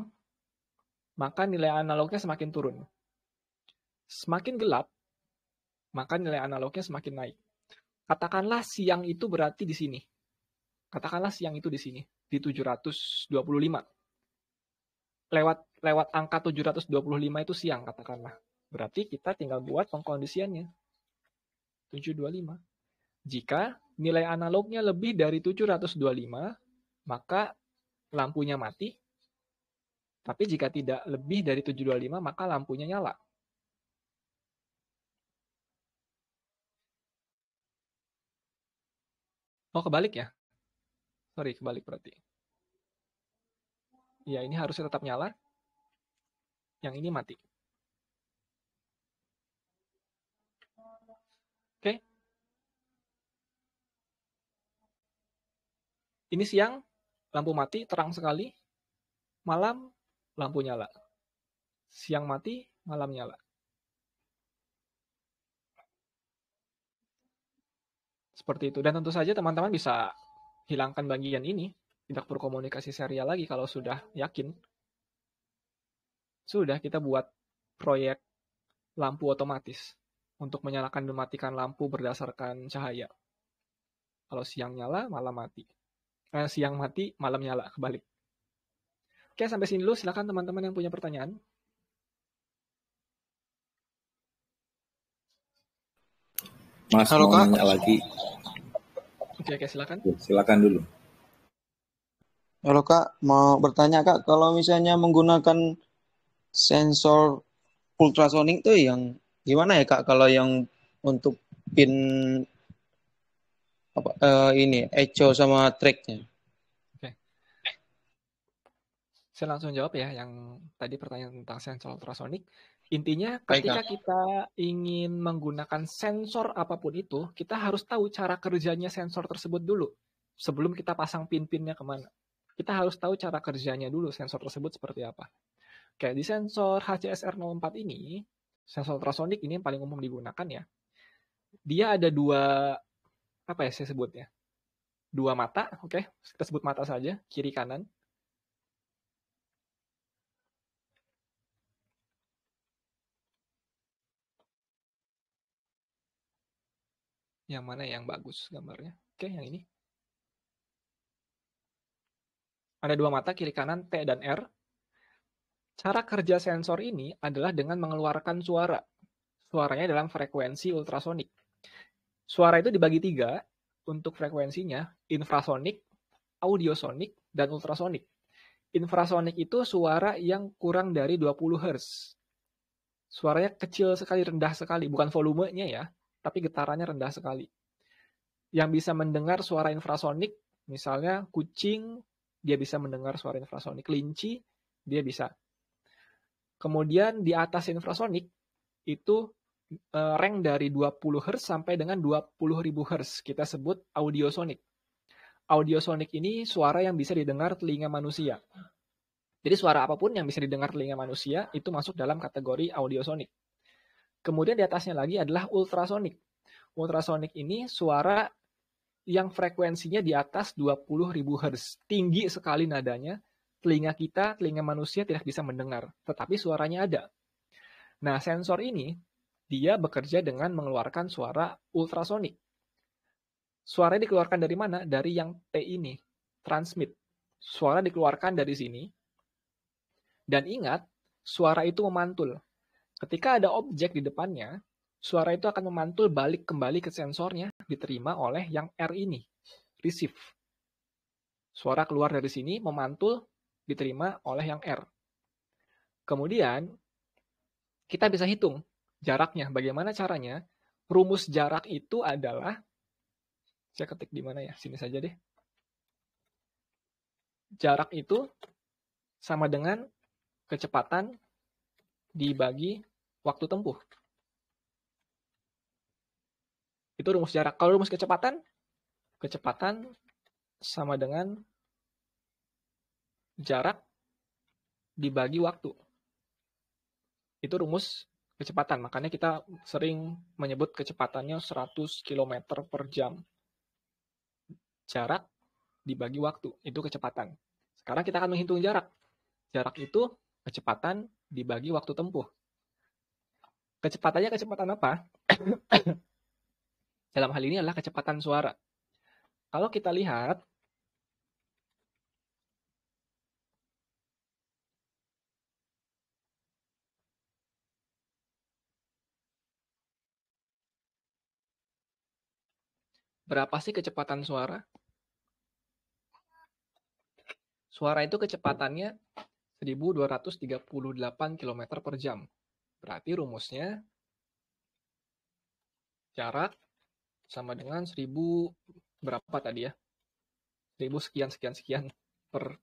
maka nilai analognya semakin turun. Semakin gelap, maka nilai analognya semakin naik. Katakanlah siang itu berarti di sini. Katakanlah siang itu di sini, di 725. Lewat lewat angka 725 itu siang katakanlah. Berarti kita tinggal buat pengkondisiannya. 725. Jika nilai analognya lebih dari 725, maka lampunya mati. Tapi jika tidak lebih dari 725, maka lampunya nyala. Oh, kebalik ya? Sorry, kebalik berarti. Ya, ini harusnya tetap nyala. Yang ini mati. Oke. Okay. Ini siang, lampu mati, terang sekali. Malam, lampu nyala. Siang mati, malam nyala. Seperti itu. Dan tentu saja teman-teman bisa hilangkan bagian ini. Tidak perlu komunikasi serial lagi kalau sudah yakin. Sudah kita buat proyek lampu otomatis untuk menyalakan dan matikan lampu berdasarkan cahaya. Kalau siang nyala, malam mati. Eh, siang mati, malam nyala, kebalik. Oke, sampai sini dulu. Silakan teman-teman yang punya pertanyaan. Mas Halo, mau nanya lagi. Oke, oke, silakan. silakan dulu. Kalau Kak mau bertanya Kak, kalau misalnya menggunakan sensor ultrasonik tuh yang gimana ya Kak kalau yang untuk pin apa uh, ini echo sama tracknya? Oke. Saya langsung jawab ya yang tadi pertanyaan tentang sensor ultrasonik. Intinya ketika Baiklah. kita ingin menggunakan sensor apapun itu, kita harus tahu cara kerjanya sensor tersebut dulu sebelum kita pasang pin-pinnya kemana. Kita harus tahu cara kerjanya dulu sensor tersebut seperti apa. oke di sensor HCSR04 ini, sensor ultrasonik ini yang paling umum digunakan ya. Dia ada dua, apa ya saya sebutnya? Dua mata, oke, okay? kita sebut mata saja, kiri kanan. Yang mana yang bagus gambarnya? Oke, yang ini. Ada dua mata kiri kanan T dan R. Cara kerja sensor ini adalah dengan mengeluarkan suara. Suaranya dalam frekuensi ultrasonik. Suara itu dibagi tiga untuk frekuensinya, infrasonik, audiosonik, dan ultrasonik. Infrasonik itu suara yang kurang dari 20 Hz. Suaranya kecil sekali, rendah sekali, bukan volumenya ya, tapi getarannya rendah sekali. Yang bisa mendengar suara infrasonik, misalnya kucing, dia bisa mendengar suara infrasonik. Kelinci, dia bisa. Kemudian di atas infrasonik, itu e, rank dari 20 Hz sampai dengan 20.000 Hz. Kita sebut audiosonik. Audiosonik ini suara yang bisa didengar telinga manusia. Jadi suara apapun yang bisa didengar telinga manusia itu masuk dalam kategori audiosonik. Kemudian di atasnya lagi adalah ultrasonik. Ultrasonik ini suara yang frekuensinya di atas 20 ribu Hz. Tinggi sekali nadanya. Telinga kita, telinga manusia tidak bisa mendengar, tetapi suaranya ada. Nah, sensor ini dia bekerja dengan mengeluarkan suara ultrasonik. Suara dikeluarkan dari mana? Dari yang T ini, transmit. Suara dikeluarkan dari sini. Dan ingat, suara itu memantul. Ketika ada objek di depannya, suara itu akan memantul balik kembali ke sensornya diterima oleh yang R ini, receive. Suara keluar dari sini memantul diterima oleh yang R. Kemudian, kita bisa hitung jaraknya. Bagaimana caranya? Rumus jarak itu adalah, saya ketik di mana ya? Sini saja deh. Jarak itu sama dengan kecepatan dibagi waktu tempuh. Itu rumus jarak. Kalau rumus kecepatan, kecepatan sama dengan jarak dibagi waktu. Itu rumus kecepatan. Makanya kita sering menyebut kecepatannya 100 km per jam. Jarak dibagi waktu, itu kecepatan. Sekarang kita akan menghitung jarak. Jarak itu kecepatan dibagi waktu tempuh. Kecepatannya kecepatan apa? Dalam hal ini adalah kecepatan suara. Kalau kita lihat berapa sih kecepatan suara? Suara itu kecepatannya 1238 km per jam. Berarti rumusnya jarak sama dengan 1000 berapa tadi ya? 1000 sekian sekian sekian per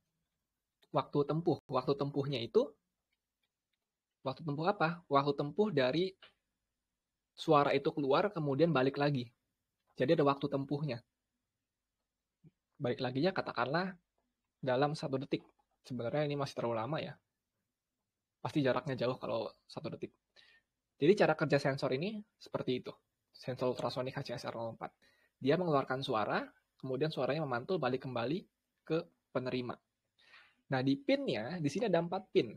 waktu tempuh. Waktu tempuhnya itu waktu tempuh apa? Waktu tempuh dari suara itu keluar kemudian balik lagi. Jadi ada waktu tempuhnya. Balik lagi ya katakanlah dalam satu detik. Sebenarnya ini masih terlalu lama ya. Pasti jaraknya jauh kalau satu detik. Jadi cara kerja sensor ini seperti itu. Sensor ultrasonik HCSR04. Dia mengeluarkan suara, kemudian suaranya memantul balik kembali ke penerima. Nah, di pinnya, di sini ada 4 pin.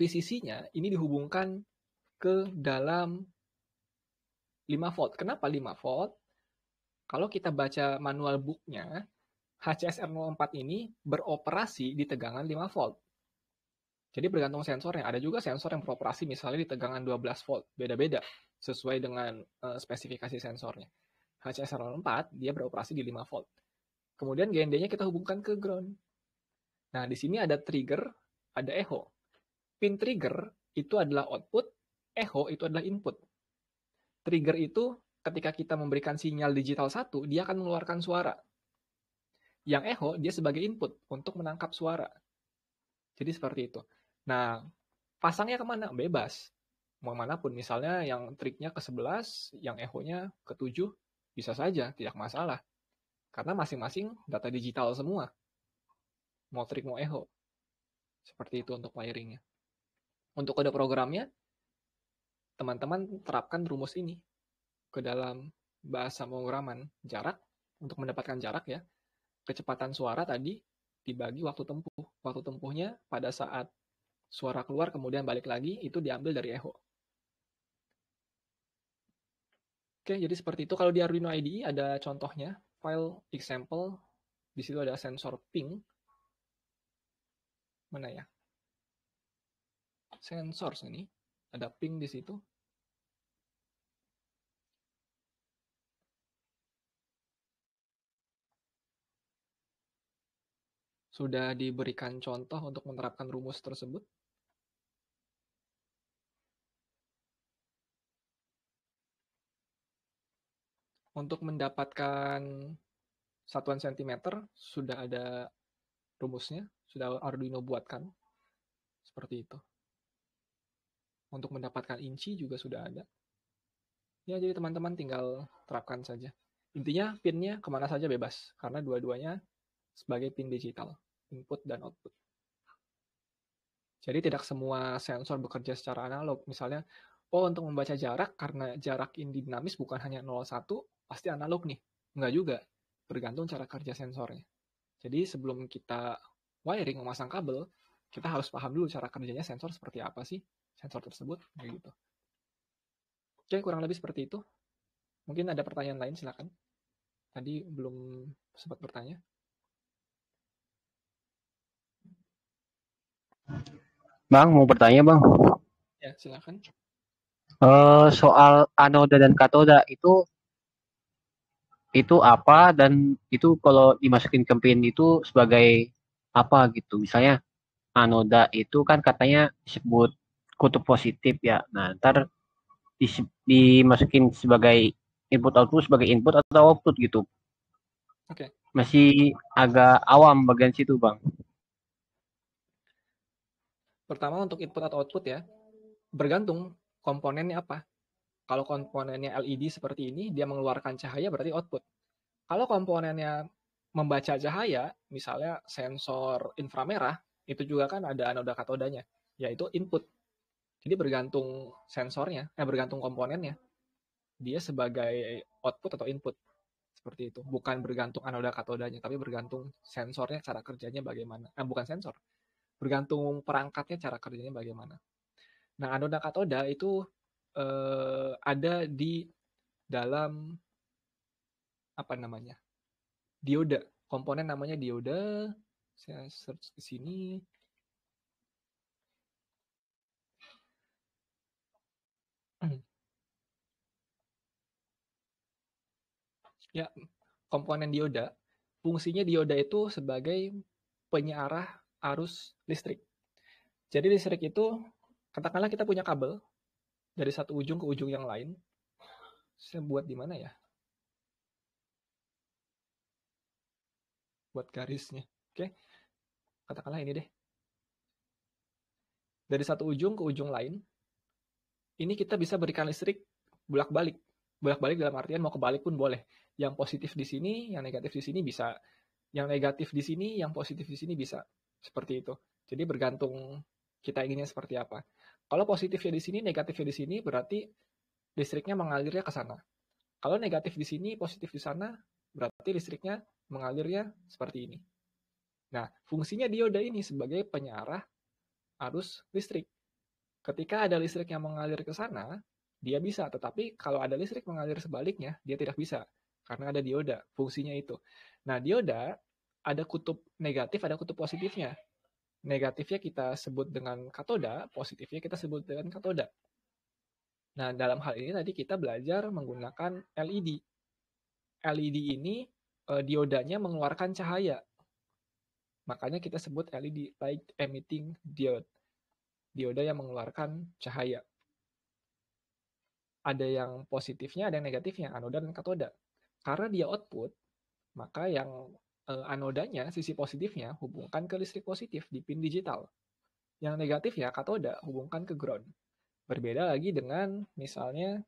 VCC-nya ini dihubungkan ke dalam 5 volt. Kenapa 5 volt? Kalau kita baca manual book-nya, HCSR04 ini beroperasi di tegangan 5 volt. Jadi bergantung sensornya. Ada juga sensor yang beroperasi misalnya di tegangan 12 volt, beda-beda sesuai dengan uh, spesifikasi sensornya. HCSR04 dia beroperasi di 5 volt. Kemudian GND-nya kita hubungkan ke ground. Nah, di sini ada trigger, ada echo. Pin trigger itu adalah output, echo itu adalah input. Trigger itu ketika kita memberikan sinyal digital 1, dia akan mengeluarkan suara. Yang echo dia sebagai input untuk menangkap suara. Jadi seperti itu. Nah, pasangnya kemana? Bebas. Mau manapun, misalnya yang triknya ke 11, yang echo-nya ke 7, bisa saja, tidak masalah. Karena masing-masing data digital semua. Mau trik, mau echo. Seperti itu untuk wiringnya. Untuk kode programnya, teman-teman terapkan rumus ini ke dalam bahasa pemrograman jarak untuk mendapatkan jarak ya kecepatan suara tadi dibagi waktu tempuh waktu tempuhnya pada saat Suara keluar kemudian balik lagi, itu diambil dari echo. Oke, jadi seperti itu. Kalau di Arduino IDE ada contohnya, file example, di situ ada sensor ping. Mana ya? Sensor ini, ada ping di situ. Sudah diberikan contoh untuk menerapkan rumus tersebut. Untuk mendapatkan satuan sentimeter sudah ada rumusnya, sudah Arduino buatkan. Seperti itu. Untuk mendapatkan inci juga sudah ada. Ya, jadi teman-teman tinggal terapkan saja. Intinya pinnya kemana saja bebas, karena dua-duanya sebagai pin digital, input dan output. Jadi tidak semua sensor bekerja secara analog. Misalnya, oh untuk membaca jarak, karena jarak ini dinamis bukan hanya 01, pasti analog nih. Enggak juga, bergantung cara kerja sensornya. Jadi sebelum kita wiring, memasang kabel, kita harus paham dulu cara kerjanya sensor seperti apa sih, sensor tersebut, kayak gitu. Oke, kurang lebih seperti itu. Mungkin ada pertanyaan lain, silakan. Tadi belum sempat bertanya. Bang, mau bertanya bang? Ya, silakan. Uh, soal anoda dan katoda itu itu apa dan itu kalau dimasukin ke pin itu sebagai apa gitu misalnya anoda itu kan katanya disebut kutub positif ya nah ntar dimasukin sebagai input output sebagai input atau output gitu oke okay. masih agak awam bagian situ bang pertama untuk input atau output ya bergantung komponennya apa kalau komponennya LED seperti ini, dia mengeluarkan cahaya berarti output. Kalau komponennya membaca cahaya, misalnya sensor inframerah, itu juga kan ada anoda katodanya, yaitu input. Jadi bergantung sensornya, eh bergantung komponennya. Dia sebagai output atau input seperti itu. Bukan bergantung anoda katodanya, tapi bergantung sensornya cara kerjanya bagaimana. Eh bukan sensor. Bergantung perangkatnya cara kerjanya bagaimana. Nah, anoda katoda itu uh, ada di dalam apa namanya dioda komponen namanya dioda saya search ke sini ya komponen dioda fungsinya dioda itu sebagai penyarah arus listrik jadi listrik itu katakanlah kita punya kabel dari satu ujung ke ujung yang lain. Saya buat di mana ya? Buat garisnya. Oke. Katakanlah ini deh. Dari satu ujung ke ujung lain, ini kita bisa berikan listrik bolak-balik. Bolak-balik dalam artian mau kebalik pun boleh. Yang positif di sini, yang negatif di sini bisa. Yang negatif di sini, yang positif di sini bisa. Seperti itu. Jadi bergantung kita inginnya seperti apa. Kalau positifnya di sini, negatifnya di sini, berarti listriknya mengalirnya ke sana. Kalau negatif di sini, positif di sana, berarti listriknya mengalirnya seperti ini. Nah, fungsinya dioda ini sebagai penyarah arus listrik. Ketika ada listrik yang mengalir ke sana, dia bisa, tetapi kalau ada listrik mengalir sebaliknya, dia tidak bisa karena ada dioda, fungsinya itu. Nah, dioda ada kutub negatif, ada kutub positifnya. Negatifnya kita sebut dengan katoda, positifnya kita sebut dengan katoda. Nah, dalam hal ini tadi kita belajar menggunakan LED. LED ini e, diodanya mengeluarkan cahaya. Makanya kita sebut LED, light emitting diode. Dioda yang mengeluarkan cahaya. Ada yang positifnya, ada yang negatifnya, anoda dan katoda. Karena dia output, maka yang Eh, anodanya, sisi positifnya, hubungkan ke listrik positif di pin digital. Yang negatif ya, katoda, hubungkan ke ground. Berbeda lagi dengan misalnya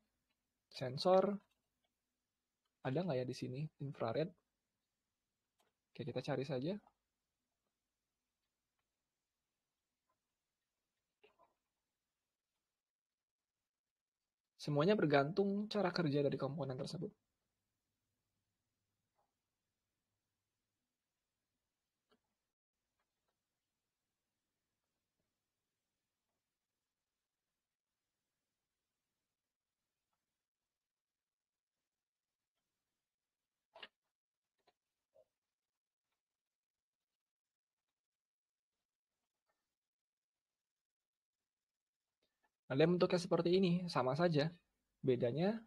sensor, ada nggak ya di sini, infrared. Oke, kita cari saja. Semuanya bergantung cara kerja dari komponen tersebut. Ada bentuknya seperti ini, sama saja. Bedanya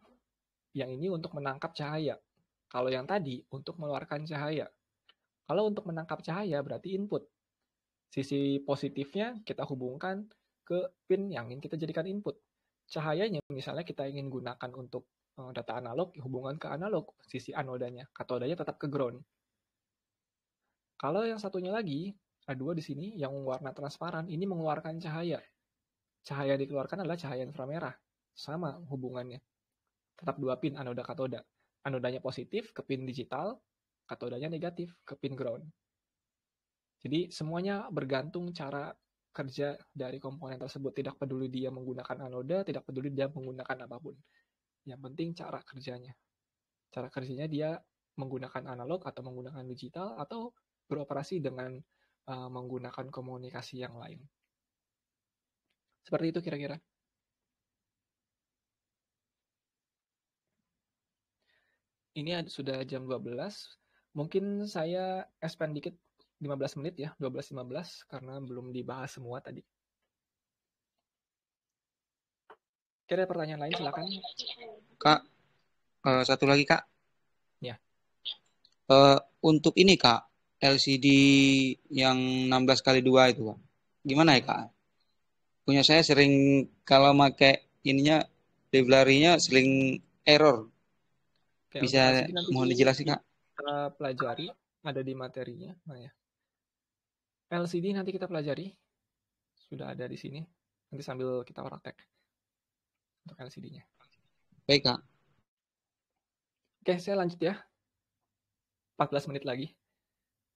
yang ini untuk menangkap cahaya. Kalau yang tadi untuk mengeluarkan cahaya. Kalau untuk menangkap cahaya berarti input. Sisi positifnya kita hubungkan ke pin yang ingin kita jadikan input. Cahayanya misalnya kita ingin gunakan untuk eh, data analog, hubungan ke analog, sisi anodanya, katodanya tetap ke ground. Kalau yang satunya lagi, ada dua di sini, yang warna transparan, ini mengeluarkan cahaya. Cahaya yang dikeluarkan adalah cahaya inframerah. Sama hubungannya. Tetap dua pin anoda katoda. Anodanya positif ke pin digital, katodanya negatif ke pin ground. Jadi semuanya bergantung cara kerja dari komponen tersebut. Tidak peduli dia menggunakan anoda, tidak peduli dia menggunakan apapun. Yang penting cara kerjanya. Cara kerjanya dia menggunakan analog atau menggunakan digital atau beroperasi dengan uh, menggunakan komunikasi yang lain. Seperti itu kira-kira. Ini sudah jam 12. Mungkin saya expand dikit 15 menit ya, 12-15 karena belum dibahas semua tadi. Oke, ada pertanyaan lain silakan. Kak, uh, satu lagi kak. Ya. Uh, untuk ini kak, LCD yang 16 kali 2 itu gimana ya kak? punya saya sering kalau make ininya deblarinya sering error. Oke, Bisa mohon dijelasin Kak? Kita pelajari ada di materinya. Nah ya. LCD nanti kita pelajari. Sudah ada di sini. Nanti sambil kita praktek untuk LCD-nya. Baik, Kak. Oke, saya lanjut ya. 14 menit lagi.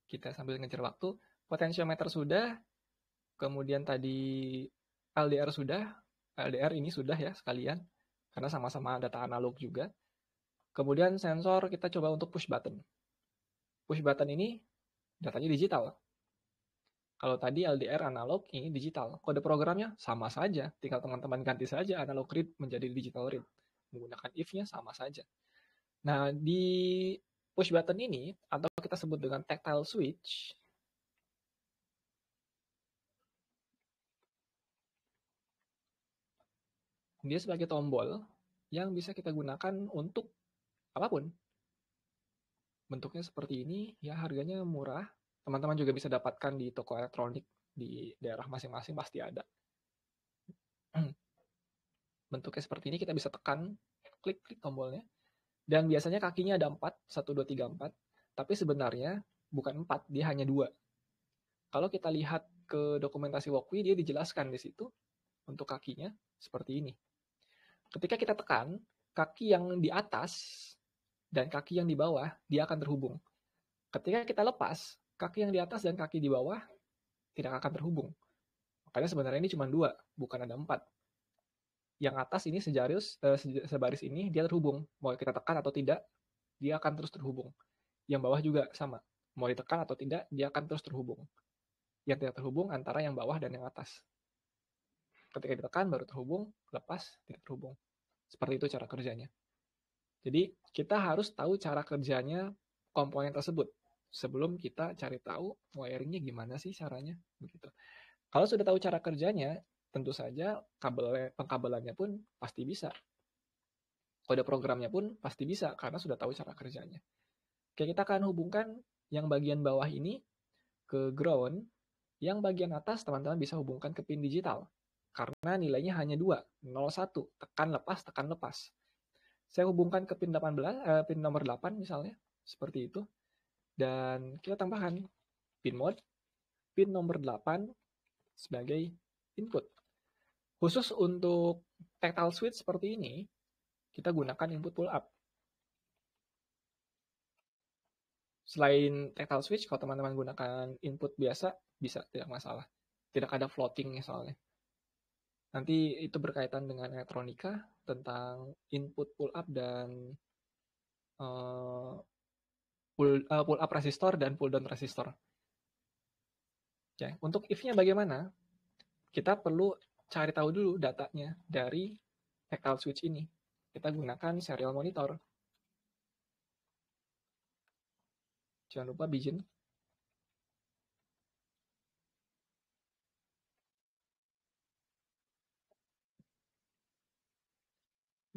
Kita sambil ngejar waktu. Potensiometer sudah. Kemudian tadi LDR sudah, LDR ini sudah ya sekalian, karena sama-sama data analog juga. Kemudian sensor kita coba untuk push button. Push button ini datanya digital. Kalau tadi LDR analog, ini digital. Kode programnya sama saja, tinggal teman-teman ganti saja analog read menjadi digital read. Menggunakan if-nya sama saja. Nah, di push button ini, atau kita sebut dengan tactile switch, dia sebagai tombol yang bisa kita gunakan untuk apapun. Bentuknya seperti ini, ya harganya murah. Teman-teman juga bisa dapatkan di toko elektronik di daerah masing-masing pasti ada. Bentuknya seperti ini, kita bisa tekan, klik-klik tombolnya. Dan biasanya kakinya ada 4, 1, 2, 3, 4. Tapi sebenarnya bukan 4, dia hanya 2. Kalau kita lihat ke dokumentasi Walkway, dia dijelaskan di situ untuk kakinya seperti ini. Ketika kita tekan, kaki yang di atas dan kaki yang di bawah, dia akan terhubung. Ketika kita lepas, kaki yang di atas dan kaki di bawah tidak akan terhubung. Makanya sebenarnya ini cuma dua, bukan ada empat. Yang atas ini sejarius eh, sebaris ini dia terhubung. Mau kita tekan atau tidak, dia akan terus terhubung. Yang bawah juga sama. Mau ditekan atau tidak, dia akan terus terhubung. Yang tidak terhubung antara yang bawah dan yang atas ketika ditekan baru terhubung, lepas tidak terhubung. Seperti itu cara kerjanya. Jadi kita harus tahu cara kerjanya komponen tersebut sebelum kita cari tahu wiringnya gimana sih caranya begitu. Kalau sudah tahu cara kerjanya, tentu saja kabel pengkabelannya pun pasti bisa. Kode programnya pun pasti bisa karena sudah tahu cara kerjanya. Oke, kita akan hubungkan yang bagian bawah ini ke ground, yang bagian atas teman-teman bisa hubungkan ke pin digital karena nilainya hanya dua, 01, tekan lepas, tekan lepas. Saya hubungkan ke pin 18, eh, pin nomor 8 misalnya, seperti itu. Dan kita tambahkan pin mode, pin nomor 8 sebagai input. Khusus untuk tactile switch seperti ini, kita gunakan input pull up. Selain tactile switch, kalau teman-teman gunakan input biasa, bisa, tidak masalah. Tidak ada floating misalnya. Nanti itu berkaitan dengan elektronika tentang input eh, pull up dan uh, eh, pull, uh, pull up resistor dan pull down resistor. Ya, untuk if-nya bagaimana? Kita perlu cari tahu dulu datanya dari tactile switch ini. Kita gunakan serial monitor. Jangan lupa bijin.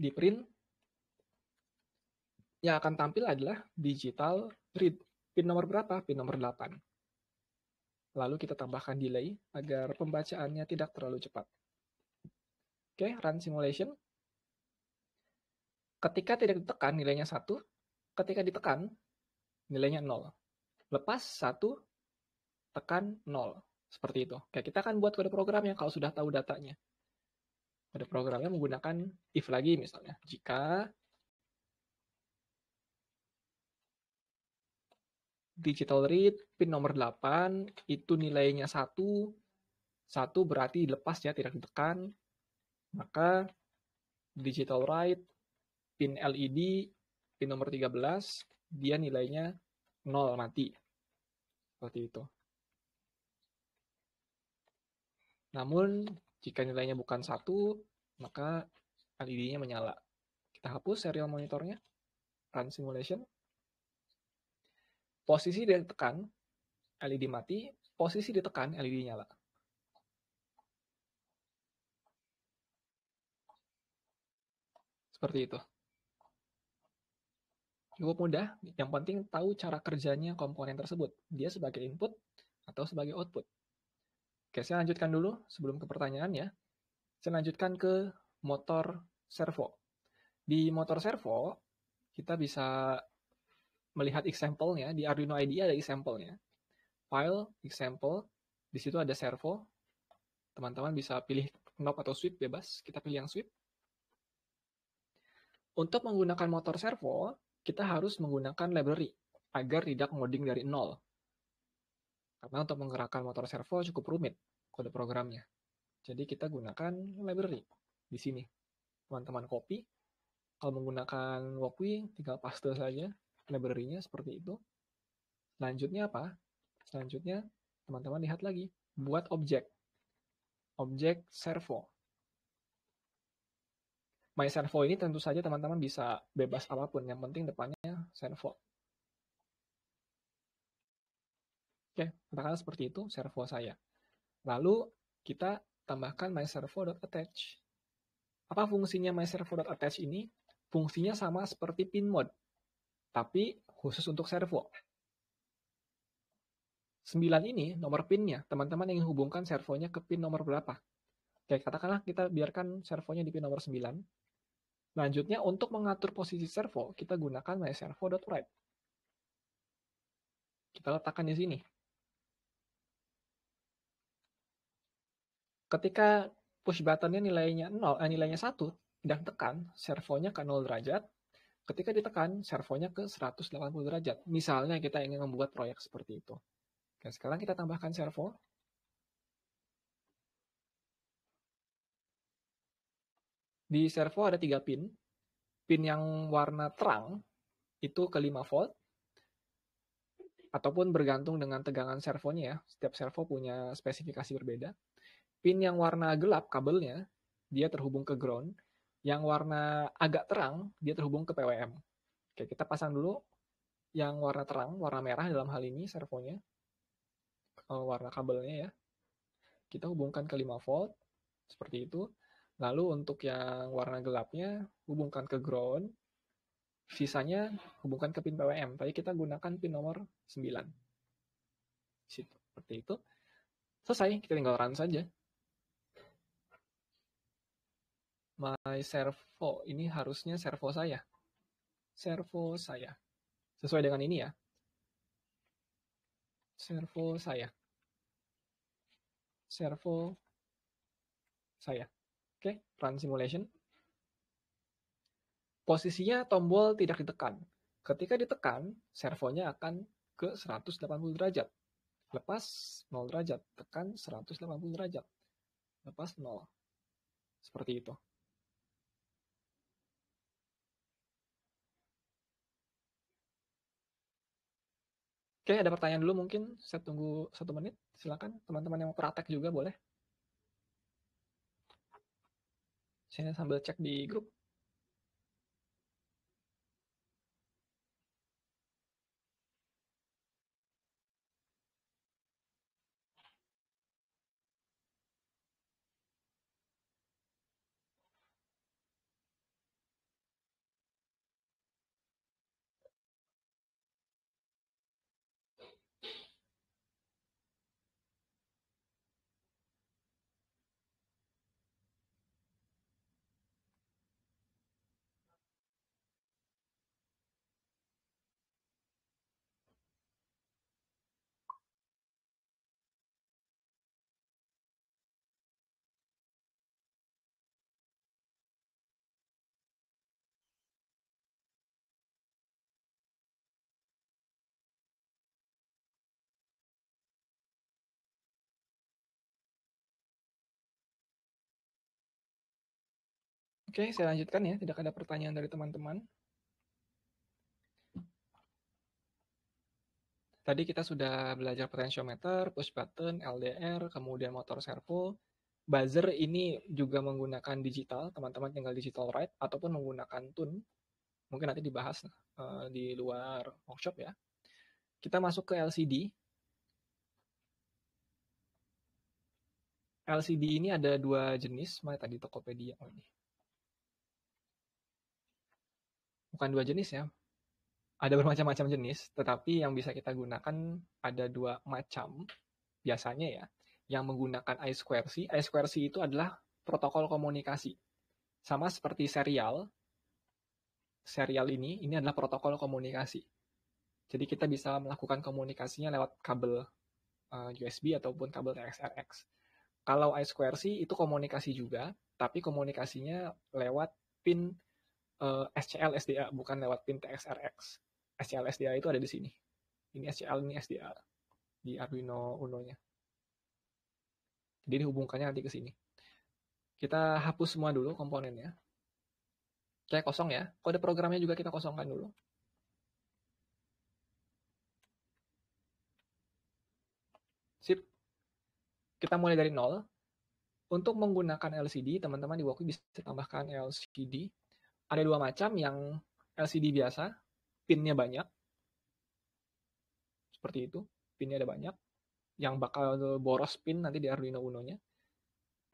di print, yang akan tampil adalah digital read. Pin nomor berapa? Pin nomor 8. Lalu kita tambahkan delay agar pembacaannya tidak terlalu cepat. Oke, run simulation. Ketika tidak ditekan, nilainya 1. Ketika ditekan, nilainya 0. Lepas 1, tekan 0. Seperti itu. Oke, kita akan buat kode program yang kalau sudah tahu datanya pada programnya menggunakan if lagi misalnya. Jika digital read pin nomor 8 itu nilainya 1, 1 berarti lepas ya, tidak ditekan. Maka digital write pin LED pin nomor 13 dia nilainya 0 mati. Seperti itu. Namun jika nilainya bukan satu, maka LED-nya menyala. Kita hapus serial monitornya. Run simulation. Posisi ditekan, LED mati. Posisi ditekan, LED nyala. Seperti itu. Cukup mudah, yang penting tahu cara kerjanya komponen tersebut. Dia sebagai input atau sebagai output. Oke, saya lanjutkan dulu sebelum ke pertanyaan ya. Saya lanjutkan ke motor servo. Di motor servo, kita bisa melihat example-nya. Di Arduino IDE ada example-nya. File, example, di situ ada servo. Teman-teman bisa pilih knob atau sweep bebas. Kita pilih yang sweep. Untuk menggunakan motor servo, kita harus menggunakan library agar tidak ngoding dari nol. Karena untuk menggerakkan motor servo cukup rumit kode programnya. Jadi kita gunakan library di sini. Teman-teman copy. Kalau menggunakan Walkway, tinggal paste saja library-nya seperti itu. Selanjutnya apa? Selanjutnya, teman-teman lihat lagi. Buat objek. Objek servo. My servo ini tentu saja teman-teman bisa bebas apapun. Yang penting depannya servo. Oke, katakanlah seperti itu servo saya. Lalu kita tambahkan myservo.attach. Apa fungsinya myservo.attach ini? Fungsinya sama seperti pin mode, tapi khusus untuk servo. 9 ini nomor pinnya, teman-teman ingin hubungkan servonya ke pin nomor berapa? Oke, katakanlah kita biarkan servonya di pin nomor 9. Lanjutnya, untuk mengatur posisi servo, kita gunakan myservo.write. Kita letakkan di sini. Ketika push buttonnya nilainya 0, eh, nilainya satu, dan tekan, servonya ke 0 derajat. Ketika ditekan, servonya ke 180 derajat. Misalnya kita ingin membuat proyek seperti itu. Oke, sekarang kita tambahkan servo. Di servo ada tiga pin. Pin yang warna terang itu ke 5 volt. Ataupun bergantung dengan tegangan servonya ya. Setiap servo punya spesifikasi berbeda. Pin yang warna gelap kabelnya, dia terhubung ke ground. Yang warna agak terang, dia terhubung ke PWM. Oke, kita pasang dulu yang warna terang, warna merah dalam hal ini servonya. Oh, warna kabelnya ya. Kita hubungkan ke 5 volt, seperti itu. Lalu untuk yang warna gelapnya, hubungkan ke ground. Sisanya hubungkan ke pin PWM. Tapi kita gunakan pin nomor 9. Seperti itu. Selesai, kita tinggal run saja. my servo. Ini harusnya servo saya. Servo saya. Sesuai dengan ini ya. Servo saya. Servo saya. Oke, okay, run simulation. Posisinya tombol tidak ditekan. Ketika ditekan, servonya akan ke 180 derajat. Lepas 0 derajat, tekan 180 derajat. Lepas 0. Seperti itu. Oke, ada pertanyaan dulu mungkin. Saya tunggu satu menit. Silakan teman-teman yang mau praktek juga boleh. Saya sambil cek di grup. Oke, saya lanjutkan ya. Tidak ada pertanyaan dari teman-teman. Tadi kita sudah belajar potensiometer, push button, LDR, kemudian motor servo. Buzzer ini juga menggunakan digital, teman-teman tinggal digital write ataupun menggunakan tune. Mungkin nanti dibahas uh, di luar workshop ya. Kita masuk ke LCD. LCD ini ada dua jenis, mana tadi Tokopedia oh ini. bukan dua jenis ya. Ada bermacam-macam jenis, tetapi yang bisa kita gunakan ada dua macam biasanya ya. Yang menggunakan I2C, I2C itu adalah protokol komunikasi. Sama seperti serial, serial ini, ini adalah protokol komunikasi. Jadi kita bisa melakukan komunikasinya lewat kabel eh, USB ataupun kabel TXRX. Kalau I2C itu komunikasi juga, tapi komunikasinya lewat pin uh, eh, SCL SDA bukan lewat pin TXRX. SCL SDA itu ada di sini. Ini SCL ini SDA di Arduino Uno-nya. Jadi dihubungkannya nanti ke sini. Kita hapus semua dulu komponennya. Kayak kosong ya. Kode programnya juga kita kosongkan dulu. Sip. Kita mulai dari nol. Untuk menggunakan LCD, teman-teman di Woki bisa tambahkan LCD ada dua macam yang LCD biasa, pinnya banyak, seperti itu, pinnya ada banyak, yang bakal boros pin nanti di Arduino Uno-nya.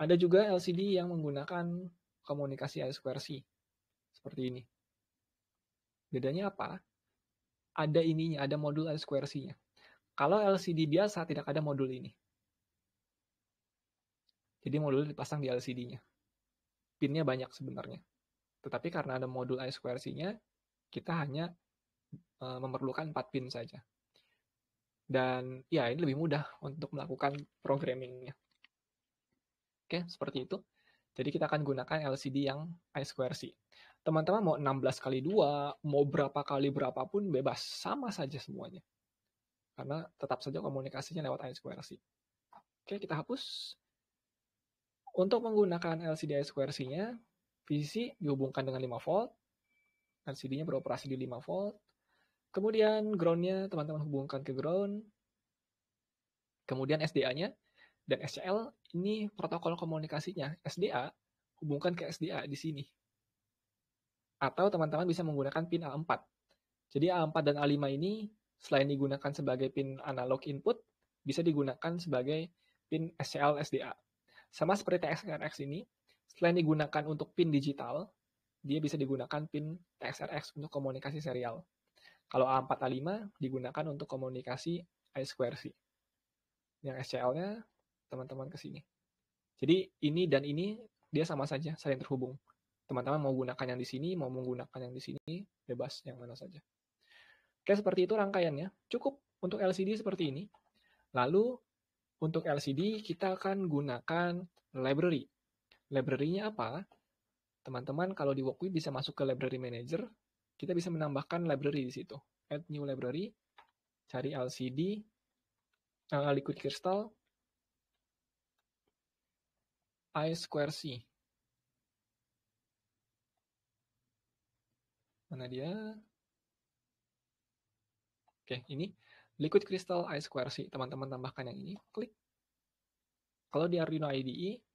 Ada juga LCD yang menggunakan komunikasi I2C, seperti ini. Bedanya apa? Ada ininya, ada modul I2C-nya. Kalau LCD biasa tidak ada modul ini. Jadi modul dipasang di LCD-nya. Pinnya banyak sebenarnya. Tetapi karena ada modul I square C-nya, kita hanya e, memerlukan 4 pin saja. Dan ya ini lebih mudah untuk melakukan programmingnya. Oke, seperti itu. Jadi kita akan gunakan LCD yang I2C. Teman-teman mau 16 kali 2, mau berapa kali berapapun bebas, sama saja semuanya. Karena tetap saja komunikasinya lewat I2C. Oke, kita hapus. Untuk menggunakan LCD I2C-nya, VCC dihubungkan dengan 5 volt, LCD-nya beroperasi di 5 volt. Kemudian ground-nya teman-teman hubungkan ke ground. Kemudian SDA-nya dan SCL ini protokol komunikasinya. SDA hubungkan ke SDA di sini. Atau teman-teman bisa menggunakan pin A4. Jadi A4 dan A5 ini selain digunakan sebagai pin analog input, bisa digunakan sebagai pin SCL SDA. Sama seperti TXRX ini, Selain digunakan untuk pin digital, dia bisa digunakan pin TXRX untuk komunikasi serial. Kalau A4A5 digunakan untuk komunikasi I2C. Yang SCL-nya teman-teman ke sini. Jadi ini dan ini dia sama saja saling terhubung. Teman-teman mau gunakan yang di sini, mau menggunakan yang di sini, bebas yang mana saja. Oke, seperti itu rangkaiannya. Cukup untuk LCD seperti ini. Lalu untuk LCD kita akan gunakan library Library-nya apa? Teman-teman, kalau di Wokwi bisa masuk ke Library Manager, kita bisa menambahkan library di situ. Add new library, cari LCD, uh, eh, liquid crystal, I square C. Mana dia? Oke, ini liquid crystal I square C. Teman-teman tambahkan yang ini, klik. Kalau di Arduino IDE,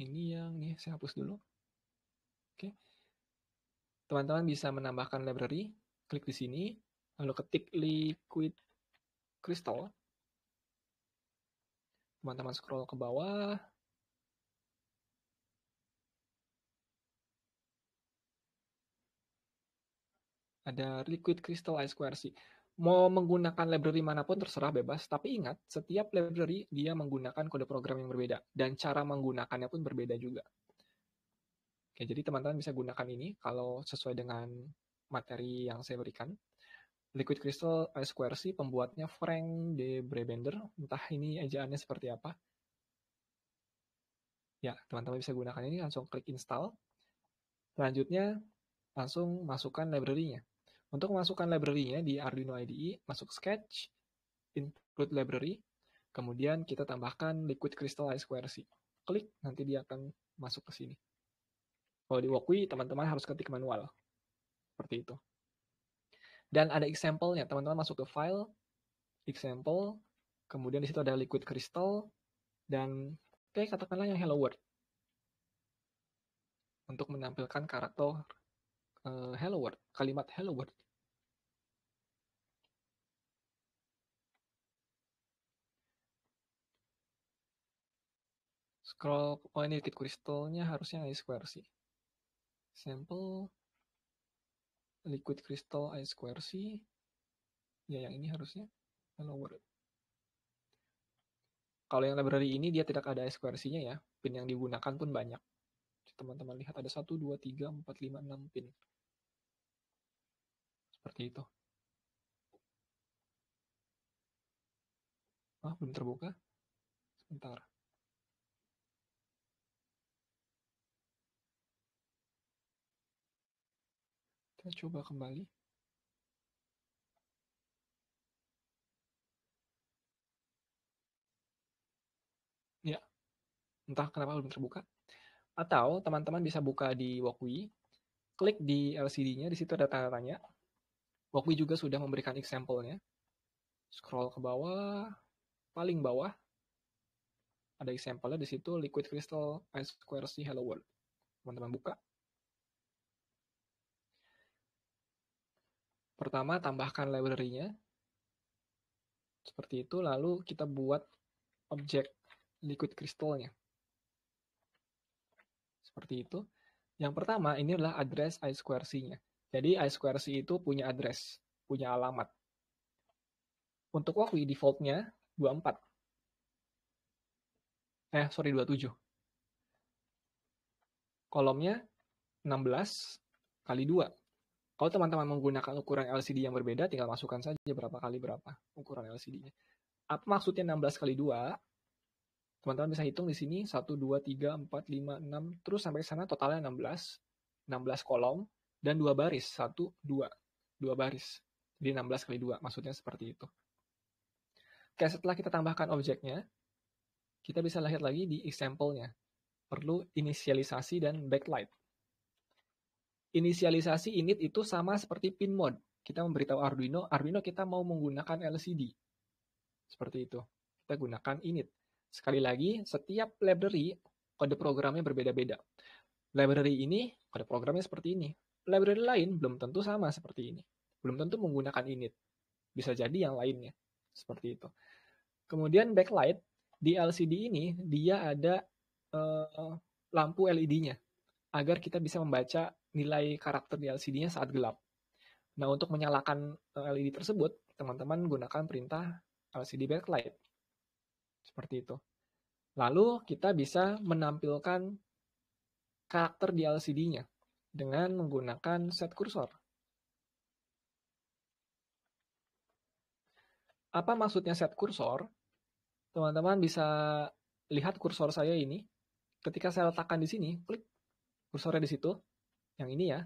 ini yang nih ya, saya hapus dulu. Oke. Teman-teman bisa menambahkan library, klik di sini, lalu ketik liquid crystal. Teman-teman scroll ke bawah. Ada liquid crystal i square c mau menggunakan library manapun terserah bebas, tapi ingat, setiap library dia menggunakan kode program yang berbeda, dan cara menggunakannya pun berbeda juga. Oke, jadi teman-teman bisa gunakan ini kalau sesuai dengan materi yang saya berikan. Liquid Crystal I2C eh, pembuatnya Frank de Brebender, entah ini ejaannya seperti apa. Ya, teman-teman bisa gunakan ini, langsung klik install. Selanjutnya, langsung masukkan library-nya. Untuk memasukkan library-nya di Arduino IDE, masuk Sketch, Include Library, kemudian kita tambahkan Liquid Crystallize QRC. Klik, nanti dia akan masuk ke sini. Kalau di Wokui, teman-teman harus ketik manual. Seperti itu. Dan ada example-nya, teman-teman masuk ke file, example, kemudian di situ ada liquid crystal, dan oke okay, katakanlah yang hello world. Untuk menampilkan karakter uh, eh, hello world, kalimat hello world. Scroll, oh ini titik kristalnya harusnya I square C. Sample liquid crystal I square C. Ya yang ini harusnya hello world. Kalau yang library ini dia tidak ada I square C-nya ya, pin yang digunakan pun banyak teman-teman lihat ada 1, 2, 3, 4, 5, 6 pin. Seperti itu. Ah, belum terbuka? Sebentar. Kita coba kembali. Ya, entah kenapa belum terbuka. Atau teman-teman bisa buka di Wokwi, klik di LCD-nya, di situ ada tanda tanya. Wokwi juga sudah memberikan example-nya. Scroll ke bawah, paling bawah, ada example-nya di situ, Liquid Crystal i square c Hello World. Teman-teman buka. Pertama, tambahkan library-nya. Seperti itu, lalu kita buat objek liquid crystal-nya. Seperti itu. Yang pertama, ini adalah address I2C-nya. Jadi I2C itu punya address, punya alamat. Untuk WOKI defaultnya 24. Eh, sorry, 27. Kolomnya 16 kali 2. Kalau teman-teman menggunakan ukuran LCD yang berbeda, tinggal masukkan saja berapa kali berapa ukuran LCD-nya. Apa maksudnya 16 kali 2? Teman-teman bisa hitung di sini 1, 2, 3, 4, 5, 6, terus sampai sana totalnya 16. 16 kolom dan dua baris. 1, 2. 2 baris. Jadi 16 kali 2, maksudnya seperti itu. Oke, setelah kita tambahkan objeknya, kita bisa lihat lagi di example-nya. Perlu inisialisasi dan backlight. Inisialisasi init itu sama seperti pin mode. Kita memberitahu Arduino, Arduino kita mau menggunakan LCD. Seperti itu. Kita gunakan init. Sekali lagi, setiap library kode programnya berbeda-beda. Library ini kode programnya seperti ini. Library lain belum tentu sama seperti ini. Belum tentu menggunakan init. Bisa jadi yang lainnya. Seperti itu. Kemudian backlight di LCD ini dia ada uh, lampu LED-nya agar kita bisa membaca nilai karakter di LCD-nya saat gelap. Nah, untuk menyalakan eh, LED tersebut, teman-teman gunakan perintah LCD backlight seperti itu. Lalu kita bisa menampilkan karakter di LCD-nya dengan menggunakan set kursor. Apa maksudnya set kursor? Teman-teman bisa lihat kursor saya ini. Ketika saya letakkan di sini, klik kursornya di situ. Yang ini ya.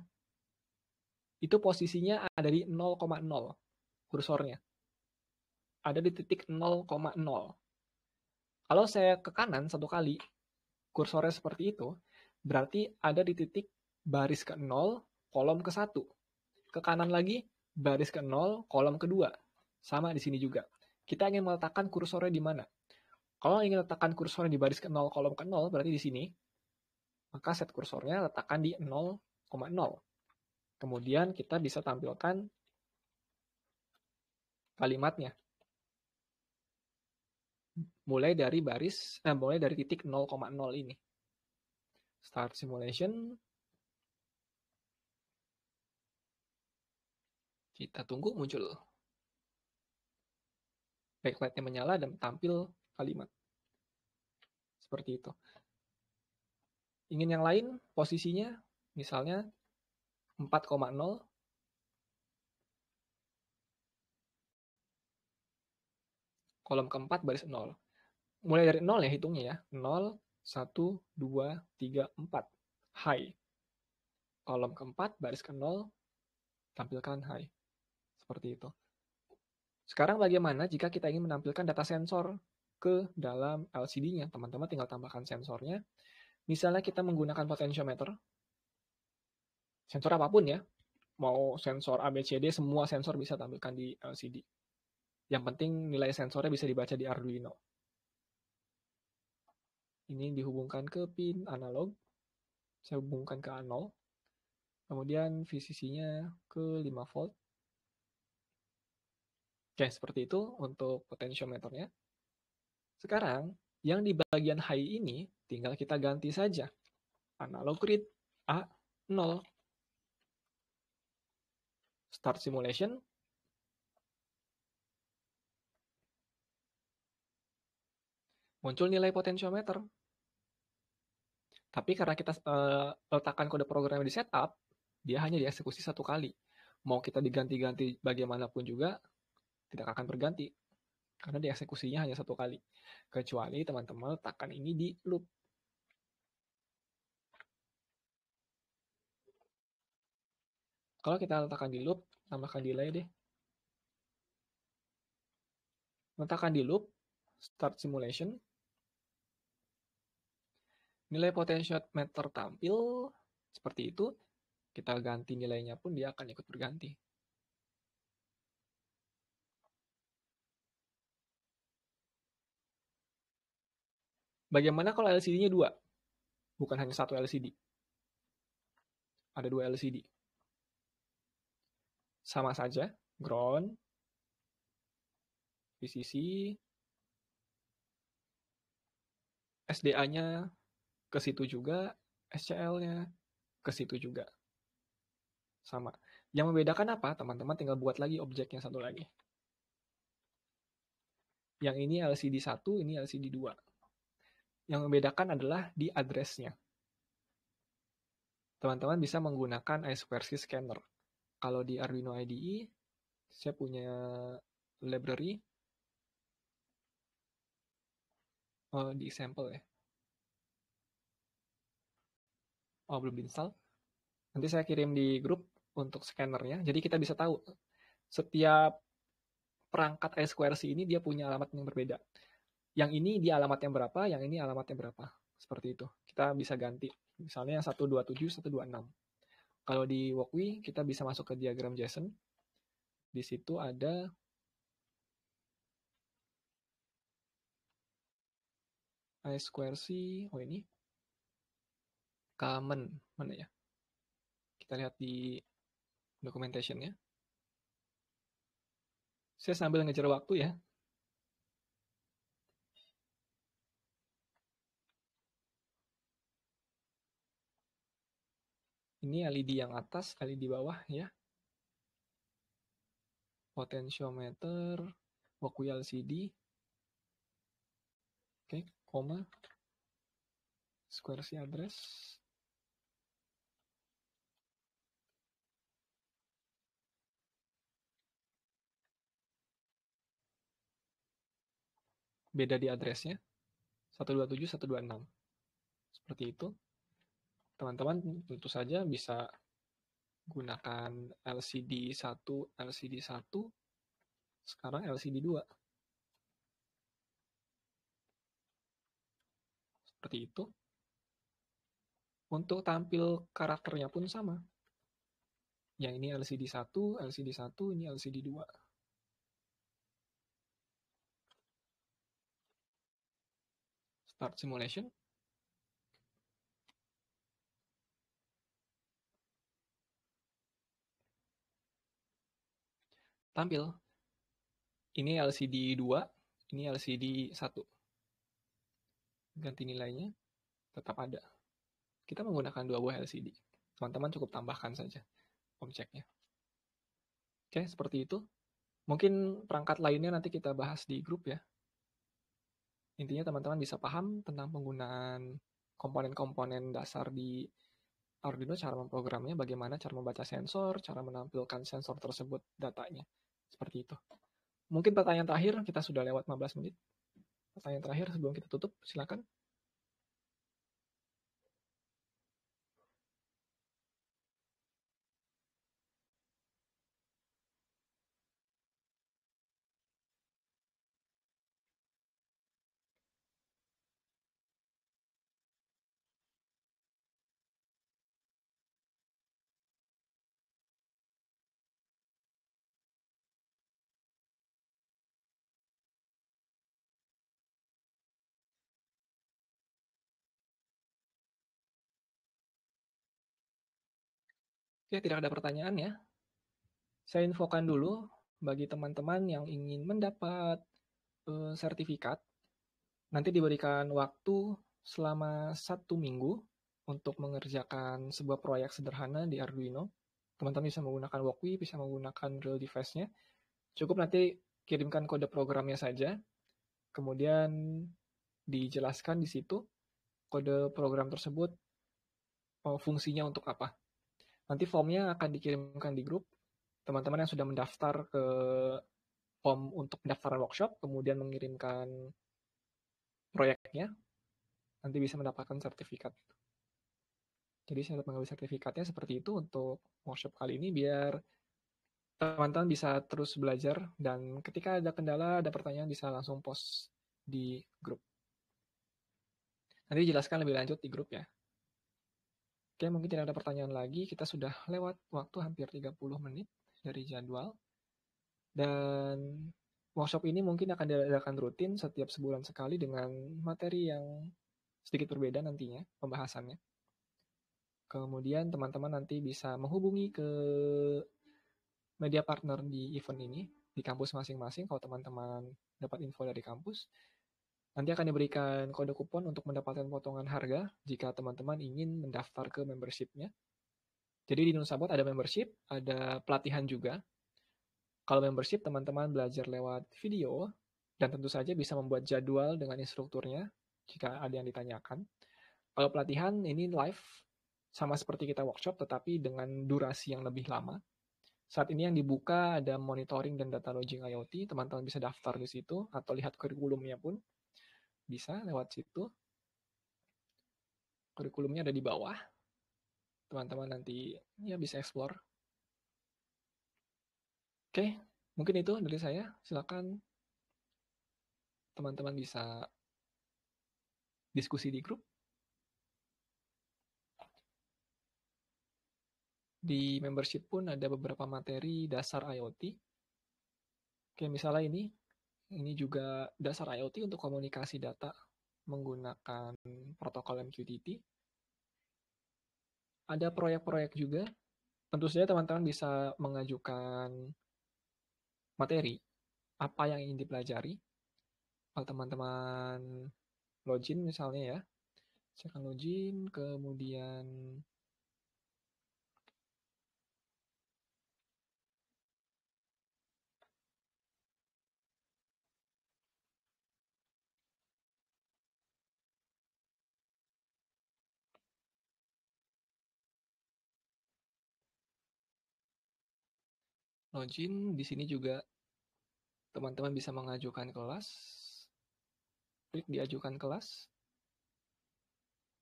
Itu posisinya ada di 0,0 kursornya. Ada di titik kalau saya ke kanan satu kali, kursornya seperti itu, berarti ada di titik baris ke 0, kolom ke 1. Ke kanan lagi, baris ke 0, kolom ke 2. Sama di sini juga. Kita ingin meletakkan kursornya di mana? Kalau ingin letakkan kursornya di baris ke 0, kolom ke 0, berarti di sini. Maka set kursornya letakkan di 0,0. Kemudian kita bisa tampilkan kalimatnya mulai dari baris, eh, mulai dari titik 0,0 ini. Start simulation. Kita tunggu muncul. backlightnya menyala dan tampil kalimat. Seperti itu. Ingin yang lain posisinya, misalnya 4,0. kolom keempat baris 0 mulai dari nol ya hitungnya ya. 0, 1, 2, 3, 4. High. Kolom keempat, baris ke nol tampilkan high. Seperti itu. Sekarang bagaimana jika kita ingin menampilkan data sensor ke dalam LCD-nya? Teman-teman tinggal tambahkan sensornya. Misalnya kita menggunakan potensiometer sensor apapun ya, mau sensor ABCD, semua sensor bisa tampilkan di LCD. Yang penting nilai sensornya bisa dibaca di Arduino ini dihubungkan ke pin analog, saya hubungkan ke A0, kemudian VCC-nya ke 5 volt. Oke, seperti itu untuk potensiometernya. Sekarang, yang di bagian high ini tinggal kita ganti saja. Analog read A0. Start simulation. Muncul nilai potensiometer tapi karena kita uh, letakkan kode program di setup, dia hanya dieksekusi satu kali. Mau kita diganti-ganti bagaimanapun juga, tidak akan berganti. Karena dieksekusinya hanya satu kali. Kecuali teman-teman letakkan ini di loop. Kalau kita letakkan di loop, tambahkan delay deh. Letakkan di loop, start simulation, Nilai potensiometer tampil seperti itu, kita ganti nilainya pun dia akan ikut berganti. Bagaimana kalau LCD-nya dua? Bukan hanya satu LCD. Ada dua LCD. Sama saja, ground, VCC, SDA-nya ke situ juga SCL-nya, ke situ juga. Sama. Yang membedakan apa? Teman-teman tinggal buat lagi objeknya satu lagi. Yang ini LCD 1, ini LCD 2. Yang membedakan adalah di address-nya. Teman-teman bisa menggunakan i 2 scanner. Kalau di Arduino IDE, saya punya library. Oh, di example ya. oh belum diinstal nanti saya kirim di grup untuk scannernya jadi kita bisa tahu setiap perangkat SQRC ini dia punya alamat yang berbeda yang ini dia yang berapa yang ini alamat yang berapa seperti itu kita bisa ganti misalnya yang 127 126 kalau di Wokwi kita bisa masuk ke diagram JSON di situ ada I square C, oh ini, men mana ya? Kita lihat di documentation ya. Saya sambil ngejar waktu ya. Ini LED yang atas, LED bawah ya. Potentiometer, Waku LCD. Oke, koma. Square C address. beda di addressnya 127 126 seperti itu teman-teman tentu saja bisa gunakan LCD 1 LCD 1 sekarang LCD 2 seperti itu untuk tampil karakternya pun sama yang ini LCD 1 LCD 1 ini LCD 2 Art Simulation tampil. Ini LCD 2, ini LCD 1. Ganti nilainya, tetap ada. Kita menggunakan dua buah LCD. Teman-teman cukup tambahkan saja objeknya. Oke, seperti itu. Mungkin perangkat lainnya nanti kita bahas di grup ya intinya teman-teman bisa paham tentang penggunaan komponen-komponen dasar di Arduino, cara memprogramnya, bagaimana cara membaca sensor, cara menampilkan sensor tersebut datanya. Seperti itu. Mungkin pertanyaan terakhir, kita sudah lewat 15 menit. Pertanyaan terakhir sebelum kita tutup, silakan. Oke, ya, tidak ada pertanyaan ya. Saya infokan dulu bagi teman-teman yang ingin mendapat uh, sertifikat, nanti diberikan waktu selama satu minggu untuk mengerjakan sebuah proyek sederhana di Arduino. Teman-teman bisa menggunakan Wokwi, bisa menggunakan real device-nya. Cukup nanti kirimkan kode programnya saja, kemudian dijelaskan di situ kode program tersebut eh, fungsinya untuk apa. Nanti formnya akan dikirimkan di grup. Teman-teman yang sudah mendaftar ke form untuk pendaftaran workshop, kemudian mengirimkan proyeknya, nanti bisa mendapatkan sertifikat. Jadi saya mengambil sertifikatnya seperti itu untuk workshop kali ini biar teman-teman bisa terus belajar dan ketika ada kendala, ada pertanyaan bisa langsung post di grup. Nanti jelaskan lebih lanjut di grup ya. Oke, mungkin tidak ada pertanyaan lagi. Kita sudah lewat waktu hampir 30 menit dari jadwal. Dan workshop ini mungkin akan diadakan rutin setiap sebulan sekali dengan materi yang sedikit berbeda nantinya pembahasannya. Kemudian teman-teman nanti bisa menghubungi ke media partner di event ini di kampus masing-masing kalau teman-teman dapat info dari kampus Nanti akan diberikan kode kupon untuk mendapatkan potongan harga jika teman-teman ingin mendaftar ke membershipnya. Jadi di Nusabot ada membership, ada pelatihan juga. Kalau membership, teman-teman belajar lewat video, dan tentu saja bisa membuat jadwal dengan instrukturnya jika ada yang ditanyakan. Kalau pelatihan, ini live, sama seperti kita workshop, tetapi dengan durasi yang lebih lama. Saat ini yang dibuka ada monitoring dan data lodging IoT, teman-teman bisa daftar di situ atau lihat kurikulumnya pun bisa lewat situ. Kurikulumnya ada di bawah. Teman-teman nanti ya bisa explore. Oke, mungkin itu dari saya. Silakan teman-teman bisa diskusi di grup. Di membership pun ada beberapa materi dasar IoT. Oke, misalnya ini ini juga dasar IoT untuk komunikasi data menggunakan protokol MQTT. Ada proyek-proyek juga. Tentu saja teman-teman bisa mengajukan materi apa yang ingin dipelajari. Kalau teman-teman login misalnya ya, saya akan login, kemudian login. Di sini juga teman-teman bisa mengajukan kelas. Klik diajukan kelas.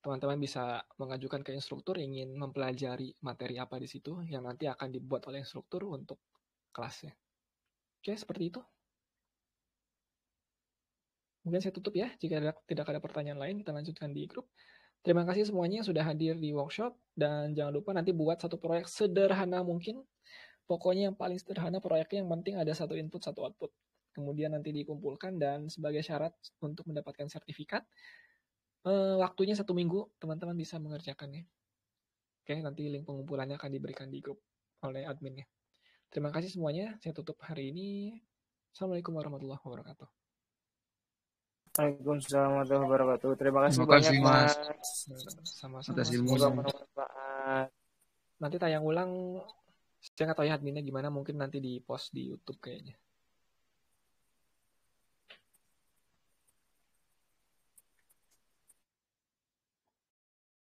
Teman-teman bisa mengajukan ke instruktur ingin mempelajari materi apa di situ yang nanti akan dibuat oleh instruktur untuk kelasnya. Oke, seperti itu. Mungkin saya tutup ya, jika ada, tidak ada pertanyaan lain, kita lanjutkan di grup. Terima kasih semuanya yang sudah hadir di workshop, dan jangan lupa nanti buat satu proyek sederhana mungkin Pokoknya yang paling sederhana proyeknya yang penting ada satu input, satu output. Kemudian nanti dikumpulkan dan sebagai syarat untuk mendapatkan sertifikat, eh, waktunya satu minggu teman-teman bisa mengerjakannya. Oke, nanti link pengumpulannya akan diberikan di grup oleh adminnya. Terima kasih semuanya. Saya tutup hari ini. Assalamualaikum warahmatullahi wabarakatuh. Waalaikumsalam warahmatullahi wabarakatuh. Terima kasih, Terima kasih banyak, Mas. Sama-sama. Nanti tayang ulang saya nggak tahu ya adminnya gimana, mungkin nanti di post di YouTube kayaknya.